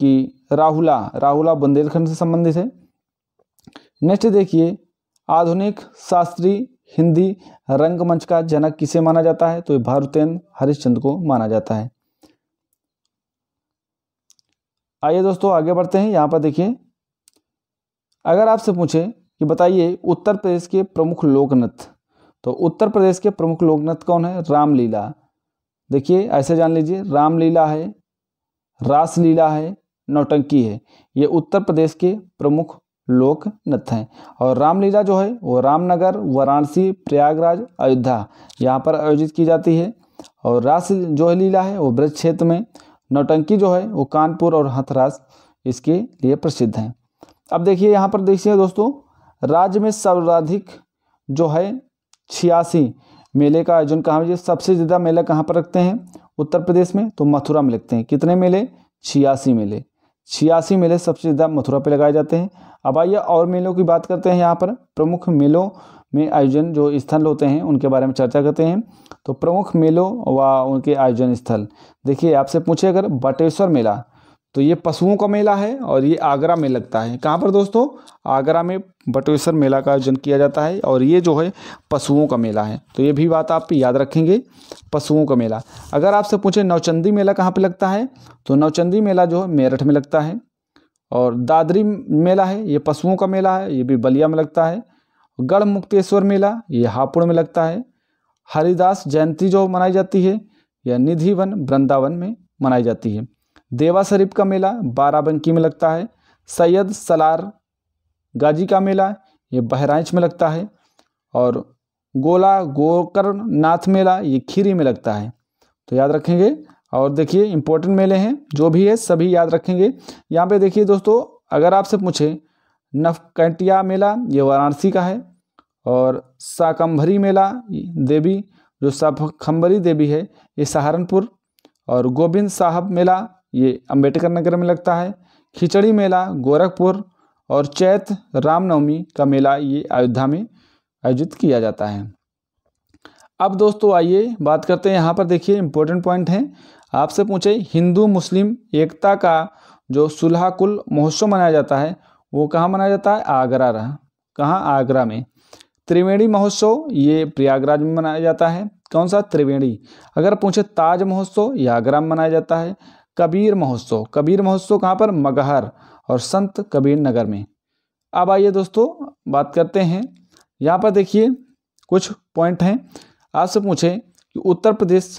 कि राहुला राहुला बुंदेलखंड से संबंधित है नेक्स्ट देखिए आधुनिक शास्त्रीय हिंदी रंगमंच का जनक किसे माना जाता है तो भारतेन हरिश्चंद्र को माना जाता है आइए दोस्तों आगे बढ़ते हैं यहाँ पर देखिए अगर आपसे पूछे कि बताइए उत्तर प्रदेश के प्रमुख लोकनृत्य तो उत्तर प्रदेश के प्रमुख लोकनृत्य कौन है रामलीला देखिए ऐसे जान लीजिए रामलीला है रासलीला है नौटंकी है ये उत्तर प्रदेश के प्रमुख लोक नृत्य हैं और रामलीला जो है वो रामनगर वाराणसी प्रयागराज अयोध्या यहाँ पर आयोजित की जाती है और रास जो है लीला है वो ब्रज क्षेत्र में नौटंकी जो है वो कानपुर और हथरास इसके लिए प्रसिद्ध हैं अब देखिए यहाँ पर देखिए दोस्तों राज्य में सर्वाधिक जो है छियासी मेले का आयोजन कहाँ ये सबसे ज़्यादा मेला कहाँ पर रखते हैं उत्तर प्रदेश में तो मथुरा में लगते हैं कितने मेले छियासी मेले छियासी मेले सबसे ज़्यादा मथुरा पे लगाए जाते हैं अब आइए और मेलों की बात करते हैं यहाँ पर प्रमुख मेलों में आयोजन जो स्थल होते हैं उनके बारे में चर्चा करते हैं तो प्रमुख मेलों व उनके आयोजन स्थल देखिए आपसे पूछे अगर बटेश्वर मेला तो ये पशुओं का मेला है और ये आगरा में लगता है कहाँ पर दोस्तों आगरा में बटवेश्वर मेला का आयोजन किया जाता है और ये जो है पशुओं का मेला है तो ये भी बात आप याद रखेंगे पशुओं का मेला अगर आपसे पूछे नवचंदी मेला कहाँ पर लगता है तो नवचंदी मेला जो है मेरठ में लगता है और दादरी मेला है ये पशुओं का मेला है ये भी बलिया में लगता है गढ़ मुक्तेश्वर मेला ये हापुड़ में लगता है हरिदास जयंती जो मनाई जाती है या निधिवन वृंदावन में मनाई जाती है देवा शरीफ का मेला बाराबंकी में लगता है सैयद सलार गाजी का मेला ये बहराइच में लगता है और गोला गोकर्ण नाथ मेला ये खीरी में लगता है तो याद रखेंगे और देखिए इम्पोर्टेंट मेले हैं जो भी है सभी याद रखेंगे यहाँ पे देखिए दोस्तों अगर आपसे पूछे नफकटिया मेला ये वाराणसी का है और साकंभरी मेला देवी जो साखंबरी देवी है ये सहारनपुर और गोविंद साहब मेला ये अम्बेडकर नगर में लगता है खिचड़ी मेला गोरखपुर और चैत रामनवमी का मेला ये अयोध्या में आयोजित किया जाता है अब दोस्तों आइए बात करते हैं यहाँ पर देखिए इम्पोर्टेंट पॉइंट है आपसे पूछे हिंदू मुस्लिम एकता का जो सुलह कुल महोत्सव मनाया जाता है वो कहाँ मनाया जाता है आगरा रहा कहाँ आगरा में त्रिवेणी महोत्सव ये प्रयागराज में मनाया जाता है कौन सा त्रिवेणी अगर पूछे ताज महोत्सव ये आगरा में मनाया जाता है कबीर महोत्सव कबीर महोत्सव कहाँ पर मगहर और संत कबीर नगर में अब आइए दोस्तों बात करते हैं यहाँ पर देखिए कुछ पॉइंट हैं आपसे पूछें कि उत्तर प्रदेश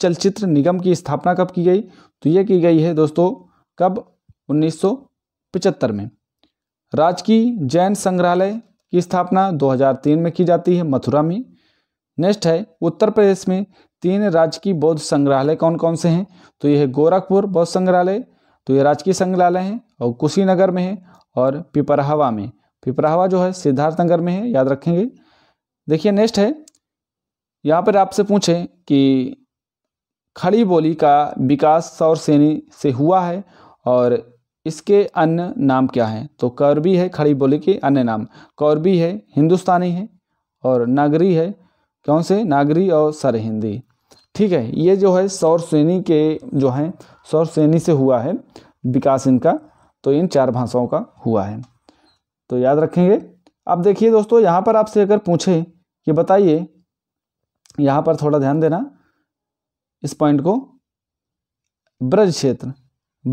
चलचित्र निगम की स्थापना कब की गई तो ये की गई है दोस्तों कब 1975 में राजकीय जैन संग्रहालय की स्थापना 2003 में की जाती है मथुरा में नेक्स्ट है उत्तर प्रदेश में तीन राजकीय बौद्ध संग्रहालय कौन कौन से हैं तो ये है गोरखपुर बौद्ध संग्रहालय तो ये राजकीय संग्रहालय है और कुशीनगर में है और पिपरहवा में पिपरहवा जो है सिद्धार्थनगर में है याद रखेंगे देखिए नेक्स्ट है यहाँ पर आपसे पूछें कि खड़ी बोली का विकास सौर सेनी से हुआ है और इसके अन्य नाम क्या हैं तो कौरबी है खड़ी बोली के अन्य नाम कौरबी है हिंदुस्तानी है और नागरी है कौन से नागरी और सरहिंदी ठीक है ये जो है सौर श्रेणी के जो है सौर श्रेणी से हुआ है विकास इनका तो इन चार भाषाओं का हुआ है तो याद रखेंगे अब देखिए दोस्तों यहाँ पर आपसे अगर पूछे कि बताइए यहाँ पर थोड़ा ध्यान देना इस पॉइंट को ब्रज क्षेत्र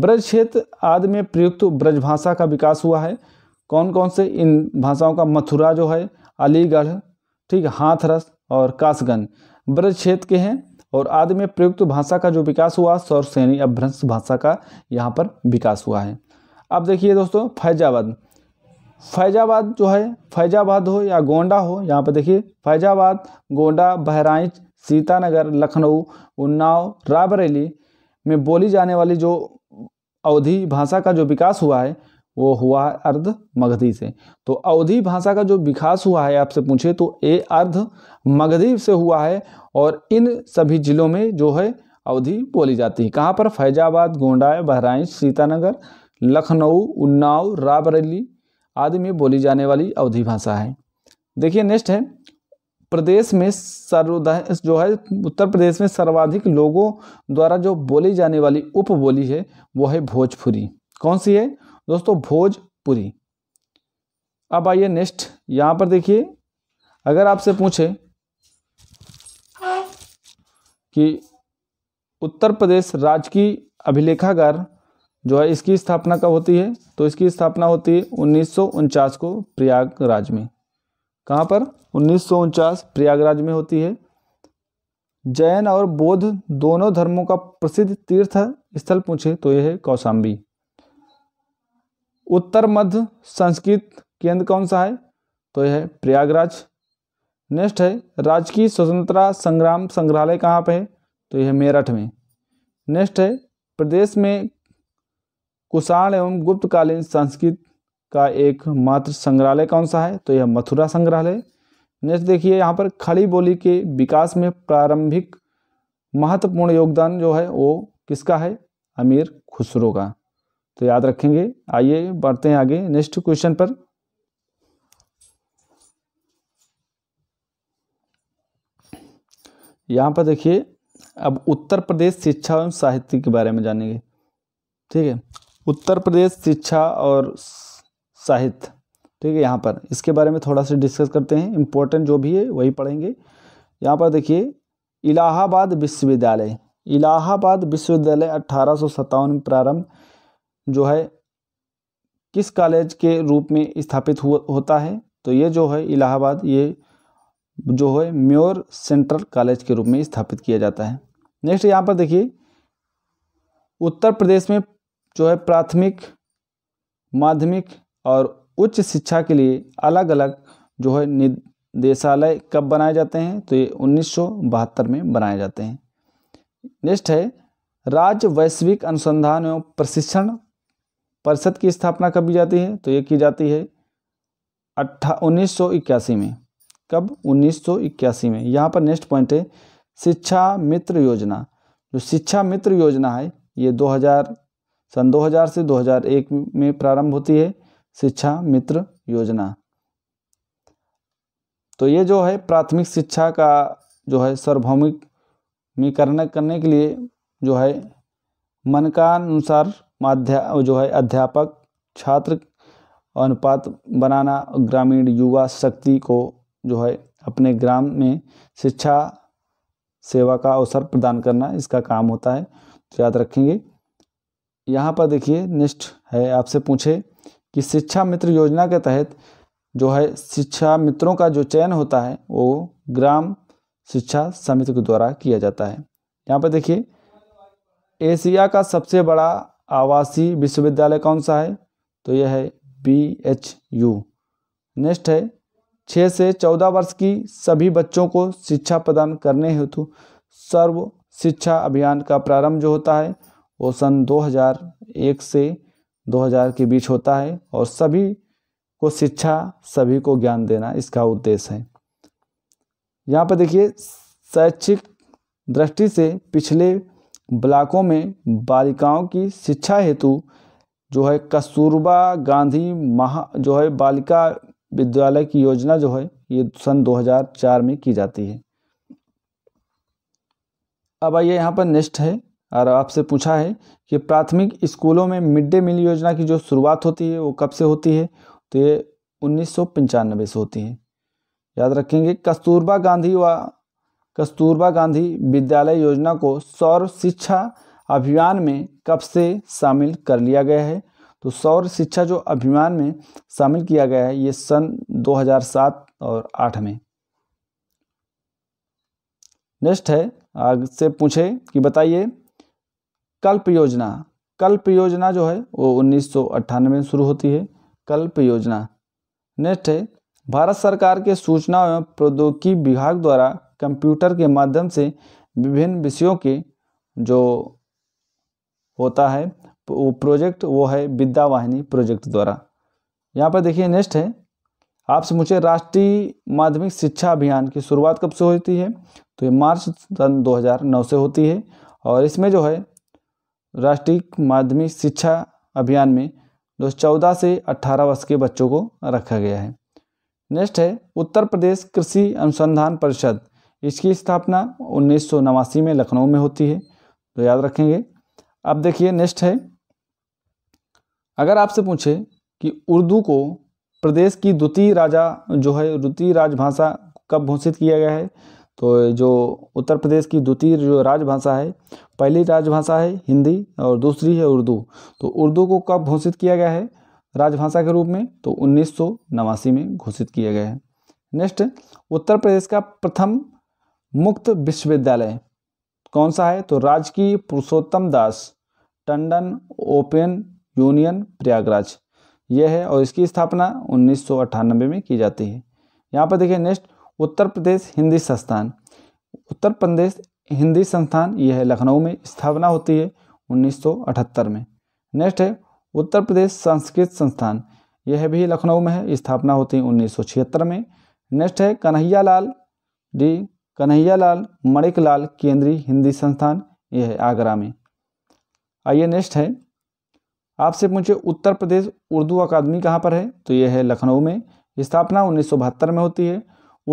ब्रज क्षेत्र आदि में प्रयुक्त ब्रज भाषा का विकास हुआ है कौन कौन से इन भाषाओं का मथुरा जो है अलीगढ़ ठीक है हाथरस और कासगंज ब्रज क्षेत्र के हैं और आदि में प्रयुक्त भाषा का जो विकास हुआ सैनी अभ्रंश भाषा का यहाँ पर विकास हुआ है अब देखिए दोस्तों फैजाबाद फैजाबाद जो है फैजाबाद हो या गोंडा हो यहाँ पर देखिए फैजाबाद गोंडा बहराइच सीतानगर लखनऊ उन्नाव रायबरेली में बोली जाने वाली जो अवधि भाषा का जो विकास हुआ है वो हुआ है अर्ध मगधी से तो अवधि भाषा का जो विकास हुआ है आपसे पूछे तो ए अर्ध मगधीव से हुआ है और इन सभी ज़िलों में जो है अवधि बोली जाती है कहाँ पर फैजाबाद गोंडा बहराइच सीतानगर लखनऊ उन्नाव राबरेली आदि में बोली जाने वाली अवधि भाषा है देखिए नेक्स्ट है प्रदेश में सर्वोदय जो है उत्तर प्रदेश में सर्वाधिक लोगों द्वारा जो बोली जाने वाली उप बोली है वो है भोजपुरी कौन सी है दोस्तों भोजपुरी अब आइए नेक्स्ट यहाँ पर देखिए अगर आपसे पूछे कि उत्तर प्रदेश राज्य की अभिलेखागार जो है इसकी स्थापना कब होती है तो इसकी स्थापना होती है उन्नीस को प्रयागराज में कहाँ पर उन्नीस प्रयागराज में होती है जैन और बौद्ध दोनों धर्मों का प्रसिद्ध तीर्थ स्थल पूछे तो यह है कौशाम्बी उत्तर मध्य संस्कृत केंद्र कौन सा है तो यह है प्रयागराज नेक्स्ट है राजकीय स्वतंत्रता संग्राम संग्रहालय कहाँ पर है तो यह मेरठ में नेक्स्ट है प्रदेश में कुषाण एवं गुप्तकालीन संस्कृत का एक मात्र संग्रहालय कौन सा है तो यह मथुरा संग्रहालय नेक्स्ट देखिए यहाँ पर खड़ी बोली के विकास में प्रारंभिक महत्वपूर्ण योगदान जो है वो किसका है अमीर खुसरो का तो याद रखेंगे आइए बढ़ते हैं आगे नेक्स्ट क्वेश्चन पर यहाँ पर देखिए अब उत्तर प्रदेश शिक्षा एवं साहित्य के बारे में जानेंगे ठीक है उत्तर प्रदेश शिक्षा और साहित्य ठीक है यहाँ पर इसके बारे में थोड़ा सा डिस्कस करते हैं इम्पोर्टेंट जो भी है वही पढ़ेंगे यहाँ पर देखिए इलाहाबाद विश्वविद्यालय इलाहाबाद विश्वविद्यालय अठारह में प्रारंभ जो है किस कॉलेज के रूप में स्थापित हुआ होता है तो ये जो है इलाहाबाद ये जो है म्योर सेंट्रल कॉलेज के रूप में स्थापित किया जाता है नेक्स्ट यहाँ पर देखिए उत्तर प्रदेश में जो है प्राथमिक माध्यमिक और उच्च शिक्षा के लिए अलग अलग जो है निदेशालय कब बनाए जाते हैं तो ये उन्नीस में बनाए जाते हैं नेक्स्ट है राज्य वैश्विक अनुसंधान एवं प्रशिक्षण परिषद की स्थापना कब की जाती है तो ये की जाती है अट्ठा उन्नीस में कब 1981 में यहाँ पर नेक्स्ट पॉइंट है शिक्षा मित्र योजना जो शिक्षा मित्र योजना है ये 2000 सन 2000 से 2001 में प्रारंभ होती है शिक्षा मित्र योजना तो ये जो है प्राथमिक शिक्षा का जो है सार्वभौमिक करने करने के लिए जो है मन का अनुसार माध्या जो है अध्यापक छात्र अनुपात बनाना ग्रामीण युवा शक्ति को जो है अपने ग्राम में शिक्षा सेवा का अवसर प्रदान करना इसका काम होता है तो याद रखेंगे यहाँ पर देखिए नेक्स्ट है आपसे पूछे कि शिक्षा मित्र योजना के तहत जो है शिक्षा मित्रों का जो चयन होता है वो ग्राम शिक्षा समिति के द्वारा किया जाता है यहाँ पर देखिए एशिया का सबसे बड़ा आवासीय विश्वविद्यालय कौन सा है तो यह है बी एच यू नेक्स्ट है छः से चौदह वर्ष की सभी बच्चों को शिक्षा प्रदान करने हेतु सर्व शिक्षा अभियान का प्रारंभ जो होता है वो सन 2001 से 2000 के बीच होता है और सभी को शिक्षा सभी को ज्ञान देना इसका उद्देश्य है यहाँ पर देखिए शैक्षिक दृष्टि से पिछले ब्लाकों में बालिकाओं की शिक्षा हेतु जो है कस्तूरबा गांधी महा जो है बालिका विद्यालय की योजना जो है ये सन 2004 में की जाती है अब आइए यहाँ पर नेक्स्ट है और आपसे पूछा है कि प्राथमिक स्कूलों में मिड डे मील योजना की जो शुरुआत होती है वो कब से होती है तो ये उन्नीस से होती है याद रखेंगे कस्तूरबा गांधी व कस्तूरबा गांधी विद्यालय योजना को सौर शिक्षा अभियान में कब से शामिल कर लिया गया है तो सौर शिक्षा जो अभियान में शामिल किया गया है ये सन 2007 और 8 में नेक्स्ट है आग से पूछे कि बताइए कल्प योजना कल्प योजना जो है वो उन्नीस में शुरू होती है कल्प योजना नेक्स्ट है भारत सरकार के सूचना एवं प्रौद्योगिकी विभाग द्वारा कंप्यूटर के माध्यम से विभिन्न विषयों के जो होता है वो प्रोजेक्ट वो है विद्या वाहिनी प्रोजेक्ट द्वारा यहाँ पर देखिए नेक्स्ट है आपसे मुझे राष्ट्रीय माध्यमिक शिक्षा अभियान की शुरुआत कब से होती है तो ये मार्च सन नौ से होती है और इसमें जो है राष्ट्रीय माध्यमिक शिक्षा अभियान में दो चौदह से अट्ठारह वर्ष के बच्चों को रखा गया है नेक्स्ट है उत्तर प्रदेश कृषि अनुसंधान परिषद इसकी स्थापना उन्नीस में लखनऊ में होती है तो याद रखेंगे अब देखिए नेक्स्ट है अगर आपसे पूछे कि उर्दू को प्रदेश की द्वितीय राजा जो है द्वितीय राजभाषा कब घोषित किया गया है तो जो उत्तर प्रदेश की द्वितीय जो राजभाषा है पहली राजभाषा है हिंदी और दूसरी है उर्दू तो उर्दू को कब घोषित किया गया है राजभाषा के रूप में तो उन्नीस में घोषित किया गया है नेक्स्ट उत्तर प्रदेश का प्रथम मुक्त विश्वविद्यालय कौन सा है तो राजकीय पुरुषोत्तम दास टंडन ओपन यूनियन प्रयागराज यह है और इसकी स्थापना उन्नीस में की जाती है यहाँ पर देखिए नेक्स्ट उत्तर प्रदेश हिंदी संस्थान उत्तर प्रदेश हिंदी संस्थान यह है लखनऊ में स्थापना होती है 1978 में नेक्स्ट है उत्तर प्रदेश संस्कृत संस्थान यह भी लखनऊ में है स्थापना होती है उन्नीस में नेक्स्ट है कन्हैयालाल डी कन्हैयालाल मणिकलाल केंद्रीय हिंदी संस्थान यह आगरा में आइए नेक्स्ट है आपसे पूछे उत्तर प्रदेश उर्दू अकादमी कहाँ पर है तो यह है लखनऊ में स्थापना उन्नीस में होती है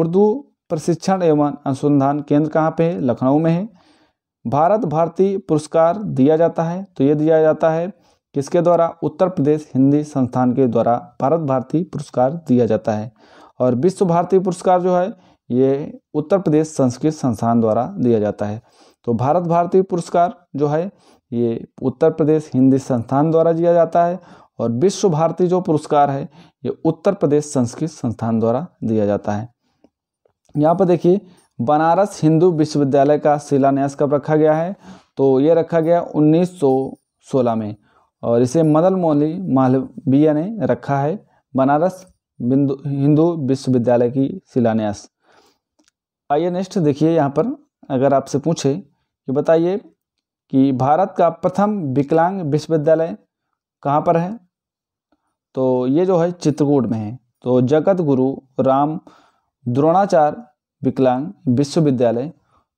उर्दू प्रशिक्षण एवं अनुसंधान केंद्र कहाँ पे है लखनऊ में है भारत भारती पुरस्कार दिया जाता है तो ये दिया जाता है किसके द्वारा उत्तर प्रदेश हिंदी संस्थान के द्वारा भारत भारती पुरस्कार दिया जाता है और विश्व भारती पुरस्कार जो है ये उत्तर प्रदेश संस्कृत संस्थान द्वारा दिया जाता है तो भारत भारती पुरस्कार जो है ये उत्तर प्रदेश हिंदी संस्थान द्वारा दिया जाता है और विश्व भारती जो पुरस्कार है ये उत्तर प्रदेश संस्कृत संस्थान द्वारा दिया जाता है यहाँ पर देखिए बनारस हिंदू विश्वविद्यालय का शिलान्यास कब रखा गया है तो ये रखा गया 1916 में और इसे मदन मौली मालवीय ने रखा है बनारस बिंदु हिंदू विश्वविद्यालय की शिलान्यास आइए नेक्स्ट देखिए यहाँ पर अगर आपसे पूछे कि बताइए कि भारत का प्रथम विकलांग विश्वविद्यालय कहाँ पर है तो ये जो है चित्रकूट में है तो जगत गुरु राम द्रोणाचार्य विकलांग विश्वविद्यालय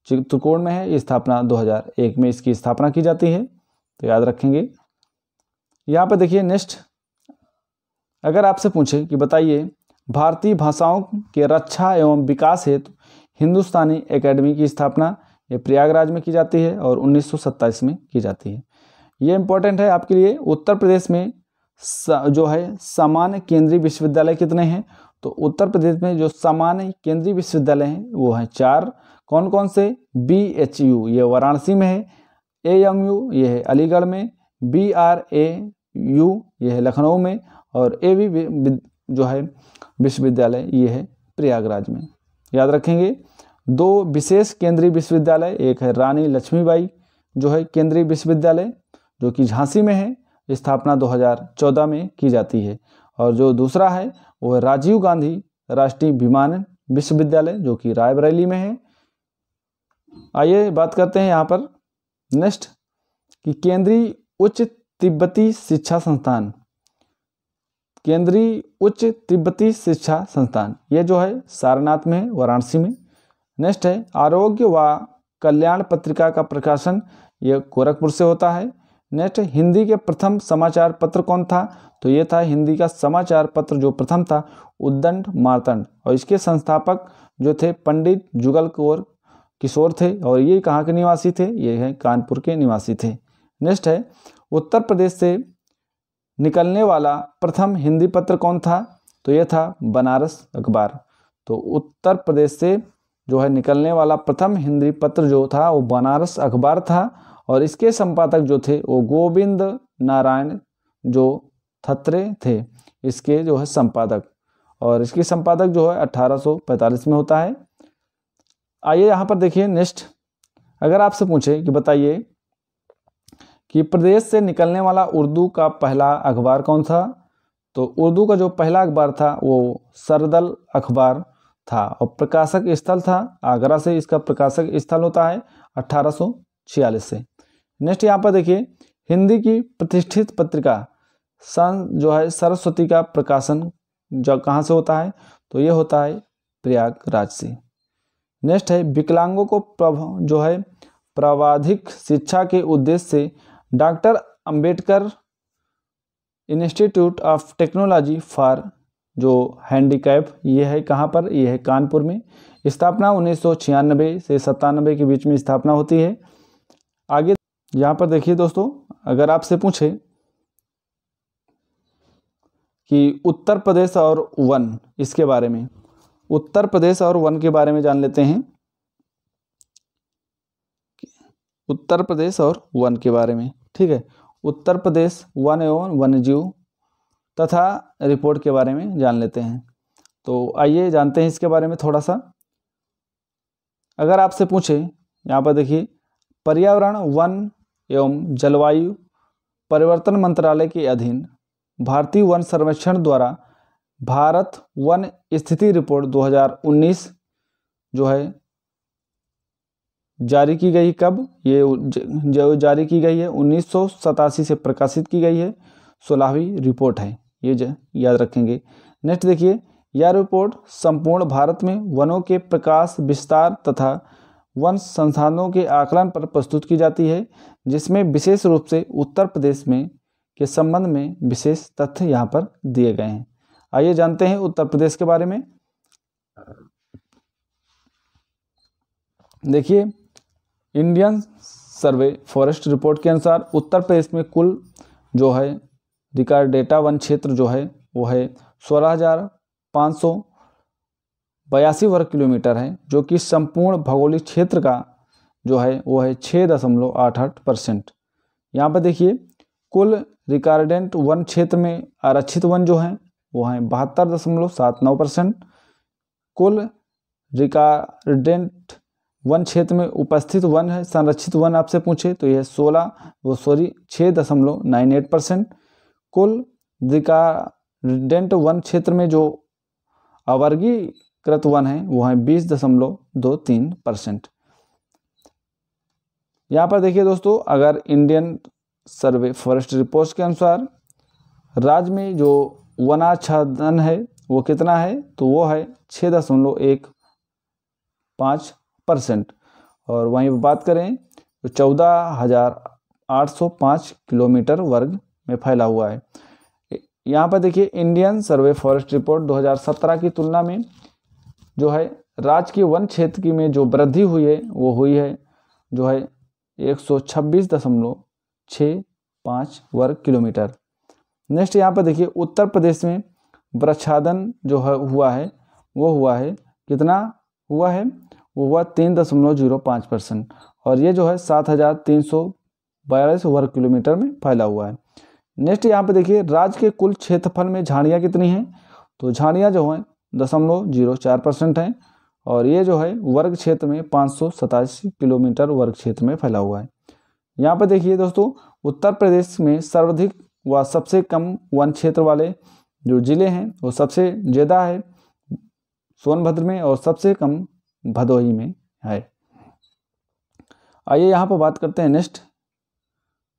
चित्रकूट में है स्थापना 2001 में इसकी स्थापना की जाती है तो याद रखेंगे यहाँ पर देखिए नेक्स्ट अगर आपसे पूछे कि बताइए भारतीय भाषाओं के रक्षा एवं विकास हेतु हिंदुस्तानी एकेडमी की स्थापना ये प्रयागराज में की जाती है और उन्नीस में की जाती है ये इम्पोर्टेंट है आपके लिए उत्तर प्रदेश में जो है सामान्य केंद्रीय विश्वविद्यालय कितने हैं तो उत्तर प्रदेश में जो सामान्य केंद्रीय विश्वविद्यालय हैं वो हैं चार कौन कौन से बी एच यू ये वाराणसी में है ए एम यू ये है अलीगढ़ में बी आर ए यू ये है लखनऊ में और ए वी जो है विश्वविद्यालय ये है प्रयागराज में याद रखेंगे दो विशेष केंद्रीय विश्वविद्यालय एक है रानी लक्ष्मीबाई जो है केंद्रीय विश्वविद्यालय जो कि झांसी में है स्थापना 2014 में की जाती है और जो दूसरा है वो है राजीव गांधी राष्ट्रीय विमानन विश्वविद्यालय जो कि रायबरेली में है आइए बात करते हैं यहाँ पर नेक्स्ट कि केंद्रीय उच्च तिब्बती शिक्षा संस्थान केंद्रीय उच्च तिब्बती शिक्षा संस्थान ये जो है सारनाथ में वाराणसी में नेक्स्ट है आरोग्य व कल्याण पत्रिका का प्रकाशन ये गोरखपुर से होता है नेक्स्ट हिंदी के प्रथम समाचार पत्र कौन था तो ये था हिंदी का समाचार पत्र जो प्रथम था उद्दंड मारतंड और इसके संस्थापक जो थे पंडित जुगल कौर किशोर थे और ये कहाँ के निवासी थे ये हैं कानपुर के निवासी थे नेक्स्ट है उत्तर प्रदेश से निकलने वाला प्रथम हिंदी पत्र कौन था तो यह था बनारस अखबार तो उत्तर प्रदेश से जो है निकलने वाला प्रथम हिंदी पत्र जो था वो बनारस अखबार था और इसके संपादक जो थे वो गोविंद नारायण जो थत्रे थे इसके जो है संपादक और इसके संपादक जो है 1845 में होता है आइए यहाँ पर देखिए नेक्स्ट अगर आपसे पूछे कि बताइए कि प्रदेश से निकलने वाला उर्दू का पहला अखबार कौन था तो उर्दू का जो पहला अखबार था वो सरदल अखबार था और प्रकाशक स्थल था आगरा से इसका प्रकाशक स्थल होता है अट्ठारह से नेक्स्ट यहाँ पर देखिए हिंदी की प्रतिष्ठित पत्रिका सन जो है सरस्वती का प्रकाशन जो कहाँ से होता है तो ये होता है प्रयागराज से नेक्स्ट है विकलांगों को प्रभ जो है प्रावाधिक शिक्षा के उद्देश्य से doctor Ambedkar institute of technology for जो हैंडीकैप ये है कहाँ पर ये है कानपुर में स्थापना उन्नीस से सत्तानबे के बीच में स्थापना होती है आगे यहाँ पर देखिए दोस्तों अगर आपसे पूछे कि उत्तर प्रदेश और वन इसके बारे में उत्तर प्रदेश और वन के बारे में जान लेते हैं उत्तर प्रदेश और वन के बारे में ठीक है उत्तर प्रदेश वन एवं जीव तथा रिपोर्ट के बारे में जान लेते हैं तो आइए जानते हैं इसके बारे में थोड़ा सा अगर आपसे पूछे यहाँ पर देखिए पर्यावरण वन एवं जलवायु परिवर्तन मंत्रालय के अधीन भारतीय वन सर्वेक्षण द्वारा भारत वन स्थिति रिपोर्ट 2019 जो है जारी की गई कब ये जो जारी की गई है उन्नीस से प्रकाशित की गई है सोलहवीं रिपोर्ट है ये जो याद रखेंगे नेक्स्ट देखिए यह रिपोर्ट संपूर्ण भारत में वनों के प्रकाश विस्तार तथा वन संसाधनों के आकलन पर प्रस्तुत की जाती है जिसमें विशेष रूप से उत्तर प्रदेश में के संबंध में विशेष तथ्य यहाँ पर दिए गए हैं आइए जानते हैं उत्तर प्रदेश के बारे में देखिए इंडियन सर्वे फॉरेस्ट रिपोर्ट के अनुसार उत्तर प्रदेश में कुल जो है अधिकार डेटा वन क्षेत्र जो है वो है सोलह हज़ार पाँच सौ बयासी वर्ग किलोमीटर है जो कि संपूर्ण भौगोलिक क्षेत्र का जो है वो है छः दशमलव आठ आठ परसेंट यहाँ पर देखिए कुल रिकार्डेंट वन क्षेत्र में आरक्षित वन जो हैं वो हैं बहत्तर दशमलव सात नौ परसेंट कुल रिकार्डेंट वन क्षेत्र में उपस्थित वन है संरक्षित वन आपसे पूछे तो यह सोलह वो सॉरी छः दशमलव नाइन एट परसेंट कुल रिकार्डेंट वन क्षेत्र में जो अवर्गीकृत वन है वो है बीस दशमलव दो तीन परसेंट यहाँ पर देखिए दोस्तों अगर इंडियन सर्वे फॉरेस्ट रिपोर्ट के अनुसार राज्य में जो वनाच्छादन है वो कितना है तो वो है छः दशमलव एक पाँच परसेंट और वहीं बात करें तो चौदह हज़ार आठ सौ पाँच किलोमीटर वर्ग में फैला हुआ है यहाँ पर देखिए इंडियन सर्वे फॉरेस्ट रिपोर्ट 2017 की तुलना में जो है राज्य के वन क्षेत्र की में जो वृद्धि हुई है वो हुई है जो है एक सौ छब्बीस दशमलव पाँच वर्ग किलोमीटर नेक्स्ट यहाँ पर देखिए उत्तर प्रदेश में वृक्षादन जो है हुआ है वो हुआ है कितना हुआ है वो हुआ तीन दशमलव जीरो पाँच परसेंट और ये जो है सात हज़ार तीन सौ बयालीस वर्ग किलोमीटर में फैला हुआ है नेक्स्ट यहाँ पे देखिए राज्य के कुल क्षेत्रफल में झाड़ियाँ कितनी हैं तो झाड़ियाँ जो हैं दशमलव जीरो चार परसेंट हैं और ये जो है वर्ग क्षेत्र में पाँच किलोमीटर वर्ग क्षेत्र में फैला हुआ है यहाँ पर देखिए दोस्तों उत्तर प्रदेश में सर्वाधिक व सबसे कम वन क्षेत्र वाले जो ज़िले हैं वो सबसे ज़्यादा है सोनभद्र में और सबसे कम भदोही में है आइए यहाँ पर बात करते हैं नेक्स्ट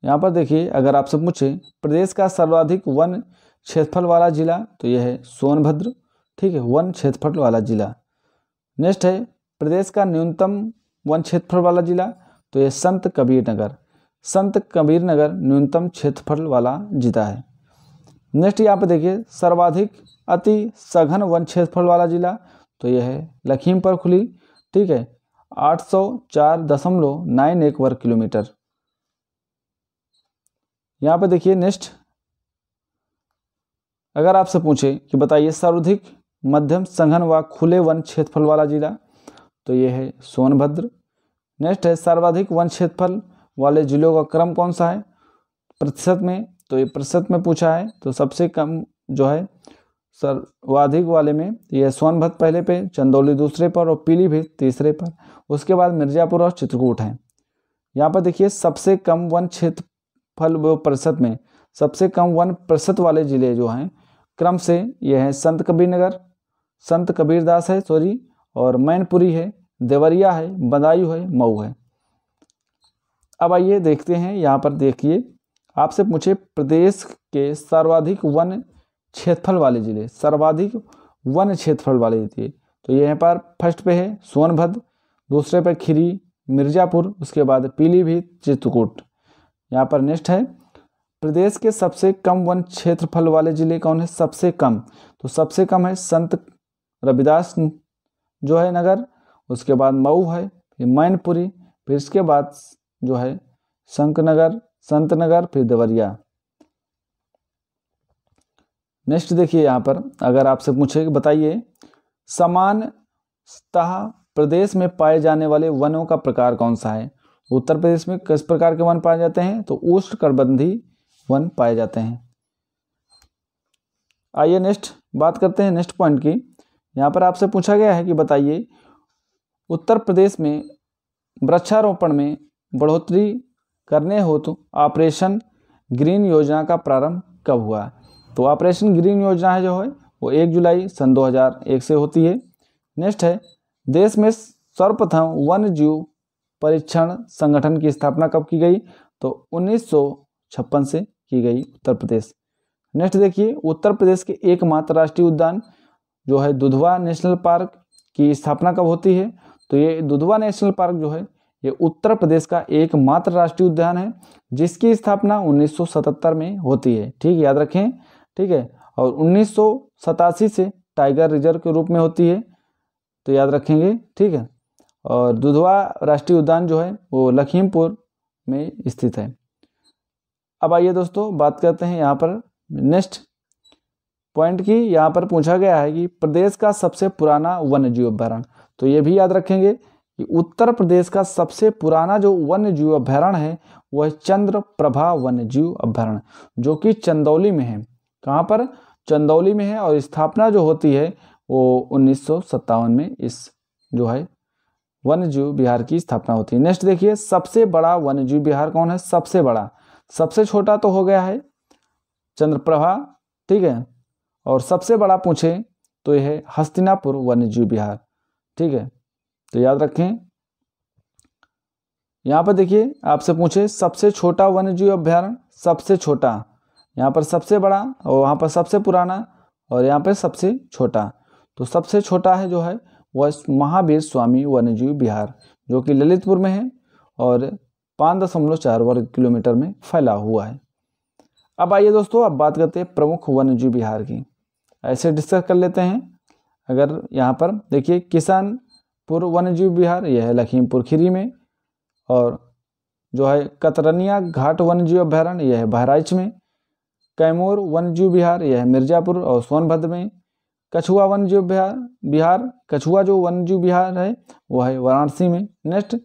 यहाँ पर देखिए अगर आपसे पूछें प्रदेश का सर्वाधिक वन क्षेत्रफल वाला जिला तो यह है सोनभद्र ठीक है वन क्षेत्रफल वाला जिला नेक्स्ट है प्रदेश का न्यूनतम वन क्षेत्रफल वाला जिला तो यह संत कबीर नगर संत कबीर नगर न्यूनतम क्षेत्रफल वाला जिला है नेक्स्ट यहाँ पर देखिए सर्वाधिक अति सघन वन क्षेत्रफल वाला जिला तो यह है लखीमपुर खुली ठीक है आठ सौ चार दशमलव नाइन एक वर्ग किलोमीटर यहाँ पर देखिए नेक्स्ट अगर आपसे पूछे कि बताइए सर्वाधिक मध्यम संघन व खुले वन क्षेत्रफल वाला जिला तो ये है सोनभद्र नेक्स्ट है सर्वाधिक वन क्षेत्रफल वाले जिलों का क्रम कौन सा है प्रतिशत में तो ये प्रतिशत में पूछा है तो सबसे कम जो है सर्वाधिक वाले में यह सोनभद्र पहले पे चंदौली दूसरे पर और पीलीभीत तीसरे पर उसके बाद मिर्ज़ापुर और चित्रकूट हैं यहाँ पर देखिए सबसे कम वन क्षेत्र फल व प्रतिशत में सबसे कम वन प्रतिशत वाले ज़िले जो हैं क्रम से यह है संत कबीर नगर संत कबीरदास है सॉरी और मैनपुरी है देवरिया है बदायूं है मऊ है अब आइए देखते हैं यहाँ पर देखिए आपसे पूछे प्रदेश के सर्वाधिक वन क्षेत्रफल वाले ज़िले सर्वाधिक वन क्षेत्रफल वाले ज़िले तो यहाँ पर फर्स्ट पे है सोनभद्र दूसरे पर खीरी मिर्ज़ापुर उसके बाद पीलीभीत चित्रकूट यहाँ पर नेक्स्ट है प्रदेश के सबसे कम वन क्षेत्रफल वाले जिले कौन है सबसे कम तो सबसे कम है संत रविदास जो है नगर उसके बाद मऊ है फिर मैनपुरी फिर इसके बाद जो है शंक नगर संत नगर फिर देवरिया नेक्स्ट देखिए यहाँ पर अगर आपसे पूछे कि बताइए समान प्रदेश में पाए जाने वाले वनों का प्रकार कौन सा है उत्तर प्रदेश में किस प्रकार के वन पाए जाते हैं तो करबंधी वन पाए जाते हैं आइए नेक्स्ट बात करते हैं नेक्स्ट पॉइंट की यहाँ पर आपसे पूछा गया है कि बताइए उत्तर प्रदेश में वृक्षारोपण में बढ़ोतरी करने हो तो ऑपरेशन ग्रीन योजना का प्रारंभ कब हुआ तो ऑपरेशन ग्रीन योजना है जो है वो एक जुलाई सन 2001 से होती है नेक्स्ट है देश में सर्वप्रथम वन जीव परीक्षण संगठन की स्थापना कब की गई तो उन्नीस से की गई उत्तर प्रदेश नेक्स्ट देखिए उत्तर प्रदेश के एकमात्र राष्ट्रीय उद्यान जो है दुधवा नेशनल पार्क की स्थापना कब होती है तो ये दुधवा नेशनल पार्क जो है ये उत्तर प्रदेश का एकमात्र राष्ट्रीय उद्यान है जिसकी स्थापना 1977 में होती है ठीक याद रखें ठीक है और उन्नीस से टाइगर रिजर्व के रूप में होती है तो याद रखेंगे ठीक है और दुधवा राष्ट्रीय उद्यान जो है वो लखीमपुर में स्थित है अब आइए दोस्तों बात करते हैं यहाँ पर नेक्स्ट पॉइंट की यहाँ पर पूछा गया है कि प्रदेश का सबसे पुराना वन्य जीव अभ्यारण तो ये भी याद रखेंगे कि उत्तर प्रदेश का सबसे पुराना जो वन्य जीव अभ्यारण है वह चंद्र प्रभा वन्य जीव अभ्यारण जो कि चंदौली में है कहाँ तो पर चंदौली में है और स्थापना जो होती है वो उन्नीस में इस जो है वन्य जीव की स्थापना होती है नेक्स्ट देखिए सबसे बड़ा वन्य जीव कौन है सबसे बड़ा सबसे छोटा तो हो गया है चंद्रप्रभा ठीक है और सबसे बड़ा पूछे तो यह है हस्तिनापुर वन्य जीव ठीक है तो याद रखें यहां पर देखिए आपसे पूछे सबसे छोटा वन्य जीव अभ्यारण सबसे छोटा यहां पर सबसे बड़ा और वहां पर सबसे पुराना और यहां पर सबसे छोटा तो सबसे छोटा है जो है वह महावीर स्वामी वन्यजीव बिहार जो कि ललितपुर में है और पाँच दशमलव चार वर्ग किलोमीटर में फैला हुआ है अब आइए दोस्तों अब बात करते हैं प्रमुख वन्यजीव बिहार की ऐसे डिस्कस कर लेते हैं अगर यहाँ पर देखिए किसानपुर वन्यजीव बिहार यह है लखीमपुर खीरी में और जो है कतरनिया घाट वन्यजीव अभ्यारण्य यह है बहराइच में कैमूर वन्यजीव बिहार यह है मिर्ज़ापुर और सोनभद्र में कछुआ वन जीव बिहार बिहार कछुआ जो वन जीव बिहार है वो है वाराणसी में नेक्स्ट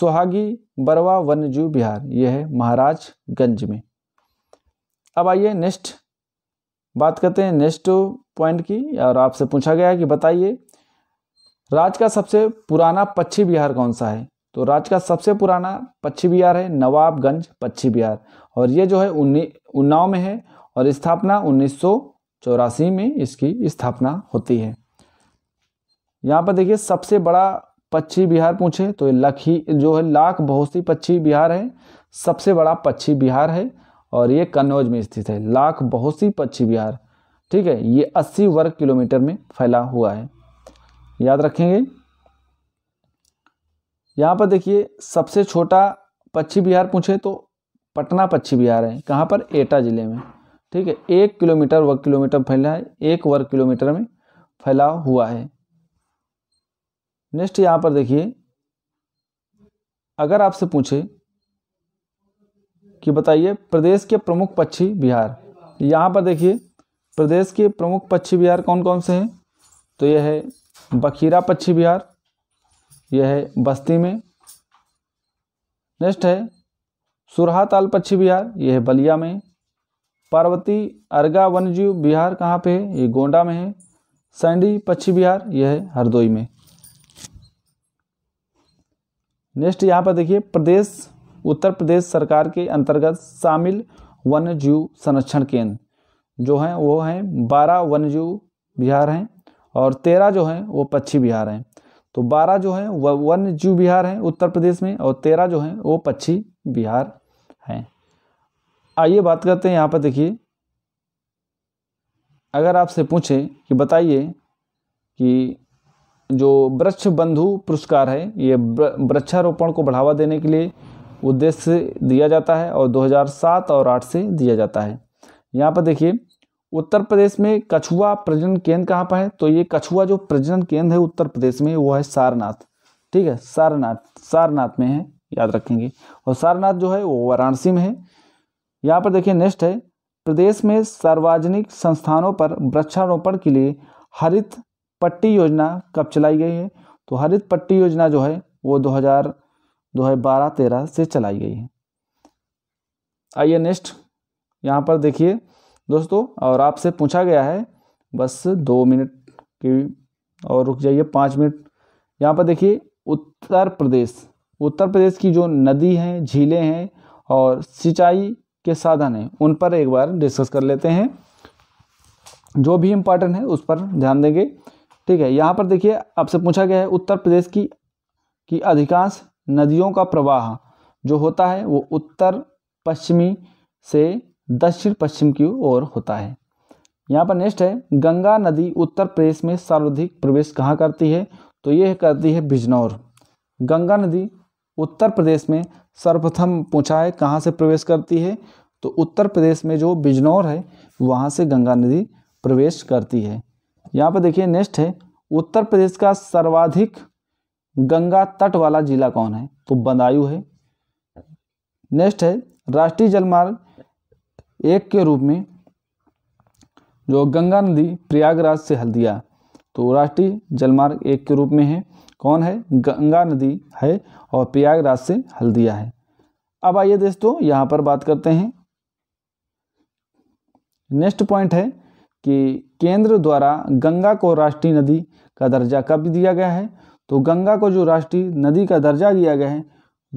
सुहागी बरवा वन जीव बिहार यह है महाराजगंज में अब आइए नेक्स्ट बात करते हैं नेक्स्ट पॉइंट की और आपसे पूछा गया है कि बताइए राज्य का सबसे पुराना पक्षी बिहार कौन सा है तो राज्य का सबसे पुराना पक्षी बिहार है नवाबगंज पक्षी बिहार और ये जो है उन्नी उन्नाव में है और स्थापना उन्नीस सौ चौरासी में इसकी स्थापना होती है यहाँ पर देखिए सबसे बड़ा पक्षी बिहार पूछे तो लखी जो है लाख बहुसी पक्षी बिहार है सबसे बड़ा पक्षी बिहार है और ये कन्नौज में स्थित है लाख बहुसी पक्षी बिहार ठीक है ये 80 वर्ग किलोमीटर में फैला हुआ है याद रखेंगे यहाँ पर देखिए सबसे छोटा पक्षी बिहार पूछे तो पटना पक्षी बिहार है कहाँ पर एटा जिले में ठीक है एक किलोमीटर वर्ग किलोमीटर फैला है एक वर्ग किलोमीटर में फैला हुआ है नेक्स्ट यहाँ पर देखिए अगर आपसे पूछे कि बताइए प्रदेश के प्रमुख पक्षी बिहार यहाँ पर देखिए प्रदेश के प्रमुख पक्षी बिहार कौन कौन से हैं तो यह है बखीरा पक्षी बिहार यह है बस्ती में नेक्स्ट है सुरहा ताल पक्षी बिहार यह है बलिया में पार्वती अर्गा वन्यजीव बिहार कहाँ पे है ये गोंडा में है सैंडी पश्चिम बिहार यह है हरदोई में नेक्स्ट यहाँ पर देखिए प्रदेश उत्तर प्रदेश सरकार के अंतर्गत शामिल वन्य जीव संरक्षण केंद्र जो हैं वो हैं बारह वन्य जीव बिहार हैं और तेरह जो हैं वो पक्षी बिहार हैं तो बारह जो हैं वह वन्य जीव बिहार हैं उत्तर प्रदेश में और तेरह जो हैं वो पक्षी बिहार हैं आइए बात करते हैं यहाँ पर देखिए अगर आपसे पूछें कि बताइए कि जो वृक्ष बंधु पुरस्कार है ये वृक्षारोपण को बढ़ावा देने के लिए उद्देश्य दिया जाता है और 2007 और 8 से दिया जाता है यहाँ पर देखिए उत्तर प्रदेश में कछुआ प्रजनन केंद्र कहाँ पर है तो ये कछुआ जो प्रजनन केंद्र है उत्तर प्रदेश में वो है सारनाथ ठीक है सारनाथ सारनाथ में है याद रखेंगे और सारनाथ जो है वो वाराणसी में है यहाँ पर देखिए नेक्स्ट है प्रदेश में सार्वजनिक संस्थानों पर वृक्षारोपण के लिए हरित पट्टी योजना कब चलाई गई है तो हरित पट्टी योजना जो है वो दो हज़ार दो हज़ार बारह तेरह से चलाई गई है आइए नेक्स्ट यहाँ पर देखिए दोस्तों और आपसे पूछा गया है बस दो मिनट की और रुक जाइए पाँच मिनट यहाँ पर देखिए उत्तर प्रदेश उत्तर प्रदेश की जो नदी हैं झीलें हैं और सिंचाई के साधन हैं उन पर एक बार डिस्कस कर लेते हैं जो भी इम्पॉर्टेंट है उस पर ध्यान देंगे ठीक है यहाँ पर देखिए आपसे पूछा गया है उत्तर प्रदेश की की अधिकांश नदियों का प्रवाह जो होता है वो उत्तर पश्चिमी से दक्षिण पश्चिम की ओर होता है यहाँ पर नेक्स्ट है गंगा नदी उत्तर प्रदेश में सर्वाधिक प्रवेश कहाँ करती है तो ये करती है बिजनौर गंगा नदी उत्तर प्रदेश में सर्वप्रथम पूछा है कहाँ से प्रवेश करती है तो उत्तर प्रदेश में जो बिजनौर है वहाँ से गंगा नदी प्रवेश करती है यहाँ पर देखिए नेक्स्ट है उत्तर प्रदेश का सर्वाधिक गंगा तट वाला जिला कौन है तो बदायूं है नेक्स्ट है राष्ट्रीय जलमार्ग एक के रूप में जो गंगा नदी प्रयागराज से हल्दिया तो राष्ट्रीय जलमार्ग एक के रूप में है कौन है गंगा नदी है और प्रयागराज से हल्दिया है अब आइए दोस्तों यहाँ पर बात करते हैं नेक्स्ट पॉइंट है कि केंद्र द्वारा गंगा को राष्ट्रीय नदी का दर्जा कब दिया गया है तो गंगा को जो राष्ट्रीय नदी का दर्जा दिया गया है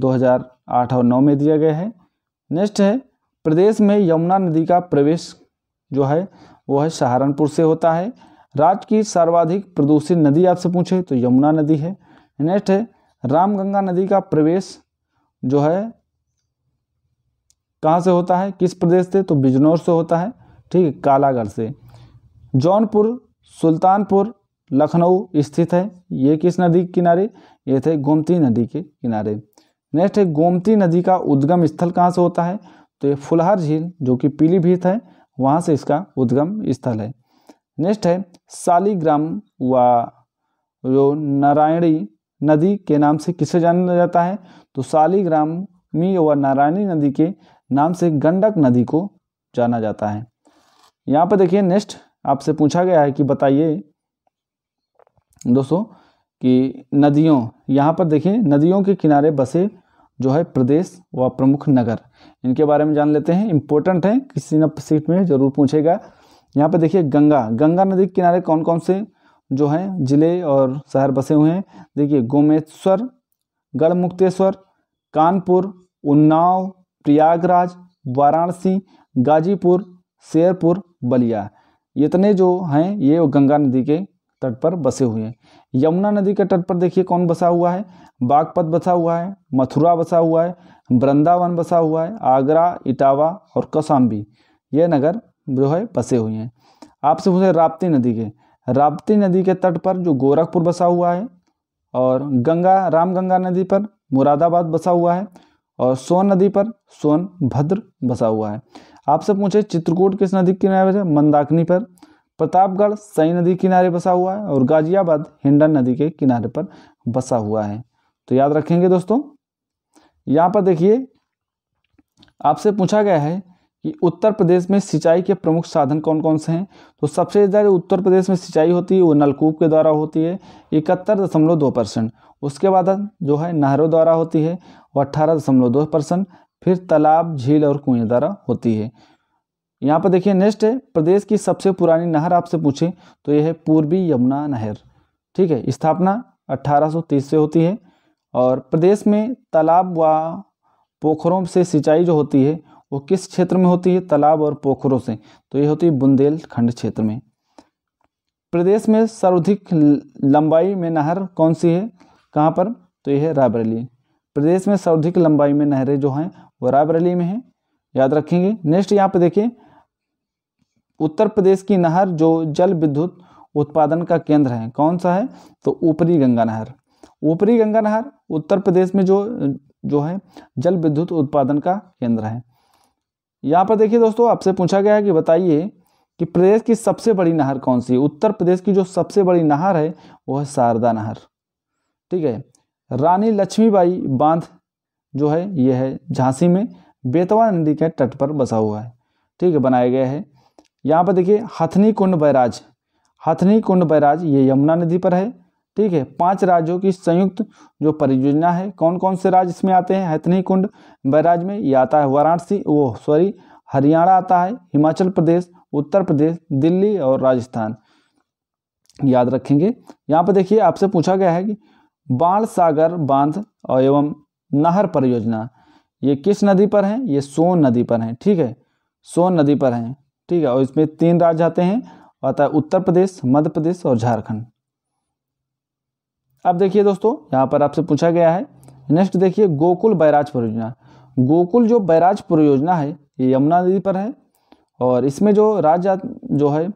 2008 और 9 में दिया गया है नेक्स्ट है प्रदेश में यमुना नदी का प्रवेश जो है वो है सहारनपुर से होता है राज्य की सर्वाधिक प्रदूषित नदी आपसे पूछे तो यमुना नदी है नेक्स्ट है रामगंगा नदी का प्रवेश जो है कहाँ से होता है किस प्रदेश से तो बिजनौर से होता है ठीक है कालागढ़ से जौनपुर सुल्तानपुर लखनऊ स्थित है ये किस नदी के किनारे ये थे गोमती नदी के किनारे नेक्स्ट है गोमती नदी का उद्गम स्थल कहाँ से होता है तो ये फुलहार झील जो कि पीलीभीत है वहाँ से इसका उद्गम स्थल है नेक्स्ट है सालीग्राम व जो नारायणी नदी के नाम से किसे जाना जाता है तो सालीग्रामी व नारायणी नदी के नाम से गंडक नदी को जाना जाता है यहाँ पर देखिए नेक्स्ट आपसे पूछा गया है कि बताइए दोस्तों कि नदियों यहाँ पर देखिए नदियों के किनारे बसे जो है प्रदेश व प्रमुख नगर इनके बारे में जान लेते हैं इंपॉर्टेंट है किसी न सीट में जरूर पूछेगा यहाँ पर देखिए गंगा गंगा नदी के किनारे कौन कौन से जो हैं जिले और शहर बसे हुए हैं देखिए गोमेश्वर गढ़मुक्तेश्वर कानपुर उन्नाव प्रयागराज वाराणसी गाजीपुर शेरपुर बलिया इतने जो हैं ये गंगा नदी के तट पर बसे हुए हैं यमुना नदी के तट पर देखिए कौन बसा हुआ है बागपत बसा हुआ है मथुरा बसा हुआ है वृंदावन बसा हुआ है आगरा इटावा और कौशाम्बी ये नगर जो है बसे हुए हैं आपसे पूछे राप्ती नदी के राप्ती नदी के तट पर जो गोरखपुर बसा हुआ है और गंगा रामगंगा नदी पर मुरादाबाद बसा हुआ है और सोन नदी पर सोनभद्र बसा हुआ है आपसे पूछे चित्रकूट किस नदी के किनारे बसे मंदाकिनी पर प्रतापगढ़ सई नदी किनारे बसा हुआ है और गाजियाबाद हिंडन नदी के किनारे पर बसा हुआ है तो याद रखेंगे दोस्तों यहाँ पर देखिए आपसे पूछा गया है कि उत्तर प्रदेश में सिंचाई के प्रमुख साधन कौन कौन से हैं तो सबसे ज़्यादा उत्तर प्रदेश में सिंचाई होती है वो नलकूप के द्वारा होती है इकहत्तर दशमलव दो परसेंट उसके बाद जो है नहरों द्वारा होती है वो अट्ठारह दशमलव दो परसेंट फिर तालाब झील और कुएं द्वारा होती है यहाँ पर देखिए नेक्स्ट है प्रदेश की सबसे पुरानी नहर आपसे पूछे तो यह है पूर्वी यमुना नहर ठीक है स्थापना अट्ठारह से होती है और प्रदेश में तालाब व पोखरों से सिंचाई जो होती है वो किस क्षेत्र में होती है तालाब और पोखरों से तो ये होती है बुंदेलखंड क्षेत्र में प्रदेश में सर्वाधिक लंबाई में नहर कौन सी है कहाँ पर तो यह है रायबरेली प्रदेश में सर्वाधिक लंबाई में नहरें जो हैं वो रायबरेली में हैं याद रखेंगे नेक्स्ट यहाँ पर देखिए उत्तर प्रदेश की नहर जो जल विद्युत उत्पादन का केंद्र है कौन सा है तो ऊपरी गंगा नहर ऊपरी गंगा नहर उत्तर प्रदेश में जो जो है जल विद्युत उत्पादन का केंद्र है यहाँ पर देखिए दोस्तों आपसे पूछा गया है कि बताइए कि प्रदेश की सबसे बड़ी नहर कौन सी है उत्तर प्रदेश की जो सबसे बड़ी नहर है वो है शारदा नहर ठीक है रानी लक्ष्मीबाई बांध जो है ये है झांसी में बेतवा नदी के तट पर बसा हुआ है ठीक है बनाया गया है यहाँ पर देखिए हथनी कुंड बैराज हथनी कुंड बैराज ये यमुना नदी पर है ठीक है पांच राज्यों की संयुक्त जो परियोजना है कौन कौन से राज्य इसमें आते हैं हैतनी कुंड बैराज में ये आता है वाराणसी वो सॉरी हरियाणा आता है हिमाचल प्रदेश उत्तर प्रदेश दिल्ली और राजस्थान याद रखेंगे यहाँ पर देखिए आपसे पूछा गया है कि बाण सागर बांध और एवं नहर परियोजना ये किस नदी पर है ये सोन नदी पर है ठीक है सोन नदी पर है ठीक है और इसमें तीन राज्य आते हैं आता है उत्तर प्रदेश मध्य प्रदेश और झारखंड अब देखिए दोस्तों यहाँ पर आपसे पूछा गया है नेक्स्ट देखिए गोकुल बैराज परियोजना गोकुल जो बैराज परियोजना है ये यमुना नदी पर है और इसमें जो राज्य जो है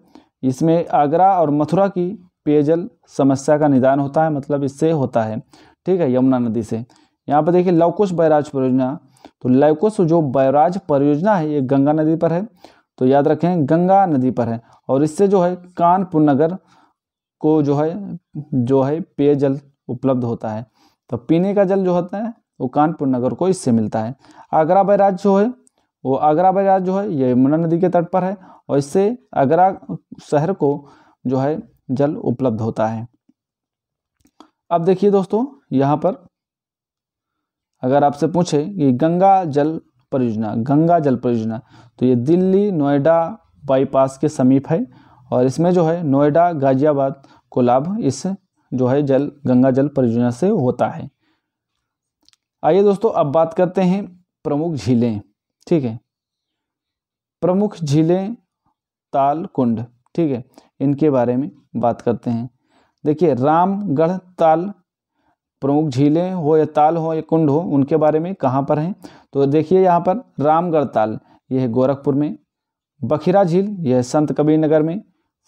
इसमें आगरा और मथुरा की पेयजल समस्या का निदान होता है मतलब इससे होता है ठीक है यमुना नदी से यहाँ पर देखिए लवकुश बैराज परियोजना तो लवकुश जो बैराज परियोजना है ये गंगा नदी पर है तो याद रखें गंगा नदी पर है और इससे जो है कानपुर नगर को जो है जो है पेयजल उपलब्ध होता है तो पीने का जल जो होता है वो कानपुर नगर को इससे मिलता है आगरा बैराज जो है वो आगरा बैराज जो है ये यमुना नदी के तट पर है और इससे आगरा शहर को जो है जल उपलब्ध होता है अब देखिए दोस्तों यहाँ पर अगर आपसे पूछे कि गंगा जल परियोजना गंगा जल परियोजना तो ये दिल्ली नोएडा बाईपास के समीप है और इसमें जो है नोएडा गाजियाबाद को लाभ इस जो है जल गंगा जल परियोजना से होता है आइए दोस्तों अब बात करते हैं प्रमुख झीलें ठीक है प्रमुख झीलें ताल कुंड ठीक है इनके बारे में बात करते हैं देखिए रामगढ़ ताल प्रमुख झीलें हो या ताल हो या कुंड हो उनके बारे में कहाँ पर हैं तो देखिए यहाँ पर रामगढ़ ताल यह गोरखपुर में बखीरा झील यह संत कबीर नगर में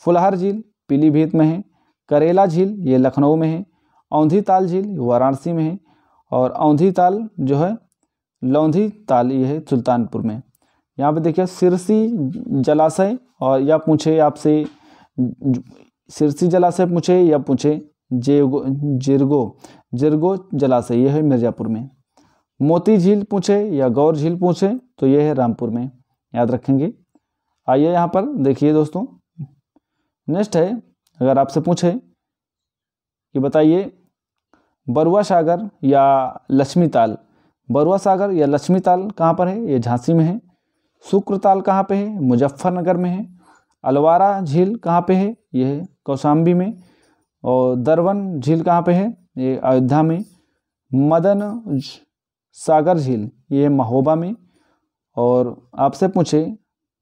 फुलहर झील पीलीभीत में है करेला झील ये लखनऊ में है औंधी ताल झील वाराणसी में है और औंधी ताल जो है लौंधी ताल ये है सुल्तानपुर में यहाँ पे देखिए सिरसी जलाशय और या पूछे आपसे सिरसी जलाशय पूछे या पूछे जेगो जिरगो जिरगो जलाशय ये है मिर्ज़ापुर में मोती झील पूछे या गौर झील पूछे तो ये है रामपुर में याद रखेंगे आइए यहाँ पर देखिए दोस्तों नेक्स्ट है अगर आपसे पूछे कि बताइए बरुआ सागर या लक्ष्मी ताल बरुआ सागर या लक्ष्मी ताल कहाँ पर है ये झांसी में है शुक्र ताल कहाँ पे है मुजफ्फरनगर में है अलवारा झील कहाँ पे है यह कौशाम्बी में और दरवन झील कहाँ पे है ये अयोध्या में मदन सागर झील ये महोबा में और आपसे पूछे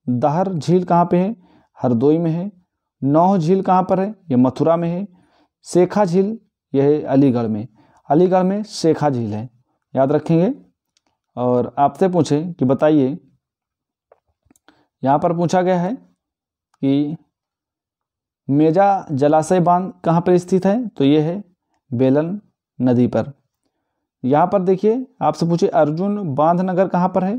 दहर झील कहाँ पे है हरदोई में है नौह झील कहाँ पर है यह मथुरा में है शेखा झील यह है अलीगढ़ में अलीगढ़ में शेखा झील है याद रखेंगे और आपसे पूछें कि बताइए यहाँ पर पूछा गया है कि मेजा जलाशय बांध कहाँ पर स्थित है तो ये है बेलन नदी पर यहाँ पर देखिए आपसे पूछे अर्जुन बांध नगर कहाँ पर है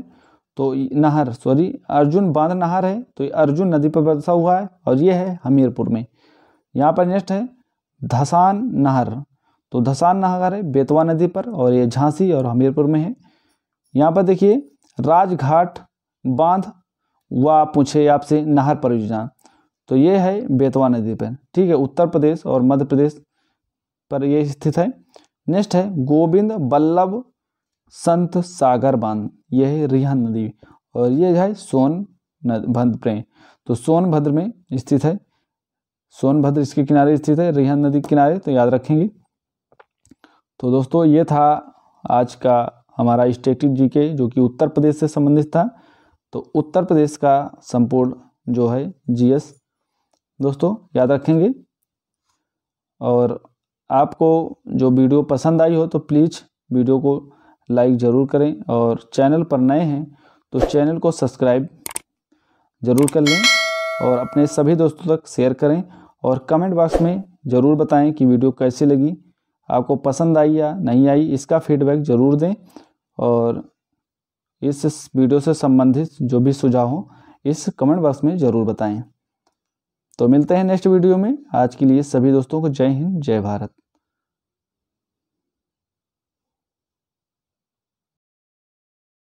तो नहर सॉरी अर्जुन बांध नहर है तो अर्जुन नदी पर बसा हुआ है और ये है हमीरपुर में यहाँ पर नेक्स्ट है धसान नहर तो धसान नहर है बेतवा नदी पर और ये झांसी और हमीरपुर में है यहाँ पर देखिए राजघाट बांध व पूछे आपसे नहर परियोजना तो ये है बेतवा नदी पर ठीक है उत्तर प्रदेश और मध्य प्रदेश पर ये स्थित है नेक्स्ट है गोविंद बल्लभ संत सागर बांध यह है रिहान नदी और यह है सोन तो भद्र में तो सोनभद्र में स्थित है सोनभद्र इसके किनारे स्थित है रिहान नदी के किनारे तो याद रखेंगे तो दोस्तों ये था आज का हमारा जी जीके जो कि उत्तर प्रदेश से संबंधित था तो उत्तर प्रदेश का संपूर्ण जो है जीएस दोस्तों याद रखेंगे और आपको जो वीडियो पसंद आई हो तो प्लीज़ वीडियो को लाइक ज़रूर करें और चैनल पर नए हैं तो चैनल को सब्सक्राइब ज़रूर कर लें और अपने सभी दोस्तों तक शेयर करें और कमेंट बॉक्स में ज़रूर बताएं कि वीडियो कैसी लगी आपको पसंद आई या नहीं आई इसका फीडबैक ज़रूर दें और इस, वीडियो से संबंधित जो भी सुझाव हो इस कमेंट बॉक्स में ज़रूर बताएं तो मिलते हैं नेक्स्ट वीडियो में आज के लिए सभी दोस्तों को जय हिंद जय भारत